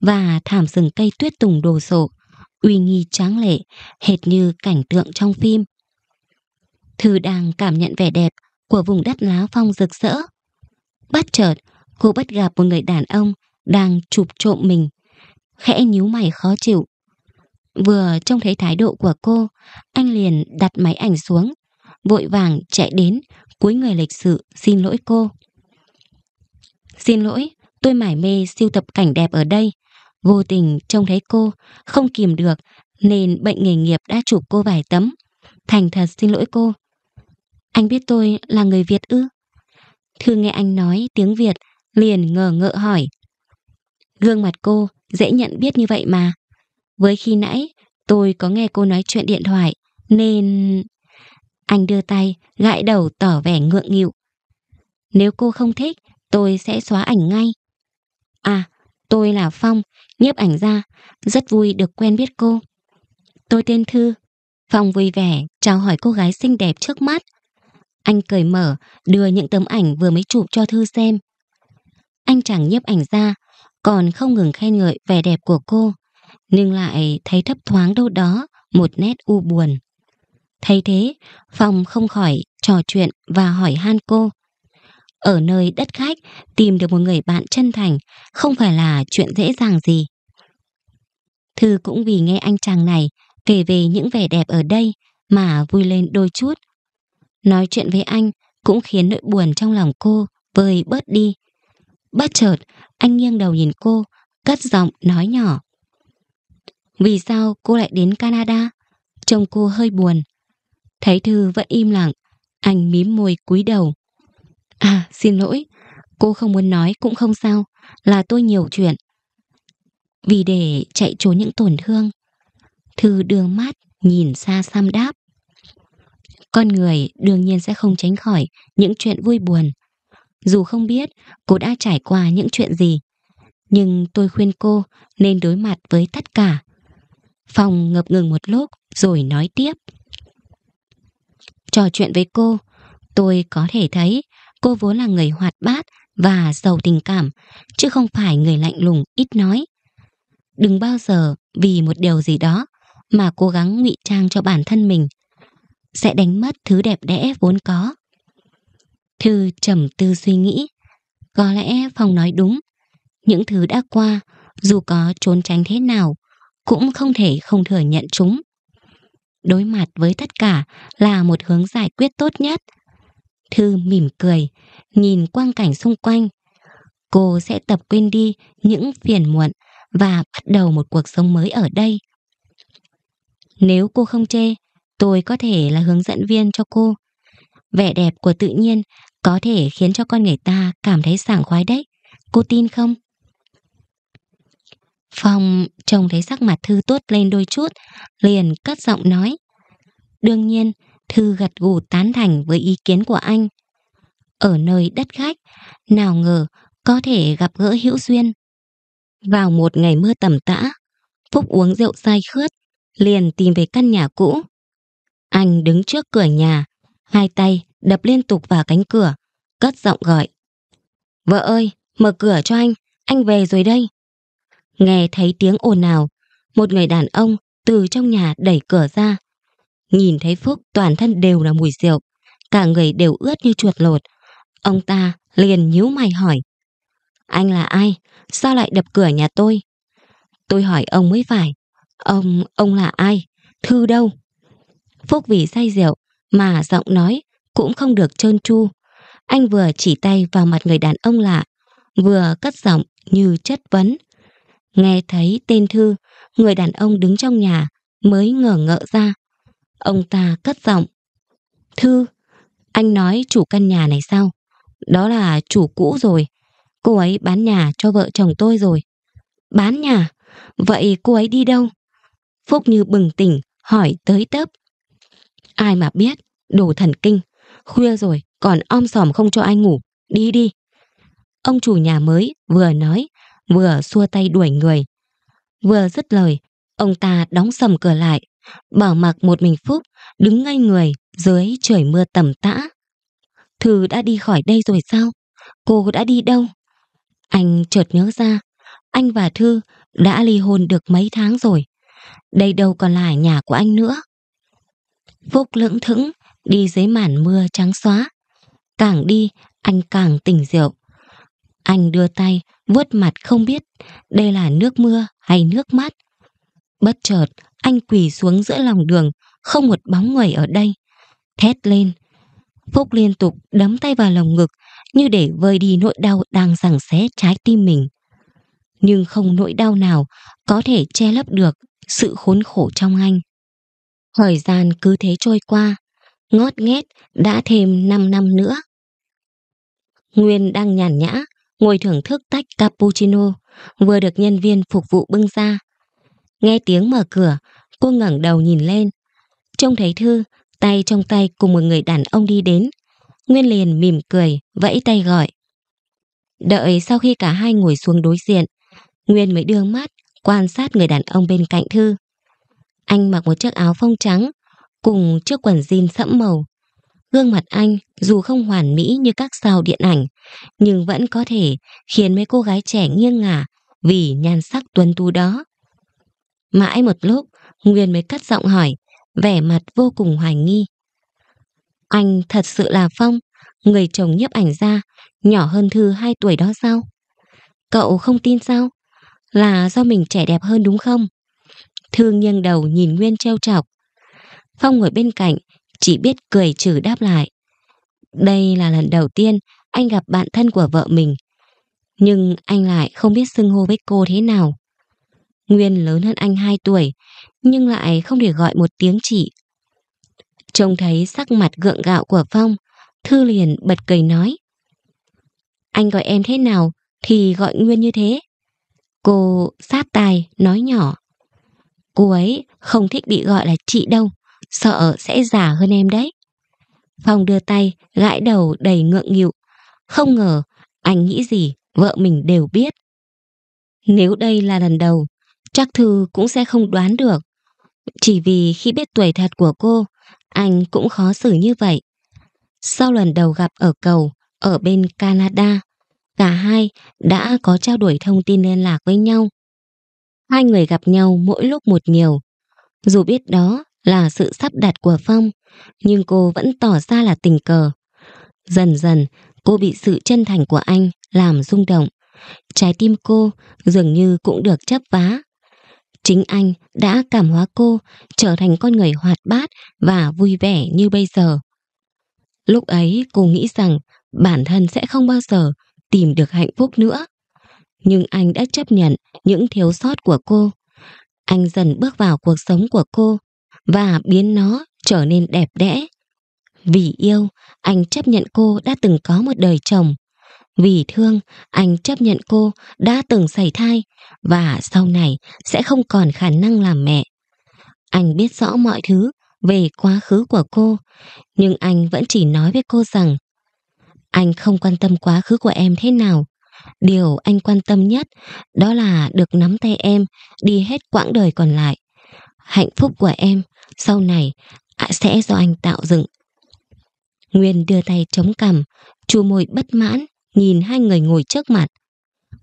Và thảm rừng cây tuyết tùng đồ sộ, uy nghi tráng lệ, hệt như cảnh tượng trong phim. Thư đang cảm nhận vẻ đẹp của vùng đất lá phong rực rỡ. Bất chợt, cô bắt gặp một người đàn ông đang chụp trộm mình, khẽ nhíu mày khó chịu. Vừa trông thấy thái độ của cô, anh liền đặt máy ảnh xuống, vội vàng chạy đến cuối người lịch sự, xin lỗi cô. Xin lỗi, tôi mải mê siêu tập cảnh đẹp ở đây. Vô tình trông thấy cô, không kìm được, nên bệnh nghề nghiệp đã chụp cô vài tấm. Thành thật xin lỗi cô. Anh biết tôi là người Việt ư? Thư nghe anh nói tiếng Việt, liền ngờ ngợ hỏi. Gương mặt cô dễ nhận biết như vậy mà. Với khi nãy, tôi có nghe cô nói chuyện điện thoại, nên... Anh đưa tay, gãi đầu tỏ vẻ ngượng nghịu. Nếu cô không thích, tôi sẽ xóa ảnh ngay. À, tôi là Phong, nhấp ảnh ra rất vui được quen biết cô. Tôi tên Thư. Phong vui vẻ, chào hỏi cô gái xinh đẹp trước mắt. Anh cởi mở, đưa những tấm ảnh vừa mới chụp cho Thư xem. Anh chẳng nhấp ảnh ra, còn không ngừng khen ngợi vẻ đẹp của cô, nhưng lại thấy thấp thoáng đâu đó một nét u buồn. Thấy thế, Phong không khỏi trò chuyện và hỏi han cô. Ở nơi đất khách, tìm được một người bạn chân thành không phải là chuyện dễ dàng gì. Thư cũng vì nghe anh chàng này kể về những vẻ đẹp ở đây mà vui lên đôi chút. Nói chuyện với anh cũng khiến nỗi buồn trong lòng cô vơi bớt đi. Bất chợt, anh nghiêng đầu nhìn cô, cất giọng nói nhỏ. Vì sao cô lại đến Canada? Trông cô hơi buồn. Thấy Thư vẫn im lặng, anh mím môi cúi đầu. À, xin lỗi, cô không muốn nói cũng không sao, là tôi nhiều chuyện. Vì để chạy trốn những tổn thương, Thư đưa mắt nhìn xa xăm đáp. Con người đương nhiên sẽ không tránh khỏi những chuyện vui buồn. Dù không biết cô đã trải qua những chuyện gì, nhưng tôi khuyên cô nên đối mặt với tất cả. Phòng ngập ngừng một lúc rồi nói tiếp. Trò chuyện với cô, tôi có thể thấy cô vốn là người hoạt bát và giàu tình cảm, chứ không phải người lạnh lùng ít nói. Đừng bao giờ vì một điều gì đó mà cố gắng ngụy trang cho bản thân mình, sẽ đánh mất thứ đẹp đẽ vốn có. Thư trầm tư suy nghĩ, có lẽ Phong nói đúng, những thứ đã qua, dù có trốn tránh thế nào, cũng không thể không thừa nhận chúng đối mặt với tất cả là một hướng giải quyết tốt nhất. Thư mỉm cười, nhìn quang cảnh xung quanh. Cô sẽ tập quên đi những phiền muộn và bắt đầu một cuộc sống mới ở đây. Nếu cô không chê, tôi có thể là hướng dẫn viên cho cô. Vẻ đẹp của tự nhiên có thể khiến cho con người ta cảm thấy sảng khoái đấy. Cô tin không? Phong trông thấy sắc mặt Thư tốt lên đôi chút, liền cất giọng nói. Đương nhiên, Thư gật gù tán thành với ý kiến của anh. Ở nơi đất khách, nào ngờ có thể gặp gỡ hữu duyên. Vào một ngày mưa tầm tã, Phúc uống rượu say khướt, liền tìm về căn nhà cũ. Anh đứng trước cửa nhà, hai tay đập liên tục vào cánh cửa, cất giọng gọi. Vợ ơi, mở cửa cho anh, anh về rồi đây nghe thấy tiếng ồn ào, một người đàn ông từ trong nhà đẩy cửa ra. Nhìn thấy Phúc toàn thân đều là mùi rượu, cả người đều ướt như chuột lột. Ông ta liền nhíu mày hỏi. Anh là ai? Sao lại đập cửa nhà tôi? Tôi hỏi ông mới phải. Ông, ông là ai? Thư đâu? Phúc vì say rượu mà giọng nói cũng không được trơn tru. Anh vừa chỉ tay vào mặt người đàn ông lạ, vừa cất giọng như chất vấn. Nghe thấy tên Thư, người đàn ông đứng trong nhà mới ngờ ngợ ra. Ông ta cất giọng. Thư, anh nói chủ căn nhà này sao? Đó là chủ cũ rồi. Cô ấy bán nhà cho vợ chồng tôi rồi. Bán nhà? Vậy cô ấy đi đâu? Phúc như bừng tỉnh, hỏi tới tấp Ai mà biết, đồ thần kinh. Khuya rồi, còn om sòm không cho ai ngủ. Đi đi. Ông chủ nhà mới vừa nói, vừa xua tay đuổi người. Vừa dứt lời, ông ta đóng sầm cửa lại, bỏ mặc một mình Phúc đứng ngay người dưới trời mưa tầm tã. Thư đã đi khỏi đây rồi sao? Cô đã đi đâu? Anh chợt nhớ ra, anh và Thư đã ly hôn được mấy tháng rồi. Đây đâu còn là nhà của anh nữa. Phúc lững thững đi dưới màn mưa trắng xóa. Càng đi, anh càng tỉnh rượu. Anh đưa tay, vuốt mặt không biết đây là nước mưa hay nước mắt Bất chợt, anh quỳ xuống giữa lòng đường, không một bóng người ở đây. Thét lên. Phúc liên tục đấm tay vào lồng ngực như để vơi đi nỗi đau đang giằng xé trái tim mình. Nhưng không nỗi đau nào có thể che lấp được sự khốn khổ trong anh. Thời gian cứ thế trôi qua, ngót nghét đã thêm 5 năm nữa. Nguyên đang nhàn nhã, ngồi thưởng thức tách cappuccino vừa được nhân viên phục vụ bưng ra. Nghe tiếng mở cửa, cô ngẩng đầu nhìn lên. Trông thấy Thư, tay trong tay cùng một người đàn ông đi đến. Nguyên liền mỉm cười, vẫy tay gọi. Đợi sau khi cả hai ngồi xuống đối diện, Nguyên mới đưa mắt quan sát người đàn ông bên cạnh Thư. Anh mặc một chiếc áo phông trắng cùng chiếc quần jean sẫm màu, Gương mặt anh dù không hoàn mỹ như các sao điện ảnh, nhưng vẫn có thể khiến mấy cô gái trẻ nghiêng ngả vì nhan sắc tuấn tú đó. Mãi một lúc, Nguyên mới cắt giọng hỏi, vẻ mặt vô cùng hoài nghi. Anh thật sự là Phong, người chồng nhiếp ảnh ra, nhỏ hơn Thư 2 tuổi đó sao? Cậu không tin sao? Là do mình trẻ đẹp hơn đúng không? thư nghiêng đầu nhìn Nguyên treo chọc. Phong ngồi bên cạnh, chỉ biết cười trừ đáp lại. Đây là lần đầu tiên anh gặp bạn thân của vợ mình, nhưng anh lại không biết xưng hô với cô thế nào. Nguyên lớn hơn anh 2 tuổi, nhưng lại không thể gọi một tiếng chị. Trông thấy sắc mặt gượng gạo của Phong, Thư liền bật cười nói. Anh gọi em thế nào thì gọi Nguyên như thế. Cô sát tài nói nhỏ. Cô ấy không thích bị gọi là chị đâu sợ sẽ già hơn em đấy. Phong đưa tay, gãi đầu đầy ngượng nghịu. Không ngờ, anh nghĩ gì, vợ mình đều biết. Nếu đây là lần đầu, chắc Thư cũng sẽ không đoán được. Chỉ vì khi biết tuổi thật của cô, anh cũng khó xử như vậy. Sau lần đầu gặp ở cầu, ở bên Canada, cả hai đã có trao đổi thông tin liên lạc với nhau. Hai người gặp nhau mỗi lúc một nhiều. Dù biết đó là sự sắp đặt của Phong, nhưng cô vẫn tỏ ra là tình cờ. Dần dần, cô bị sự chân thành của anh làm rung động. Trái tim cô dường như cũng được chấp vá. Chính anh đã cảm hóa cô trở thành con người hoạt bát và vui vẻ như bây giờ. Lúc ấy cô nghĩ rằng bản thân sẽ không bao giờ tìm được hạnh phúc nữa. Nhưng anh đã chấp nhận những thiếu sót của cô. Anh dần bước vào cuộc sống của cô và biến nó trở nên đẹp đẽ. Vì yêu, anh chấp nhận cô đã từng có một đời chồng. Vì thương, anh chấp nhận cô đã từng sảy thai và sau này sẽ không còn khả năng làm mẹ. Anh biết rõ mọi thứ về quá khứ của cô, nhưng anh vẫn chỉ nói với cô rằng anh không quan tâm quá khứ của em thế nào. Điều anh quan tâm nhất đó là được nắm tay em đi hết quãng đời còn lại. Hạnh phúc của em sau này sẽ do anh tạo dựng. Nguyên đưa tay chống cằm, chua môi bất mãn, nhìn hai người ngồi trước mặt.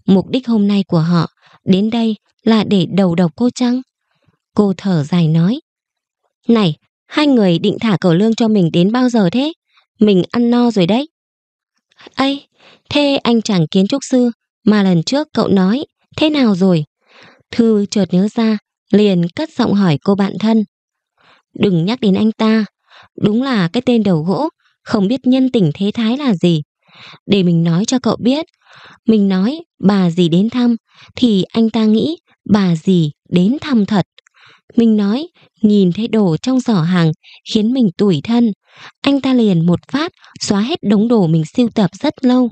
Mục đích hôm nay của họ đến đây là để đầu độc cô chăng? Cô thở dài nói. Này, hai người định thả cẩu lương cho mình đến bao giờ thế? Mình ăn no rồi đấy. Ây, thế anh chàng kiến trúc sư mà lần trước cậu nói thế nào rồi? Thư chợt nhớ ra, liền cất giọng hỏi cô bạn thân. Đừng nhắc đến anh ta. Đúng là cái tên đầu gỗ, không biết nhân tình thế thái là gì. Để mình nói cho cậu biết. Mình nói bà gì đến thăm, thì anh ta nghĩ bà gì đến thăm thật. Mình nói, nhìn thấy đồ trong giỏ hàng khiến mình tủi thân. Anh ta liền một phát xóa hết đống đồ mình siêu tập rất lâu.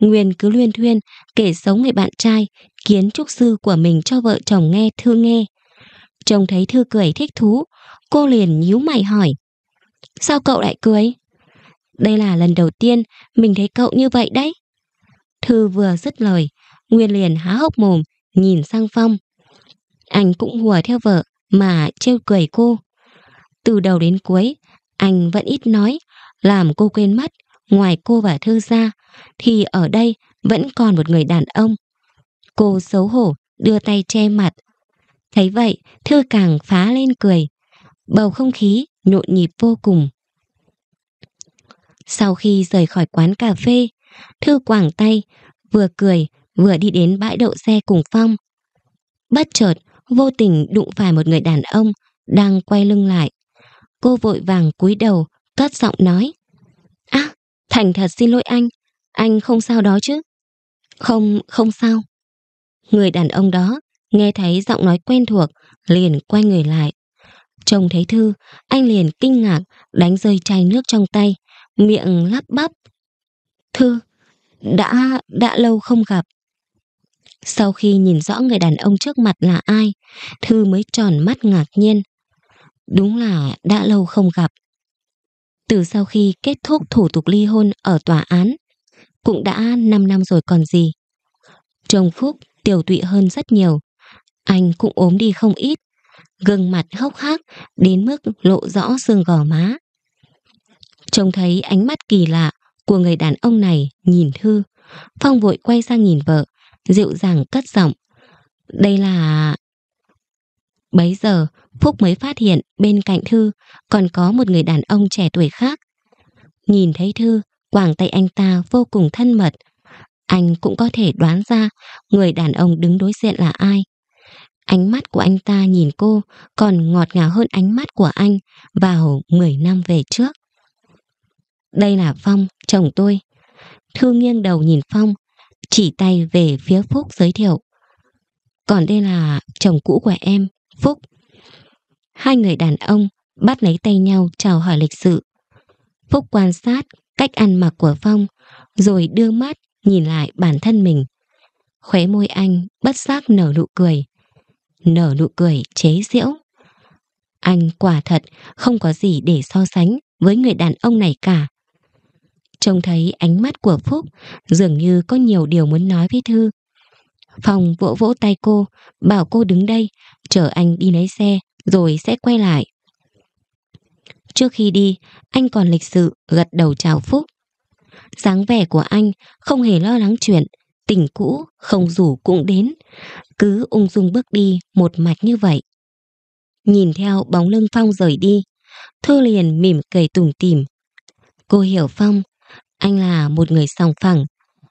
Nguyên cứ luyên thuyên kể sống người bạn trai, kiến trúc sư của mình cho vợ chồng nghe thư nghe. Trông thấy Thư cười thích thú, Cô liền nhíu mày hỏi Sao cậu lại cưới? Đây là lần đầu tiên mình thấy cậu như vậy đấy Thư vừa dứt lời Nguyên liền há hốc mồm Nhìn sang Phong Anh cũng hùa theo vợ Mà trêu cười cô Từ đầu đến cuối Anh vẫn ít nói Làm cô quên mất Ngoài cô và Thư ra Thì ở đây vẫn còn một người đàn ông Cô xấu hổ đưa tay che mặt Thấy vậy Thư càng phá lên cười bầu không khí nhộn nhịp vô cùng. Sau khi rời khỏi quán cà phê, Thư quảng tay, vừa cười, vừa đi đến bãi đậu xe cùng Phong. Bất chợt, vô tình đụng phải một người đàn ông đang quay lưng lại. Cô vội vàng cúi đầu, cất giọng nói. "A, Thành thật xin lỗi anh, anh không sao đó chứ? Không, không sao. Người đàn ông đó nghe thấy giọng nói quen thuộc, liền quay người lại. Trông thấy Thư, anh liền kinh ngạc, đánh rơi chai nước trong tay, miệng lắp bắp. Thư, đã, đã lâu không gặp. Sau khi nhìn rõ người đàn ông trước mặt là ai, Thư mới tròn mắt ngạc nhiên. Đúng là đã lâu không gặp. Từ sau khi kết thúc thủ tục ly hôn ở tòa án, cũng đã 5 năm rồi còn gì. Chồng Phúc tiểu tụy hơn rất nhiều. Anh cũng ốm đi không ít, gương mặt hốc hác đến mức lộ rõ xương gò má. Trông thấy ánh mắt kỳ lạ của người đàn ông này nhìn Thư, Phong vội quay sang nhìn vợ, dịu dàng cất giọng. Đây là... Bấy giờ, Phúc mới phát hiện bên cạnh Thư còn có một người đàn ông trẻ tuổi khác. Nhìn thấy Thư, quàng tay anh ta vô cùng thân mật. Anh cũng có thể đoán ra người đàn ông đứng đối diện là ai. Ánh mắt của anh ta nhìn cô còn ngọt ngào hơn ánh mắt của anh vào 10 năm về trước. Đây là Phong, chồng tôi. Thư nghiêng đầu nhìn Phong, chỉ tay về phía Phúc giới thiệu. Còn đây là chồng cũ của em, Phúc. Hai người đàn ông bắt lấy tay nhau chào hỏi lịch sự. Phúc quan sát cách ăn mặc của Phong, rồi đưa mắt nhìn lại bản thân mình. Khóe môi anh bất giác nở nụ cười nở nụ cười chế giễu. Anh quả thật không có gì để so sánh với người đàn ông này cả. Trông thấy ánh mắt của Phúc dường như có nhiều điều muốn nói với Thư. Phòng vỗ vỗ tay cô, bảo cô đứng đây, chờ anh đi lấy xe rồi sẽ quay lại. Trước khi đi, anh còn lịch sự gật đầu chào Phúc. dáng vẻ của anh không hề lo lắng chuyện tình cũ không rủ cũng đến, cứ ung dung bước đi một mạch như vậy. Nhìn theo bóng lưng Phong rời đi, Thư liền mỉm cười tủm tỉm. Cô hiểu Phong, anh là một người sòng phẳng,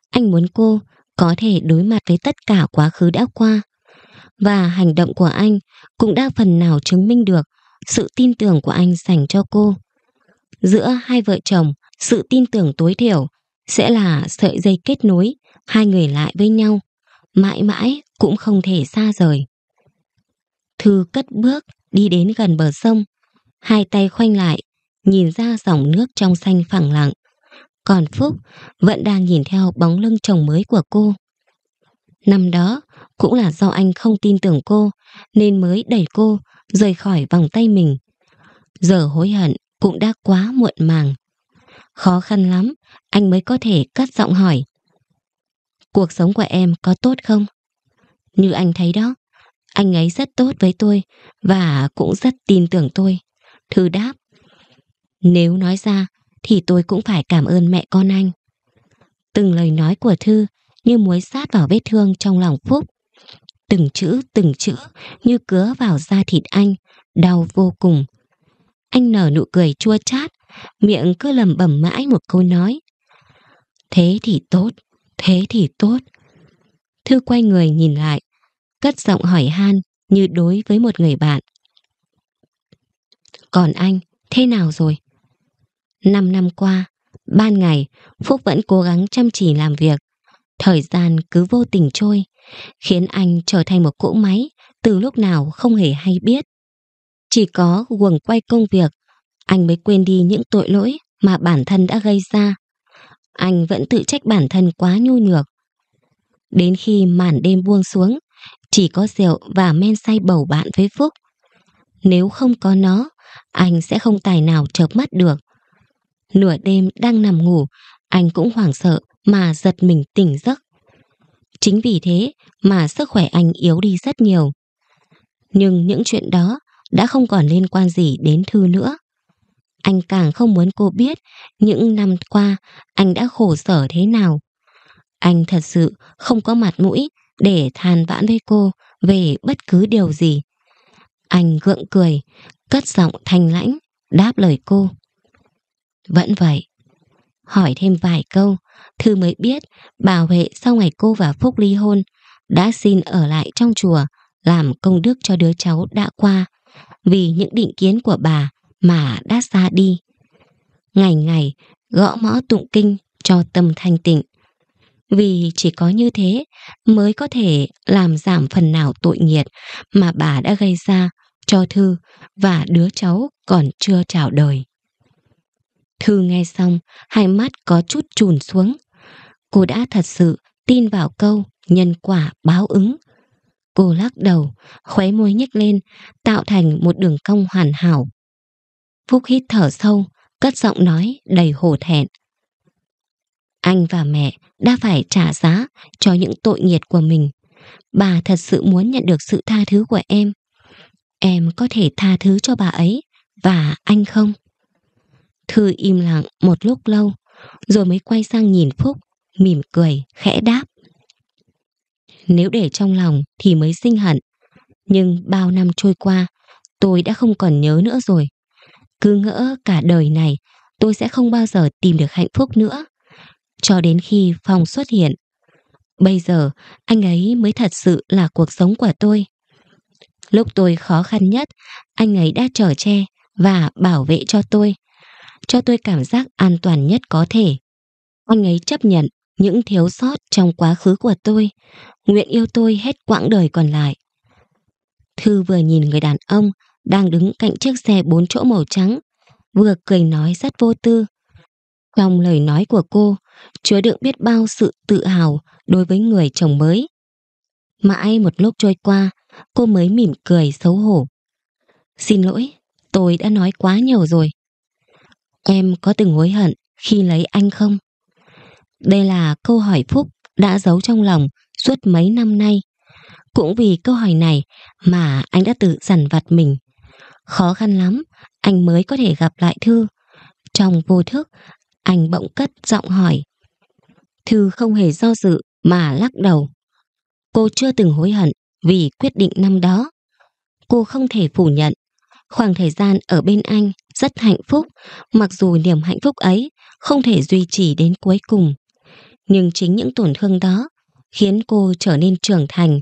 anh muốn cô có thể đối mặt với tất cả quá khứ đã qua. Và hành động của anh cũng đã phần nào chứng minh được sự tin tưởng của anh dành cho cô. Giữa hai vợ chồng, sự tin tưởng tối thiểu sẽ là sợi dây kết nối hai người lại với nhau, mãi mãi cũng không thể xa rời. Thư cất bước đi đến gần bờ sông, hai tay khoanh lại, nhìn ra dòng nước trong xanh phẳng lặng. Còn Phúc vẫn đang nhìn theo bóng lưng chồng mới của cô. Năm đó cũng là do anh không tin tưởng cô nên mới đẩy cô rời khỏi vòng tay mình. Giờ hối hận cũng đã quá muộn màng. Khó khăn lắm, anh mới có thể cất giọng hỏi cuộc sống của em có tốt không? Như anh thấy đó, anh ấy rất tốt với tôi và cũng rất tin tưởng tôi. Thư đáp, nếu nói ra thì tôi cũng phải cảm ơn mẹ con anh. Từng lời nói của Thư như muối sát vào vết thương trong lòng Phúc. Từng chữ, từng chữ như cứa vào da thịt anh, đau vô cùng. Anh nở nụ cười chua chát, miệng cứ lầm bẩm mãi một câu nói. Thế thì tốt, thế thì tốt. Thư quay người nhìn lại, cất giọng hỏi han như đối với một người bạn. Còn anh, thế nào rồi? Năm năm qua, ban ngày, Phúc vẫn cố gắng chăm chỉ làm việc. Thời gian cứ vô tình trôi, khiến anh trở thành một cỗ máy từ lúc nào không hề hay biết. Chỉ có quần quay công việc, anh mới quên đi những tội lỗi mà bản thân đã gây ra anh vẫn tự trách bản thân quá nhu nhược. Đến khi màn đêm buông xuống, chỉ có rượu và men say bầu bạn với Phúc. Nếu không có nó, anh sẽ không tài nào chợp mắt được. Nửa đêm đang nằm ngủ, anh cũng hoảng sợ mà giật mình tỉnh giấc. Chính vì thế mà sức khỏe anh yếu đi rất nhiều. Nhưng những chuyện đó đã không còn liên quan gì đến Thư nữa. Anh càng không muốn cô biết những năm qua anh đã khổ sở thế nào. Anh thật sự không có mặt mũi để than vãn với cô về bất cứ điều gì. Anh gượng cười, cất giọng thanh lãnh, đáp lời cô. Vẫn vậy. Hỏi thêm vài câu, Thư mới biết bà Huệ sau ngày cô và Phúc ly hôn đã xin ở lại trong chùa làm công đức cho đứa cháu đã qua vì những định kiến của bà mà đã ra đi. Ngày ngày gõ mõ tụng kinh cho tâm thanh tịnh. Vì chỉ có như thế mới có thể làm giảm phần nào tội nghiệt mà bà đã gây ra cho Thư và đứa cháu còn chưa chào đời. Thư nghe xong, hai mắt có chút trùn xuống. Cô đã thật sự tin vào câu nhân quả báo ứng. Cô lắc đầu, khóe môi nhếch lên, tạo thành một đường cong hoàn hảo Phúc hít thở sâu, cất giọng nói đầy hổ thẹn. Anh và mẹ đã phải trả giá cho những tội nghiệt của mình. Bà thật sự muốn nhận được sự tha thứ của em. Em có thể tha thứ cho bà ấy và anh không? Thư im lặng một lúc lâu, rồi mới quay sang nhìn Phúc, mỉm cười, khẽ đáp. Nếu để trong lòng thì mới sinh hận, nhưng bao năm trôi qua, tôi đã không còn nhớ nữa rồi cứ ngỡ cả đời này tôi sẽ không bao giờ tìm được hạnh phúc nữa. Cho đến khi Phong xuất hiện. Bây giờ, anh ấy mới thật sự là cuộc sống của tôi. Lúc tôi khó khăn nhất, anh ấy đã trở che và bảo vệ cho tôi. Cho tôi cảm giác an toàn nhất có thể. Anh ấy chấp nhận những thiếu sót trong quá khứ của tôi, nguyện yêu tôi hết quãng đời còn lại. Thư vừa nhìn người đàn ông đang đứng cạnh chiếc xe bốn chỗ màu trắng, vừa cười nói rất vô tư. Trong lời nói của cô, chứa đựng biết bao sự tự hào đối với người chồng mới. Mãi một lúc trôi qua, cô mới mỉm cười xấu hổ. Xin lỗi, tôi đã nói quá nhiều rồi. Em có từng hối hận khi lấy anh không? Đây là câu hỏi Phúc đã giấu trong lòng suốt mấy năm nay. Cũng vì câu hỏi này mà anh đã tự dằn vặt mình. Khó khăn lắm, anh mới có thể gặp lại Thư. Trong vô thức, anh bỗng cất giọng hỏi. Thư không hề do dự mà lắc đầu. Cô chưa từng hối hận vì quyết định năm đó. Cô không thể phủ nhận, khoảng thời gian ở bên anh rất hạnh phúc, mặc dù niềm hạnh phúc ấy không thể duy trì đến cuối cùng. Nhưng chính những tổn thương đó khiến cô trở nên trưởng thành.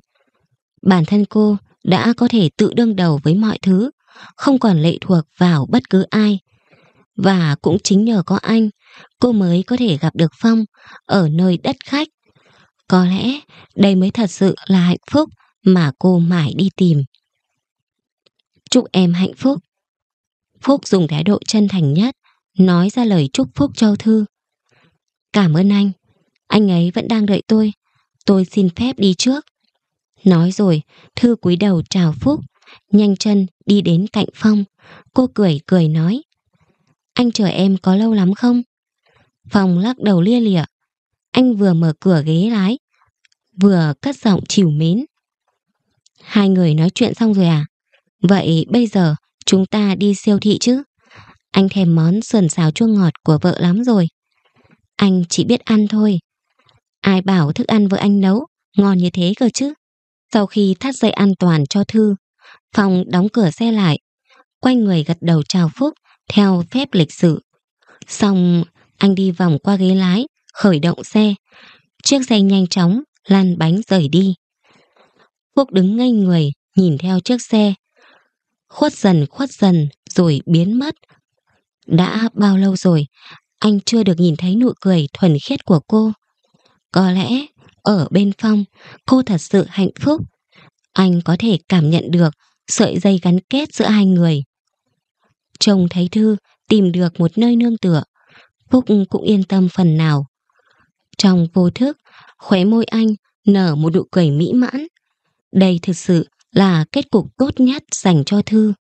Bản thân cô đã có thể tự đương đầu với mọi thứ, không còn lệ thuộc vào bất cứ ai. Và cũng chính nhờ có anh, cô mới có thể gặp được Phong ở nơi đất khách. Có lẽ đây mới thật sự là hạnh phúc mà cô mãi đi tìm. Chúc em hạnh phúc. Phúc dùng thái độ chân thành nhất, nói ra lời chúc phúc cho Thư. Cảm ơn anh, anh ấy vẫn đang đợi tôi, tôi xin phép đi trước. Nói rồi, Thư cúi đầu chào Phúc, nhanh chân đi đến cạnh Phong. Cô cười cười nói. Anh chờ em có lâu lắm không? Phong lắc đầu lia lịa. Anh vừa mở cửa ghế lái, vừa cất giọng chiều mến. Hai người nói chuyện xong rồi à? Vậy bây giờ chúng ta đi siêu thị chứ? Anh thèm món sườn xào chua ngọt của vợ lắm rồi. Anh chỉ biết ăn thôi. Ai bảo thức ăn vợ anh nấu, ngon như thế cơ chứ. Sau khi thắt dây an toàn cho Thư, Phong đóng cửa xe lại, quay người gật đầu chào Phúc theo phép lịch sự. Xong, anh đi vòng qua ghế lái, khởi động xe. Chiếc xe nhanh chóng, lăn bánh rời đi. Phúc đứng ngây người, nhìn theo chiếc xe. Khuất dần khuất dần, rồi biến mất. Đã bao lâu rồi, anh chưa được nhìn thấy nụ cười thuần khiết của cô. Có lẽ, ở bên Phong, cô thật sự hạnh phúc. Anh có thể cảm nhận được sợi dây gắn kết giữa hai người. Chồng thấy Thư tìm được một nơi nương tựa, Phúc cũng yên tâm phần nào. Trong vô thức, khóe môi anh nở một nụ cười mỹ mãn. Đây thực sự là kết cục tốt nhất dành cho Thư,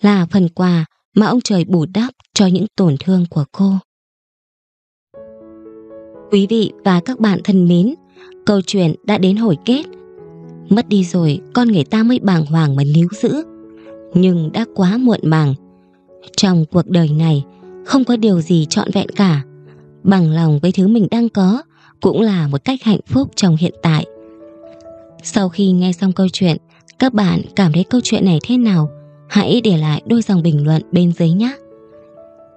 là phần quà mà ông trời bù đắp cho những tổn thương của cô. Quý vị và các bạn thân mến, câu chuyện đã đến hồi kết – Mất đi rồi con người ta mới bàng hoàng mà níu giữ Nhưng đã quá muộn màng Trong cuộc đời này Không có điều gì trọn vẹn cả Bằng lòng với thứ mình đang có Cũng là một cách hạnh phúc trong hiện tại Sau khi nghe xong câu chuyện Các bạn cảm thấy câu chuyện này thế nào Hãy để lại đôi dòng bình luận bên dưới nhé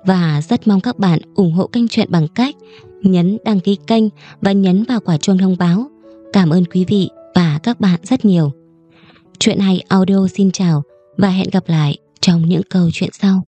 và rất mong các bạn ủng hộ kênh truyện bằng cách nhấn đăng ký kênh và nhấn vào quả chuông thông báo. Cảm ơn quý vị và các bạn rất nhiều. Chuyện hay audio xin chào và hẹn gặp lại trong những câu chuyện sau.